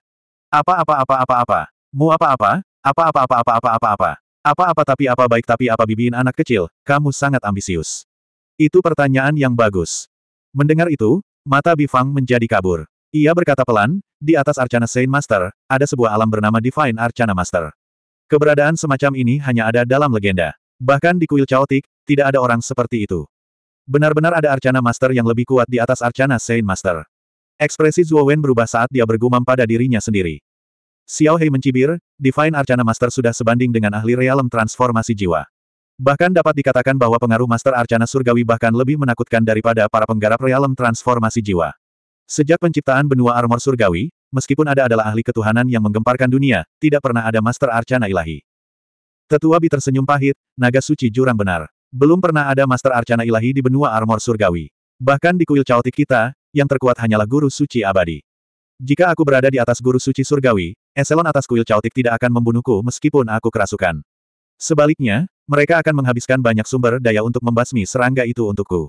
Apa-apa-apa-apa-apa? Mu apa-apa? Apa-apa-apa-apa-apa-apa? Apa-apa tapi apa baik tapi apa bibiin anak kecil, kamu sangat ambisius. Itu pertanyaan yang bagus. Mendengar itu, mata Bifang menjadi kabur. Ia berkata pelan, di atas Arcana Saint Master, ada sebuah alam bernama Divine Arcana Master. Keberadaan semacam ini hanya ada dalam legenda. Bahkan di kuil Chaotic tidak ada orang seperti itu. Benar-benar ada Arcana Master yang lebih kuat di atas Arcana Saint Master. Ekspresi Zhuo Wen berubah saat dia bergumam pada dirinya sendiri. Xiao Hei mencibir, Divine Arcana Master sudah sebanding dengan ahli realem transformasi jiwa. Bahkan dapat dikatakan bahwa pengaruh Master Arcana Surgawi bahkan lebih menakutkan daripada para penggarap realem transformasi jiwa. Sejak penciptaan benua armor surgawi, meskipun ada adalah ahli ketuhanan yang menggemparkan dunia, tidak pernah ada master arcana ilahi. Tetua Bi tersenyum pahit, naga suci jurang benar. Belum pernah ada master arcana ilahi di benua armor surgawi. Bahkan di kuil caotik kita, yang terkuat hanyalah guru suci abadi. Jika aku berada di atas guru suci surgawi, eselon atas kuil caotik tidak akan membunuhku meskipun aku kerasukan. Sebaliknya, mereka akan menghabiskan banyak sumber daya untuk membasmi serangga itu untukku.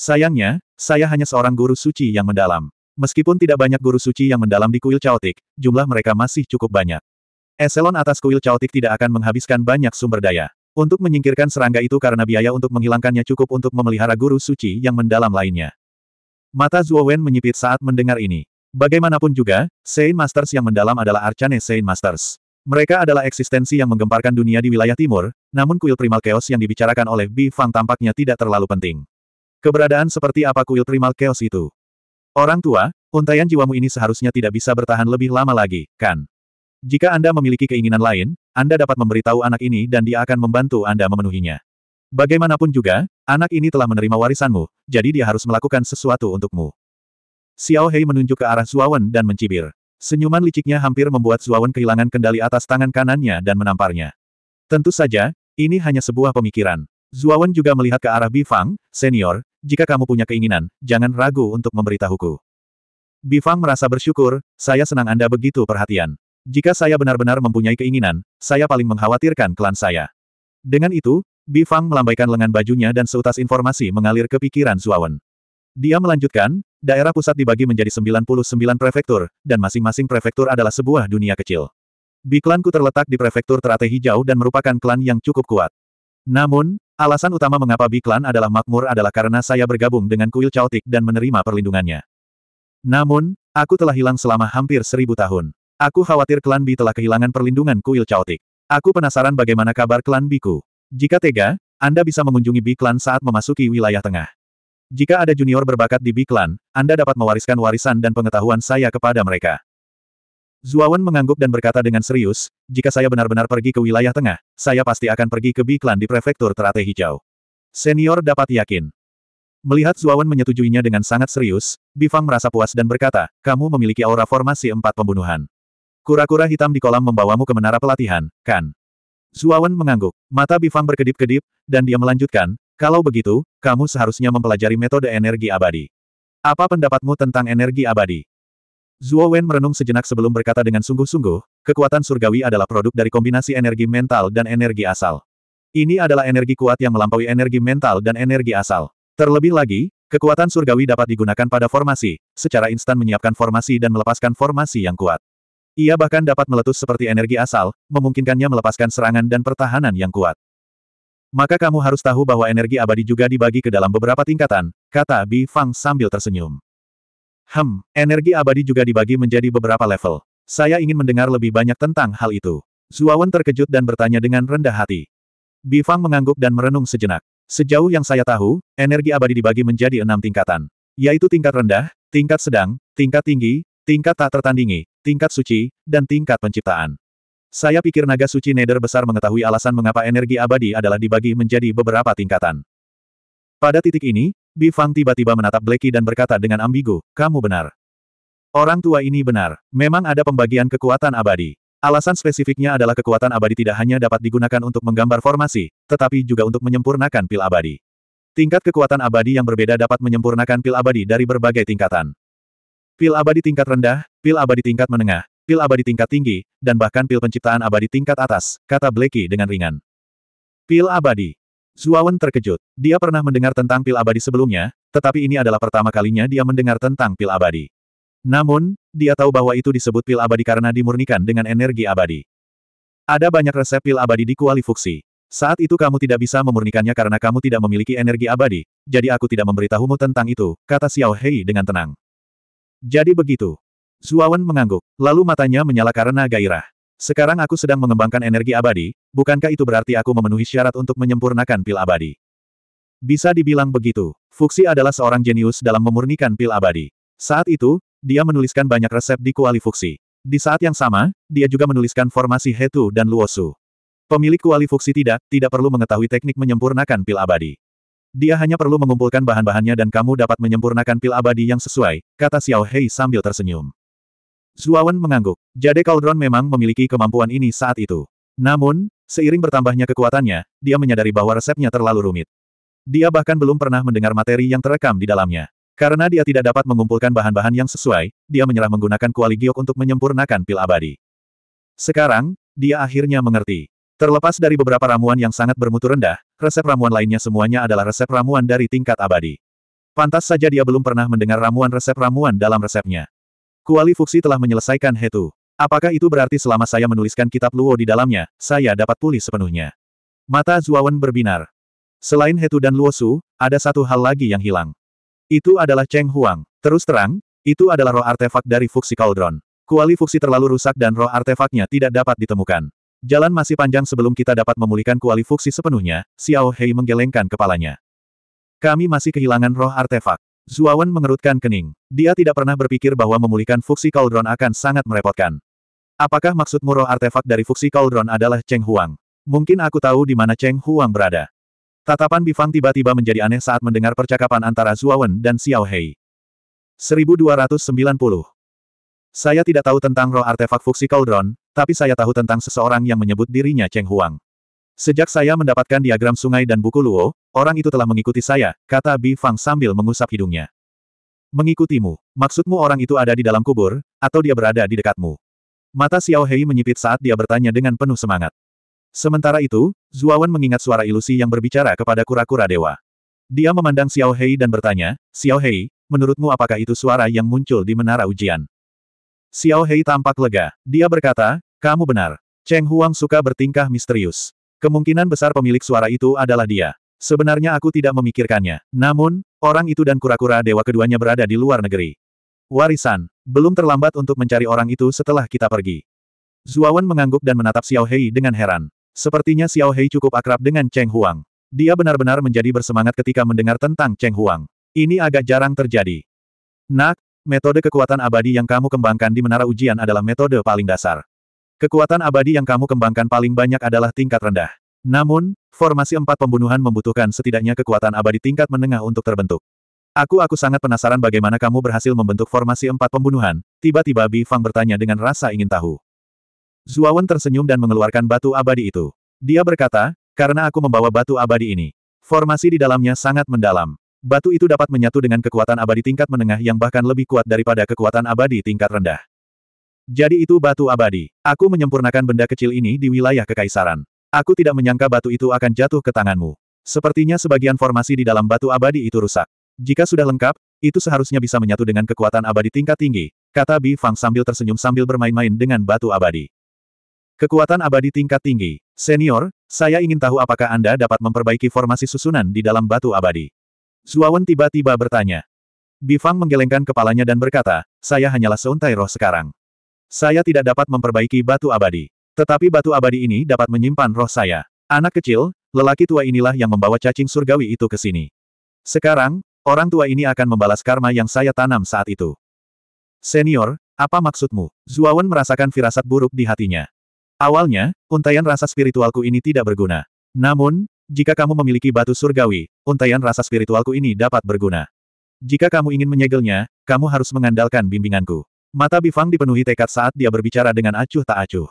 Sayangnya, saya hanya seorang guru suci yang mendalam. Meskipun tidak banyak guru suci yang mendalam di kuil caotik, jumlah mereka masih cukup banyak. Eselon atas kuil caotik tidak akan menghabiskan banyak sumber daya. Untuk menyingkirkan serangga itu karena biaya untuk menghilangkannya cukup untuk memelihara guru suci yang mendalam lainnya. Mata Zhuo Wen menyipit saat mendengar ini. Bagaimanapun juga, Saint Masters yang mendalam adalah Arcane Saint Masters. Mereka adalah eksistensi yang menggemparkan dunia di wilayah timur, namun kuil primal chaos yang dibicarakan oleh Bi Fang tampaknya tidak terlalu penting. Keberadaan seperti apa kuil primal chaos itu? Orang tua, untaian jiwamu ini seharusnya tidak bisa bertahan lebih lama lagi, kan? Jika Anda memiliki keinginan lain, Anda dapat memberitahu anak ini dan dia akan membantu Anda memenuhinya. Bagaimanapun juga, anak ini telah menerima warisanmu, jadi dia harus melakukan sesuatu untukmu. Xiao Hei menunjuk ke arah Zuawan dan mencibir. Senyuman liciknya hampir membuat Zuawan kehilangan kendali atas tangan kanannya dan menamparnya. Tentu saja, ini hanya sebuah pemikiran. Zuawan juga melihat ke arah Bifang, senior, jika kamu punya keinginan, jangan ragu untuk memberitahuku. Bifang merasa bersyukur, saya senang Anda begitu perhatian. Jika saya benar-benar mempunyai keinginan, saya paling mengkhawatirkan klan saya. Dengan itu, Bifang melambaikan lengan bajunya dan seutas informasi mengalir ke pikiran Zuawan. Dia melanjutkan, daerah pusat dibagi menjadi 99 prefektur, dan masing-masing prefektur adalah sebuah dunia kecil. Biklanku terletak di prefektur teratai hijau dan merupakan klan yang cukup kuat. Namun, Alasan utama mengapa Biklan adalah makmur adalah karena saya bergabung dengan kuil Chaotic dan menerima perlindungannya. Namun, aku telah hilang selama hampir seribu tahun. Aku khawatir klan Bi telah kehilangan perlindungan kuil Chaotic. Aku penasaran bagaimana kabar klan Biku. Jika tega, Anda bisa mengunjungi Biklan saat memasuki wilayah tengah. Jika ada junior berbakat di Biklan, Anda dapat mewariskan warisan dan pengetahuan saya kepada mereka. Zuawan mengangguk dan berkata dengan serius, jika saya benar-benar pergi ke wilayah tengah, saya pasti akan pergi ke Biklan di prefektur Terate Hijau. Senior dapat yakin. Melihat Zuawan menyetujuinya dengan sangat serius, Bifang merasa puas dan berkata, kamu memiliki aura formasi empat pembunuhan. Kura-kura hitam di kolam membawamu ke menara pelatihan, kan? Zuawan mengangguk, mata Bifang berkedip-kedip, dan dia melanjutkan, kalau begitu, kamu seharusnya mempelajari metode energi abadi. Apa pendapatmu tentang energi abadi? Zuo Wen merenung sejenak sebelum berkata dengan sungguh-sungguh, kekuatan surgawi adalah produk dari kombinasi energi mental dan energi asal. Ini adalah energi kuat yang melampaui energi mental dan energi asal. Terlebih lagi, kekuatan surgawi dapat digunakan pada formasi, secara instan menyiapkan formasi dan melepaskan formasi yang kuat. Ia bahkan dapat meletus seperti energi asal, memungkinkannya melepaskan serangan dan pertahanan yang kuat. Maka kamu harus tahu bahwa energi abadi juga dibagi ke dalam beberapa tingkatan, kata Bi Fang sambil tersenyum. Hmm, energi abadi juga dibagi menjadi beberapa level. Saya ingin mendengar lebih banyak tentang hal itu. Zuawan terkejut dan bertanya dengan rendah hati. Bifang mengangguk dan merenung sejenak. Sejauh yang saya tahu, energi abadi dibagi menjadi enam tingkatan. Yaitu tingkat rendah, tingkat sedang, tingkat tinggi, tingkat tak tertandingi, tingkat suci, dan tingkat penciptaan. Saya pikir naga suci Neder besar mengetahui alasan mengapa energi abadi adalah dibagi menjadi beberapa tingkatan. Pada titik ini, Bifang tiba-tiba menatap Blacky dan berkata dengan ambigu, kamu benar. Orang tua ini benar, memang ada pembagian kekuatan abadi. Alasan spesifiknya adalah kekuatan abadi tidak hanya dapat digunakan untuk menggambar formasi, tetapi juga untuk menyempurnakan pil abadi. Tingkat kekuatan abadi yang berbeda dapat menyempurnakan pil abadi dari berbagai tingkatan. Pil abadi tingkat rendah, pil abadi tingkat menengah, pil abadi tingkat tinggi, dan bahkan pil penciptaan abadi tingkat atas, kata Blacky dengan ringan. Pil abadi. Zuawan terkejut. Dia pernah mendengar tentang pil abadi sebelumnya, tetapi ini adalah pertama kalinya dia mendengar tentang pil abadi. Namun, dia tahu bahwa itu disebut pil abadi karena dimurnikan dengan energi abadi. Ada banyak resep pil abadi di Kuali kualifuksi. Saat itu kamu tidak bisa memurnikannya karena kamu tidak memiliki energi abadi, jadi aku tidak memberitahumu tentang itu, kata Xiao Hei dengan tenang. Jadi begitu. Zuawan mengangguk, lalu matanya menyala karena gairah. Sekarang aku sedang mengembangkan energi abadi, bukankah itu berarti aku memenuhi syarat untuk menyempurnakan pil abadi? Bisa dibilang begitu, Fuxi adalah seorang jenius dalam memurnikan pil abadi. Saat itu, dia menuliskan banyak resep di kuali Fuxi. Di saat yang sama, dia juga menuliskan formasi Hetu dan Luosu. Pemilik kuali Fuxi tidak, tidak perlu mengetahui teknik menyempurnakan pil abadi. Dia hanya perlu mengumpulkan bahan-bahannya dan kamu dapat menyempurnakan pil abadi yang sesuai, kata Xiao Hei sambil tersenyum. Zuawan mengangguk. Jade Cauldron memang memiliki kemampuan ini saat itu. Namun, seiring bertambahnya kekuatannya, dia menyadari bahwa resepnya terlalu rumit. Dia bahkan belum pernah mendengar materi yang terekam di dalamnya. Karena dia tidak dapat mengumpulkan bahan-bahan yang sesuai, dia menyerah menggunakan kuali giok untuk menyempurnakan pil abadi. Sekarang, dia akhirnya mengerti. Terlepas dari beberapa ramuan yang sangat bermutu rendah, resep ramuan lainnya semuanya adalah resep ramuan dari tingkat abadi. Pantas saja dia belum pernah mendengar ramuan resep ramuan dalam resepnya. Kuali Fuxi telah menyelesaikan Hetu. Apakah itu berarti selama saya menuliskan kitab Luo di dalamnya, saya dapat pulih sepenuhnya? Mata Zuawan berbinar. Selain Hetu dan Luo Su, ada satu hal lagi yang hilang. Itu adalah Cheng Huang. Terus terang, itu adalah roh artefak dari Fuxi Cauldron. Kuali Fuxi terlalu rusak dan roh artefaknya tidak dapat ditemukan. Jalan masih panjang sebelum kita dapat memulihkan kuali Fuxi sepenuhnya, Xiao Hei menggelengkan kepalanya. Kami masih kehilangan roh artefak. Zuawan mengerutkan kening. Dia tidak pernah berpikir bahwa memulihkan fuksi Cauldron akan sangat merepotkan. Apakah maksud roh artefak dari fuksi Cauldron adalah Cheng Huang? Mungkin aku tahu di mana Cheng Huang berada. Tatapan Bifang tiba-tiba menjadi aneh saat mendengar percakapan antara Zuawan dan Xiao Hei. 1290. Saya tidak tahu tentang roh artefak fuksi Cauldron, tapi saya tahu tentang seseorang yang menyebut dirinya Cheng Huang. Sejak saya mendapatkan diagram sungai dan buku Luo, orang itu telah mengikuti saya, kata Bi Fang sambil mengusap hidungnya. Mengikutimu. Maksudmu orang itu ada di dalam kubur, atau dia berada di dekatmu? Mata Xiao Hei menyipit saat dia bertanya dengan penuh semangat. Sementara itu, Zuawan mengingat suara ilusi yang berbicara kepada kura-kura dewa. Dia memandang Xiao Hei dan bertanya, Xiao Hei, menurutmu apakah itu suara yang muncul di menara ujian? Xiao Hei tampak lega. Dia berkata, kamu benar. Cheng Huang suka bertingkah misterius. Kemungkinan besar pemilik suara itu adalah dia. Sebenarnya aku tidak memikirkannya. Namun, orang itu dan kura-kura dewa keduanya berada di luar negeri. Warisan, belum terlambat untuk mencari orang itu setelah kita pergi. Zuawan mengangguk dan menatap Xiao Hei dengan heran. Sepertinya Xiao Hei cukup akrab dengan Cheng Huang. Dia benar-benar menjadi bersemangat ketika mendengar tentang Cheng Huang. Ini agak jarang terjadi. Nak, metode kekuatan abadi yang kamu kembangkan di menara ujian adalah metode paling dasar. Kekuatan abadi yang kamu kembangkan paling banyak adalah tingkat rendah. Namun, formasi empat pembunuhan membutuhkan setidaknya kekuatan abadi tingkat menengah untuk terbentuk. Aku aku sangat penasaran bagaimana kamu berhasil membentuk formasi empat pembunuhan, tiba-tiba Bi Fang bertanya dengan rasa ingin tahu. Zuawan tersenyum dan mengeluarkan batu abadi itu. Dia berkata, karena aku membawa batu abadi ini. Formasi di dalamnya sangat mendalam. Batu itu dapat menyatu dengan kekuatan abadi tingkat menengah yang bahkan lebih kuat daripada kekuatan abadi tingkat rendah. Jadi itu batu abadi. Aku menyempurnakan benda kecil ini di wilayah kekaisaran. Aku tidak menyangka batu itu akan jatuh ke tanganmu. Sepertinya sebagian formasi di dalam batu abadi itu rusak. Jika sudah lengkap, itu seharusnya bisa menyatu dengan kekuatan abadi tingkat tinggi, kata Bi Fang sambil tersenyum sambil bermain-main dengan batu abadi. Kekuatan abadi tingkat tinggi. Senior, saya ingin tahu apakah Anda dapat memperbaiki formasi susunan di dalam batu abadi. Zuawan tiba-tiba bertanya. Bifang menggelengkan kepalanya dan berkata, saya hanyalah seuntai roh sekarang. Saya tidak dapat memperbaiki batu abadi. Tetapi batu abadi ini dapat menyimpan roh saya. Anak kecil, lelaki tua inilah yang membawa cacing surgawi itu ke sini. Sekarang, orang tua ini akan membalas karma yang saya tanam saat itu. Senior, apa maksudmu? Zuawan merasakan firasat buruk di hatinya. Awalnya, untayan rasa spiritualku ini tidak berguna. Namun, jika kamu memiliki batu surgawi, untayan rasa spiritualku ini dapat berguna. Jika kamu ingin menyegelnya, kamu harus mengandalkan bimbinganku. Mata Bifang dipenuhi tekad saat dia berbicara dengan acuh tak acuh.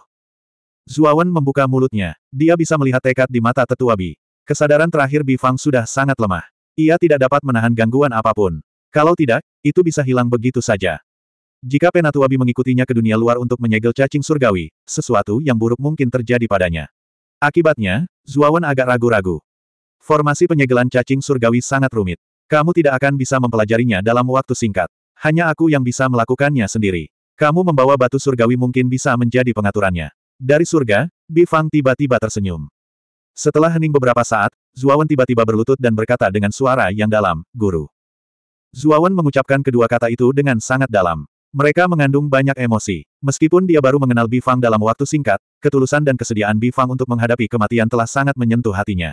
Zuawan membuka mulutnya. Dia bisa melihat tekad di mata tetua Bi. Kesadaran terakhir Bifang sudah sangat lemah. Ia tidak dapat menahan gangguan apapun. Kalau tidak, itu bisa hilang begitu saja. Jika Penatuabi mengikutinya ke dunia luar untuk menyegel cacing surgawi, sesuatu yang buruk mungkin terjadi padanya. Akibatnya, Zuawan agak ragu-ragu. Formasi penyegelan cacing surgawi sangat rumit. Kamu tidak akan bisa mempelajarinya dalam waktu singkat. Hanya aku yang bisa melakukannya sendiri. Kamu membawa batu surgawi mungkin bisa menjadi pengaturannya. Dari surga, Bifang tiba-tiba tersenyum. Setelah hening beberapa saat, Zuawan tiba-tiba berlutut dan berkata dengan suara yang dalam, Guru. Zuawan mengucapkan kedua kata itu dengan sangat dalam. Mereka mengandung banyak emosi. Meskipun dia baru mengenal Bifang dalam waktu singkat, ketulusan dan kesediaan Bifang untuk menghadapi kematian telah sangat menyentuh hatinya.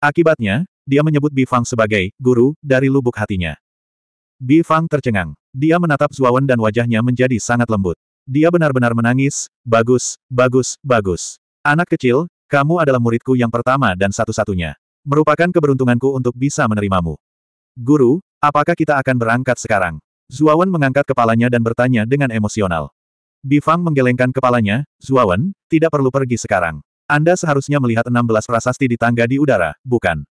Akibatnya, dia menyebut Bifang sebagai guru dari lubuk hatinya. Bi Fang tercengang. Dia menatap Zuawan dan wajahnya menjadi sangat lembut. Dia benar-benar menangis, bagus, bagus, bagus. Anak kecil, kamu adalah muridku yang pertama dan satu-satunya. Merupakan keberuntunganku untuk bisa menerimamu. Guru, apakah kita akan berangkat sekarang? Zuawan mengangkat kepalanya dan bertanya dengan emosional. Bifang menggelengkan kepalanya, Zuawan, tidak perlu pergi sekarang. Anda seharusnya melihat 16 prasasti di tangga di udara, bukan?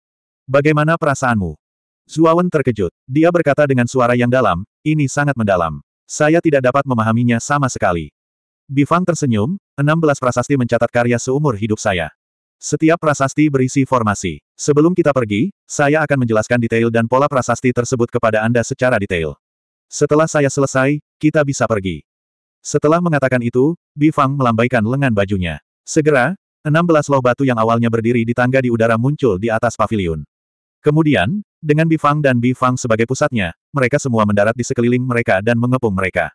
Bagaimana perasaanmu? Zuawan terkejut. Dia berkata dengan suara yang dalam, ini sangat mendalam. Saya tidak dapat memahaminya sama sekali. Bifang tersenyum, 16 prasasti mencatat karya seumur hidup saya. Setiap prasasti berisi formasi. Sebelum kita pergi, saya akan menjelaskan detail dan pola prasasti tersebut kepada Anda secara detail. Setelah saya selesai, kita bisa pergi. Setelah mengatakan itu, Bifang melambaikan lengan bajunya. Segera, 16 loh batu yang awalnya berdiri di tangga di udara muncul di atas pavilion. Kemudian, dengan Bifang dan Bifang sebagai pusatnya, mereka semua mendarat di sekeliling mereka dan mengepung mereka.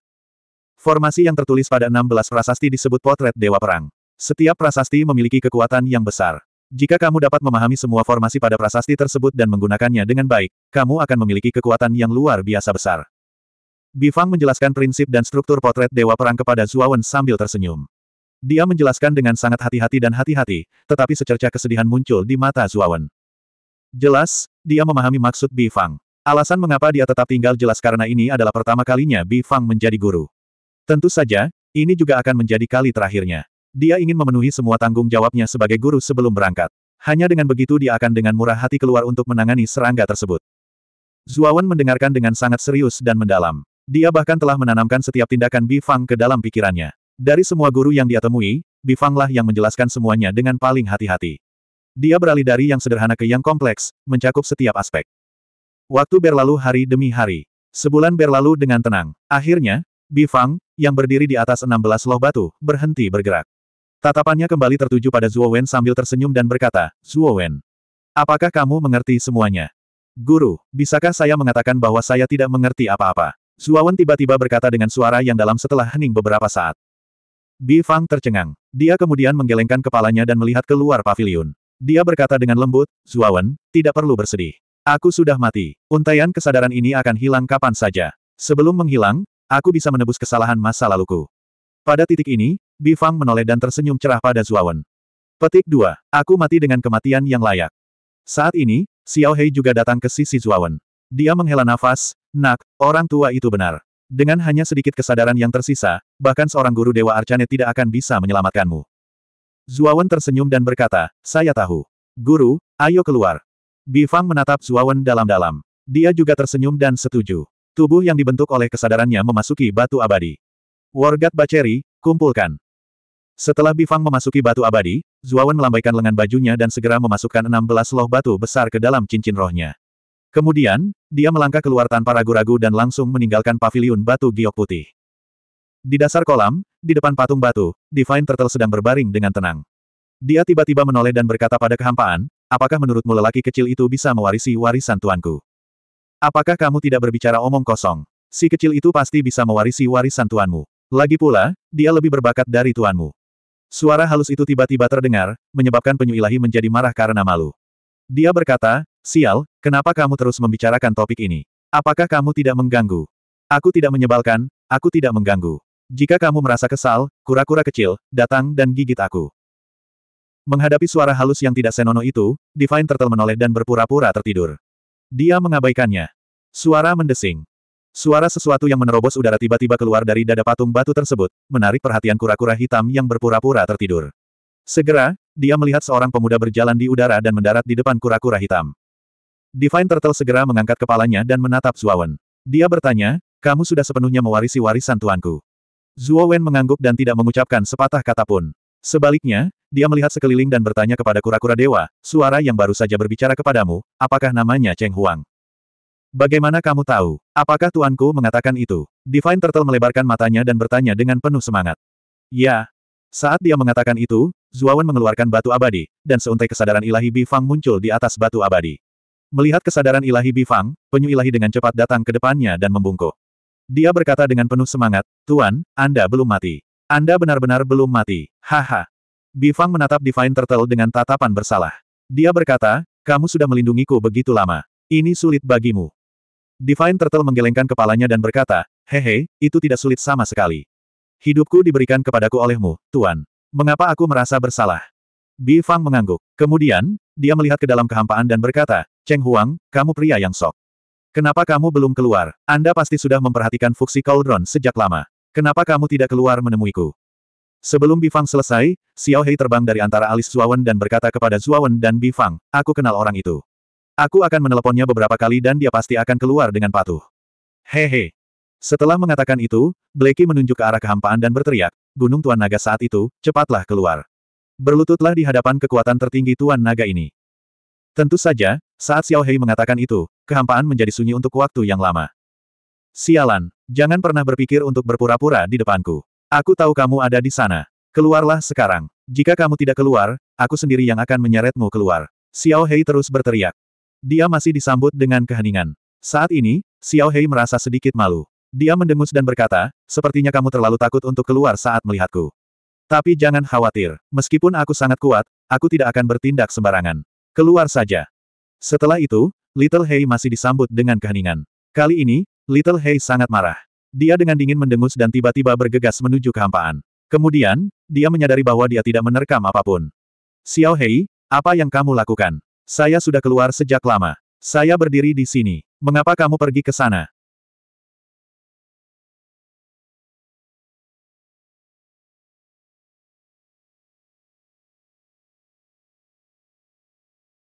Formasi yang tertulis pada 16 prasasti disebut potret Dewa Perang. Setiap prasasti memiliki kekuatan yang besar. Jika kamu dapat memahami semua formasi pada prasasti tersebut dan menggunakannya dengan baik, kamu akan memiliki kekuatan yang luar biasa besar. Bifang menjelaskan prinsip dan struktur potret Dewa Perang kepada Zuawan sambil tersenyum. Dia menjelaskan dengan sangat hati-hati dan hati-hati, tetapi secerca kesedihan muncul di mata Zuawan. Jelas, dia memahami maksud Bi Fang. Alasan mengapa dia tetap tinggal jelas karena ini adalah pertama kalinya Bi Fang menjadi guru. Tentu saja, ini juga akan menjadi kali terakhirnya. Dia ingin memenuhi semua tanggung jawabnya sebagai guru sebelum berangkat. Hanya dengan begitu dia akan dengan murah hati keluar untuk menangani serangga tersebut. Zuawan mendengarkan dengan sangat serius dan mendalam. Dia bahkan telah menanamkan setiap tindakan Bi Fang ke dalam pikirannya. Dari semua guru yang dia temui, Bi Bifanglah yang menjelaskan semuanya dengan paling hati-hati. Dia beralih dari yang sederhana ke yang kompleks, mencakup setiap aspek. Waktu berlalu hari demi hari. Sebulan berlalu dengan tenang. Akhirnya, Bifang, yang berdiri di atas 16 loh batu, berhenti bergerak. Tatapannya kembali tertuju pada Zuo Wen sambil tersenyum dan berkata, Zuo Wen, apakah kamu mengerti semuanya? Guru, bisakah saya mengatakan bahwa saya tidak mengerti apa-apa? Zuo Wen tiba-tiba berkata dengan suara yang dalam setelah hening beberapa saat. Bifang tercengang. Dia kemudian menggelengkan kepalanya dan melihat keluar pavilion. Dia berkata dengan lembut, Zuawan, tidak perlu bersedih. Aku sudah mati. Untaian kesadaran ini akan hilang kapan saja. Sebelum menghilang, aku bisa menebus kesalahan masa laluku. Pada titik ini, Bifang menoleh dan tersenyum cerah pada Zuawan. Petik 2. Aku mati dengan kematian yang layak. Saat ini, Xiao Hei juga datang ke sisi Zuawan. Dia menghela nafas, nak, orang tua itu benar. Dengan hanya sedikit kesadaran yang tersisa, bahkan seorang guru Dewa Arcane tidak akan bisa menyelamatkanmu. Zuawan tersenyum dan berkata, saya tahu. Guru, ayo keluar. Bifang menatap Zuawan dalam-dalam. Dia juga tersenyum dan setuju. Tubuh yang dibentuk oleh kesadarannya memasuki batu abadi. Wargat Baceri, kumpulkan. Setelah Bifang memasuki batu abadi, Zuawan melambaikan lengan bajunya dan segera memasukkan 16 loh batu besar ke dalam cincin rohnya. Kemudian, dia melangkah keluar tanpa ragu-ragu dan langsung meninggalkan paviliun batu giok putih. Di dasar kolam, di depan patung batu, Divine Turtle sedang berbaring dengan tenang. Dia tiba-tiba menoleh dan berkata pada kehampaan, apakah menurutmu lelaki kecil itu bisa mewarisi warisan tuanku? Apakah kamu tidak berbicara omong kosong? Si kecil itu pasti bisa mewarisi warisan tuanmu. Lagi pula, dia lebih berbakat dari tuanmu. Suara halus itu tiba-tiba terdengar, menyebabkan penyu ilahi menjadi marah karena malu. Dia berkata, Sial, kenapa kamu terus membicarakan topik ini? Apakah kamu tidak mengganggu? Aku tidak menyebalkan, aku tidak mengganggu. Jika kamu merasa kesal, kura-kura kecil, datang dan gigit aku. Menghadapi suara halus yang tidak senono itu, Divine Turtle menoleh dan berpura-pura tertidur. Dia mengabaikannya. Suara mendesing. Suara sesuatu yang menerobos udara tiba-tiba keluar dari dada patung batu tersebut, menarik perhatian kura-kura hitam yang berpura-pura tertidur. Segera, dia melihat seorang pemuda berjalan di udara dan mendarat di depan kura-kura hitam. Divine Turtle segera mengangkat kepalanya dan menatap Zuawan. Dia bertanya, kamu sudah sepenuhnya mewarisi warisan tuanku. Zuo Wen mengangguk dan tidak mengucapkan sepatah kata pun. Sebaliknya, dia melihat sekeliling dan bertanya kepada kura-kura dewa, suara yang baru saja berbicara kepadamu, apakah namanya Cheng Huang? Bagaimana kamu tahu? Apakah tuanku mengatakan itu? Divine Turtle melebarkan matanya dan bertanya dengan penuh semangat. Ya. Saat dia mengatakan itu, Zuawan mengeluarkan batu abadi, dan seuntai kesadaran ilahi Bifang muncul di atas batu abadi. Melihat kesadaran ilahi Bifang, penyu ilahi dengan cepat datang ke depannya dan membungkuk. Dia berkata dengan penuh semangat, Tuan, Anda belum mati. Anda benar-benar belum mati, haha. Bifang menatap Divine Turtle dengan tatapan bersalah. Dia berkata, kamu sudah melindungiku begitu lama. Ini sulit bagimu. Divine Turtle menggelengkan kepalanya dan berkata, hehe, itu tidak sulit sama sekali. Hidupku diberikan kepadaku olehmu, Tuan. Mengapa aku merasa bersalah? Bifang mengangguk. Kemudian, dia melihat ke dalam kehampaan dan berkata, Cheng Huang, kamu pria yang sok. Kenapa kamu belum keluar? Anda pasti sudah memperhatikan fuksi Cauldron sejak lama. Kenapa kamu tidak keluar menemuiku? Sebelum Bifang selesai, Xiao Hei terbang dari antara alis Zuawan dan berkata kepada Zuawan dan Bifang, aku kenal orang itu. Aku akan meneleponnya beberapa kali dan dia pasti akan keluar dengan patuh. Hehe. Setelah mengatakan itu, Blakey menunjuk ke arah kehampaan dan berteriak, Gunung Tuan Naga saat itu, cepatlah keluar. Berlututlah di hadapan kekuatan tertinggi Tuan Naga ini. Tentu saja, saat Xiao Hei mengatakan itu, kehampaan menjadi sunyi untuk waktu yang lama. Sialan, jangan pernah berpikir untuk berpura-pura di depanku. Aku tahu kamu ada di sana. Keluarlah sekarang. Jika kamu tidak keluar, aku sendiri yang akan menyeretmu keluar. Xiao Hei terus berteriak. Dia masih disambut dengan keheningan. Saat ini, Xiao Hei merasa sedikit malu. Dia mendengus dan berkata, sepertinya kamu terlalu takut untuk keluar saat melihatku. Tapi jangan khawatir, meskipun aku sangat kuat, aku tidak akan bertindak sembarangan. Keluar saja. Setelah itu, Little Hei masih disambut dengan keheningan. Kali ini, Little Hei sangat marah. Dia dengan dingin mendengus dan tiba-tiba bergegas menuju kehampaan. Kemudian, dia menyadari bahwa dia tidak menerkam apapun. Xiao Hei, apa yang kamu lakukan? Saya sudah keluar sejak lama. Saya berdiri di sini. Mengapa kamu pergi ke sana?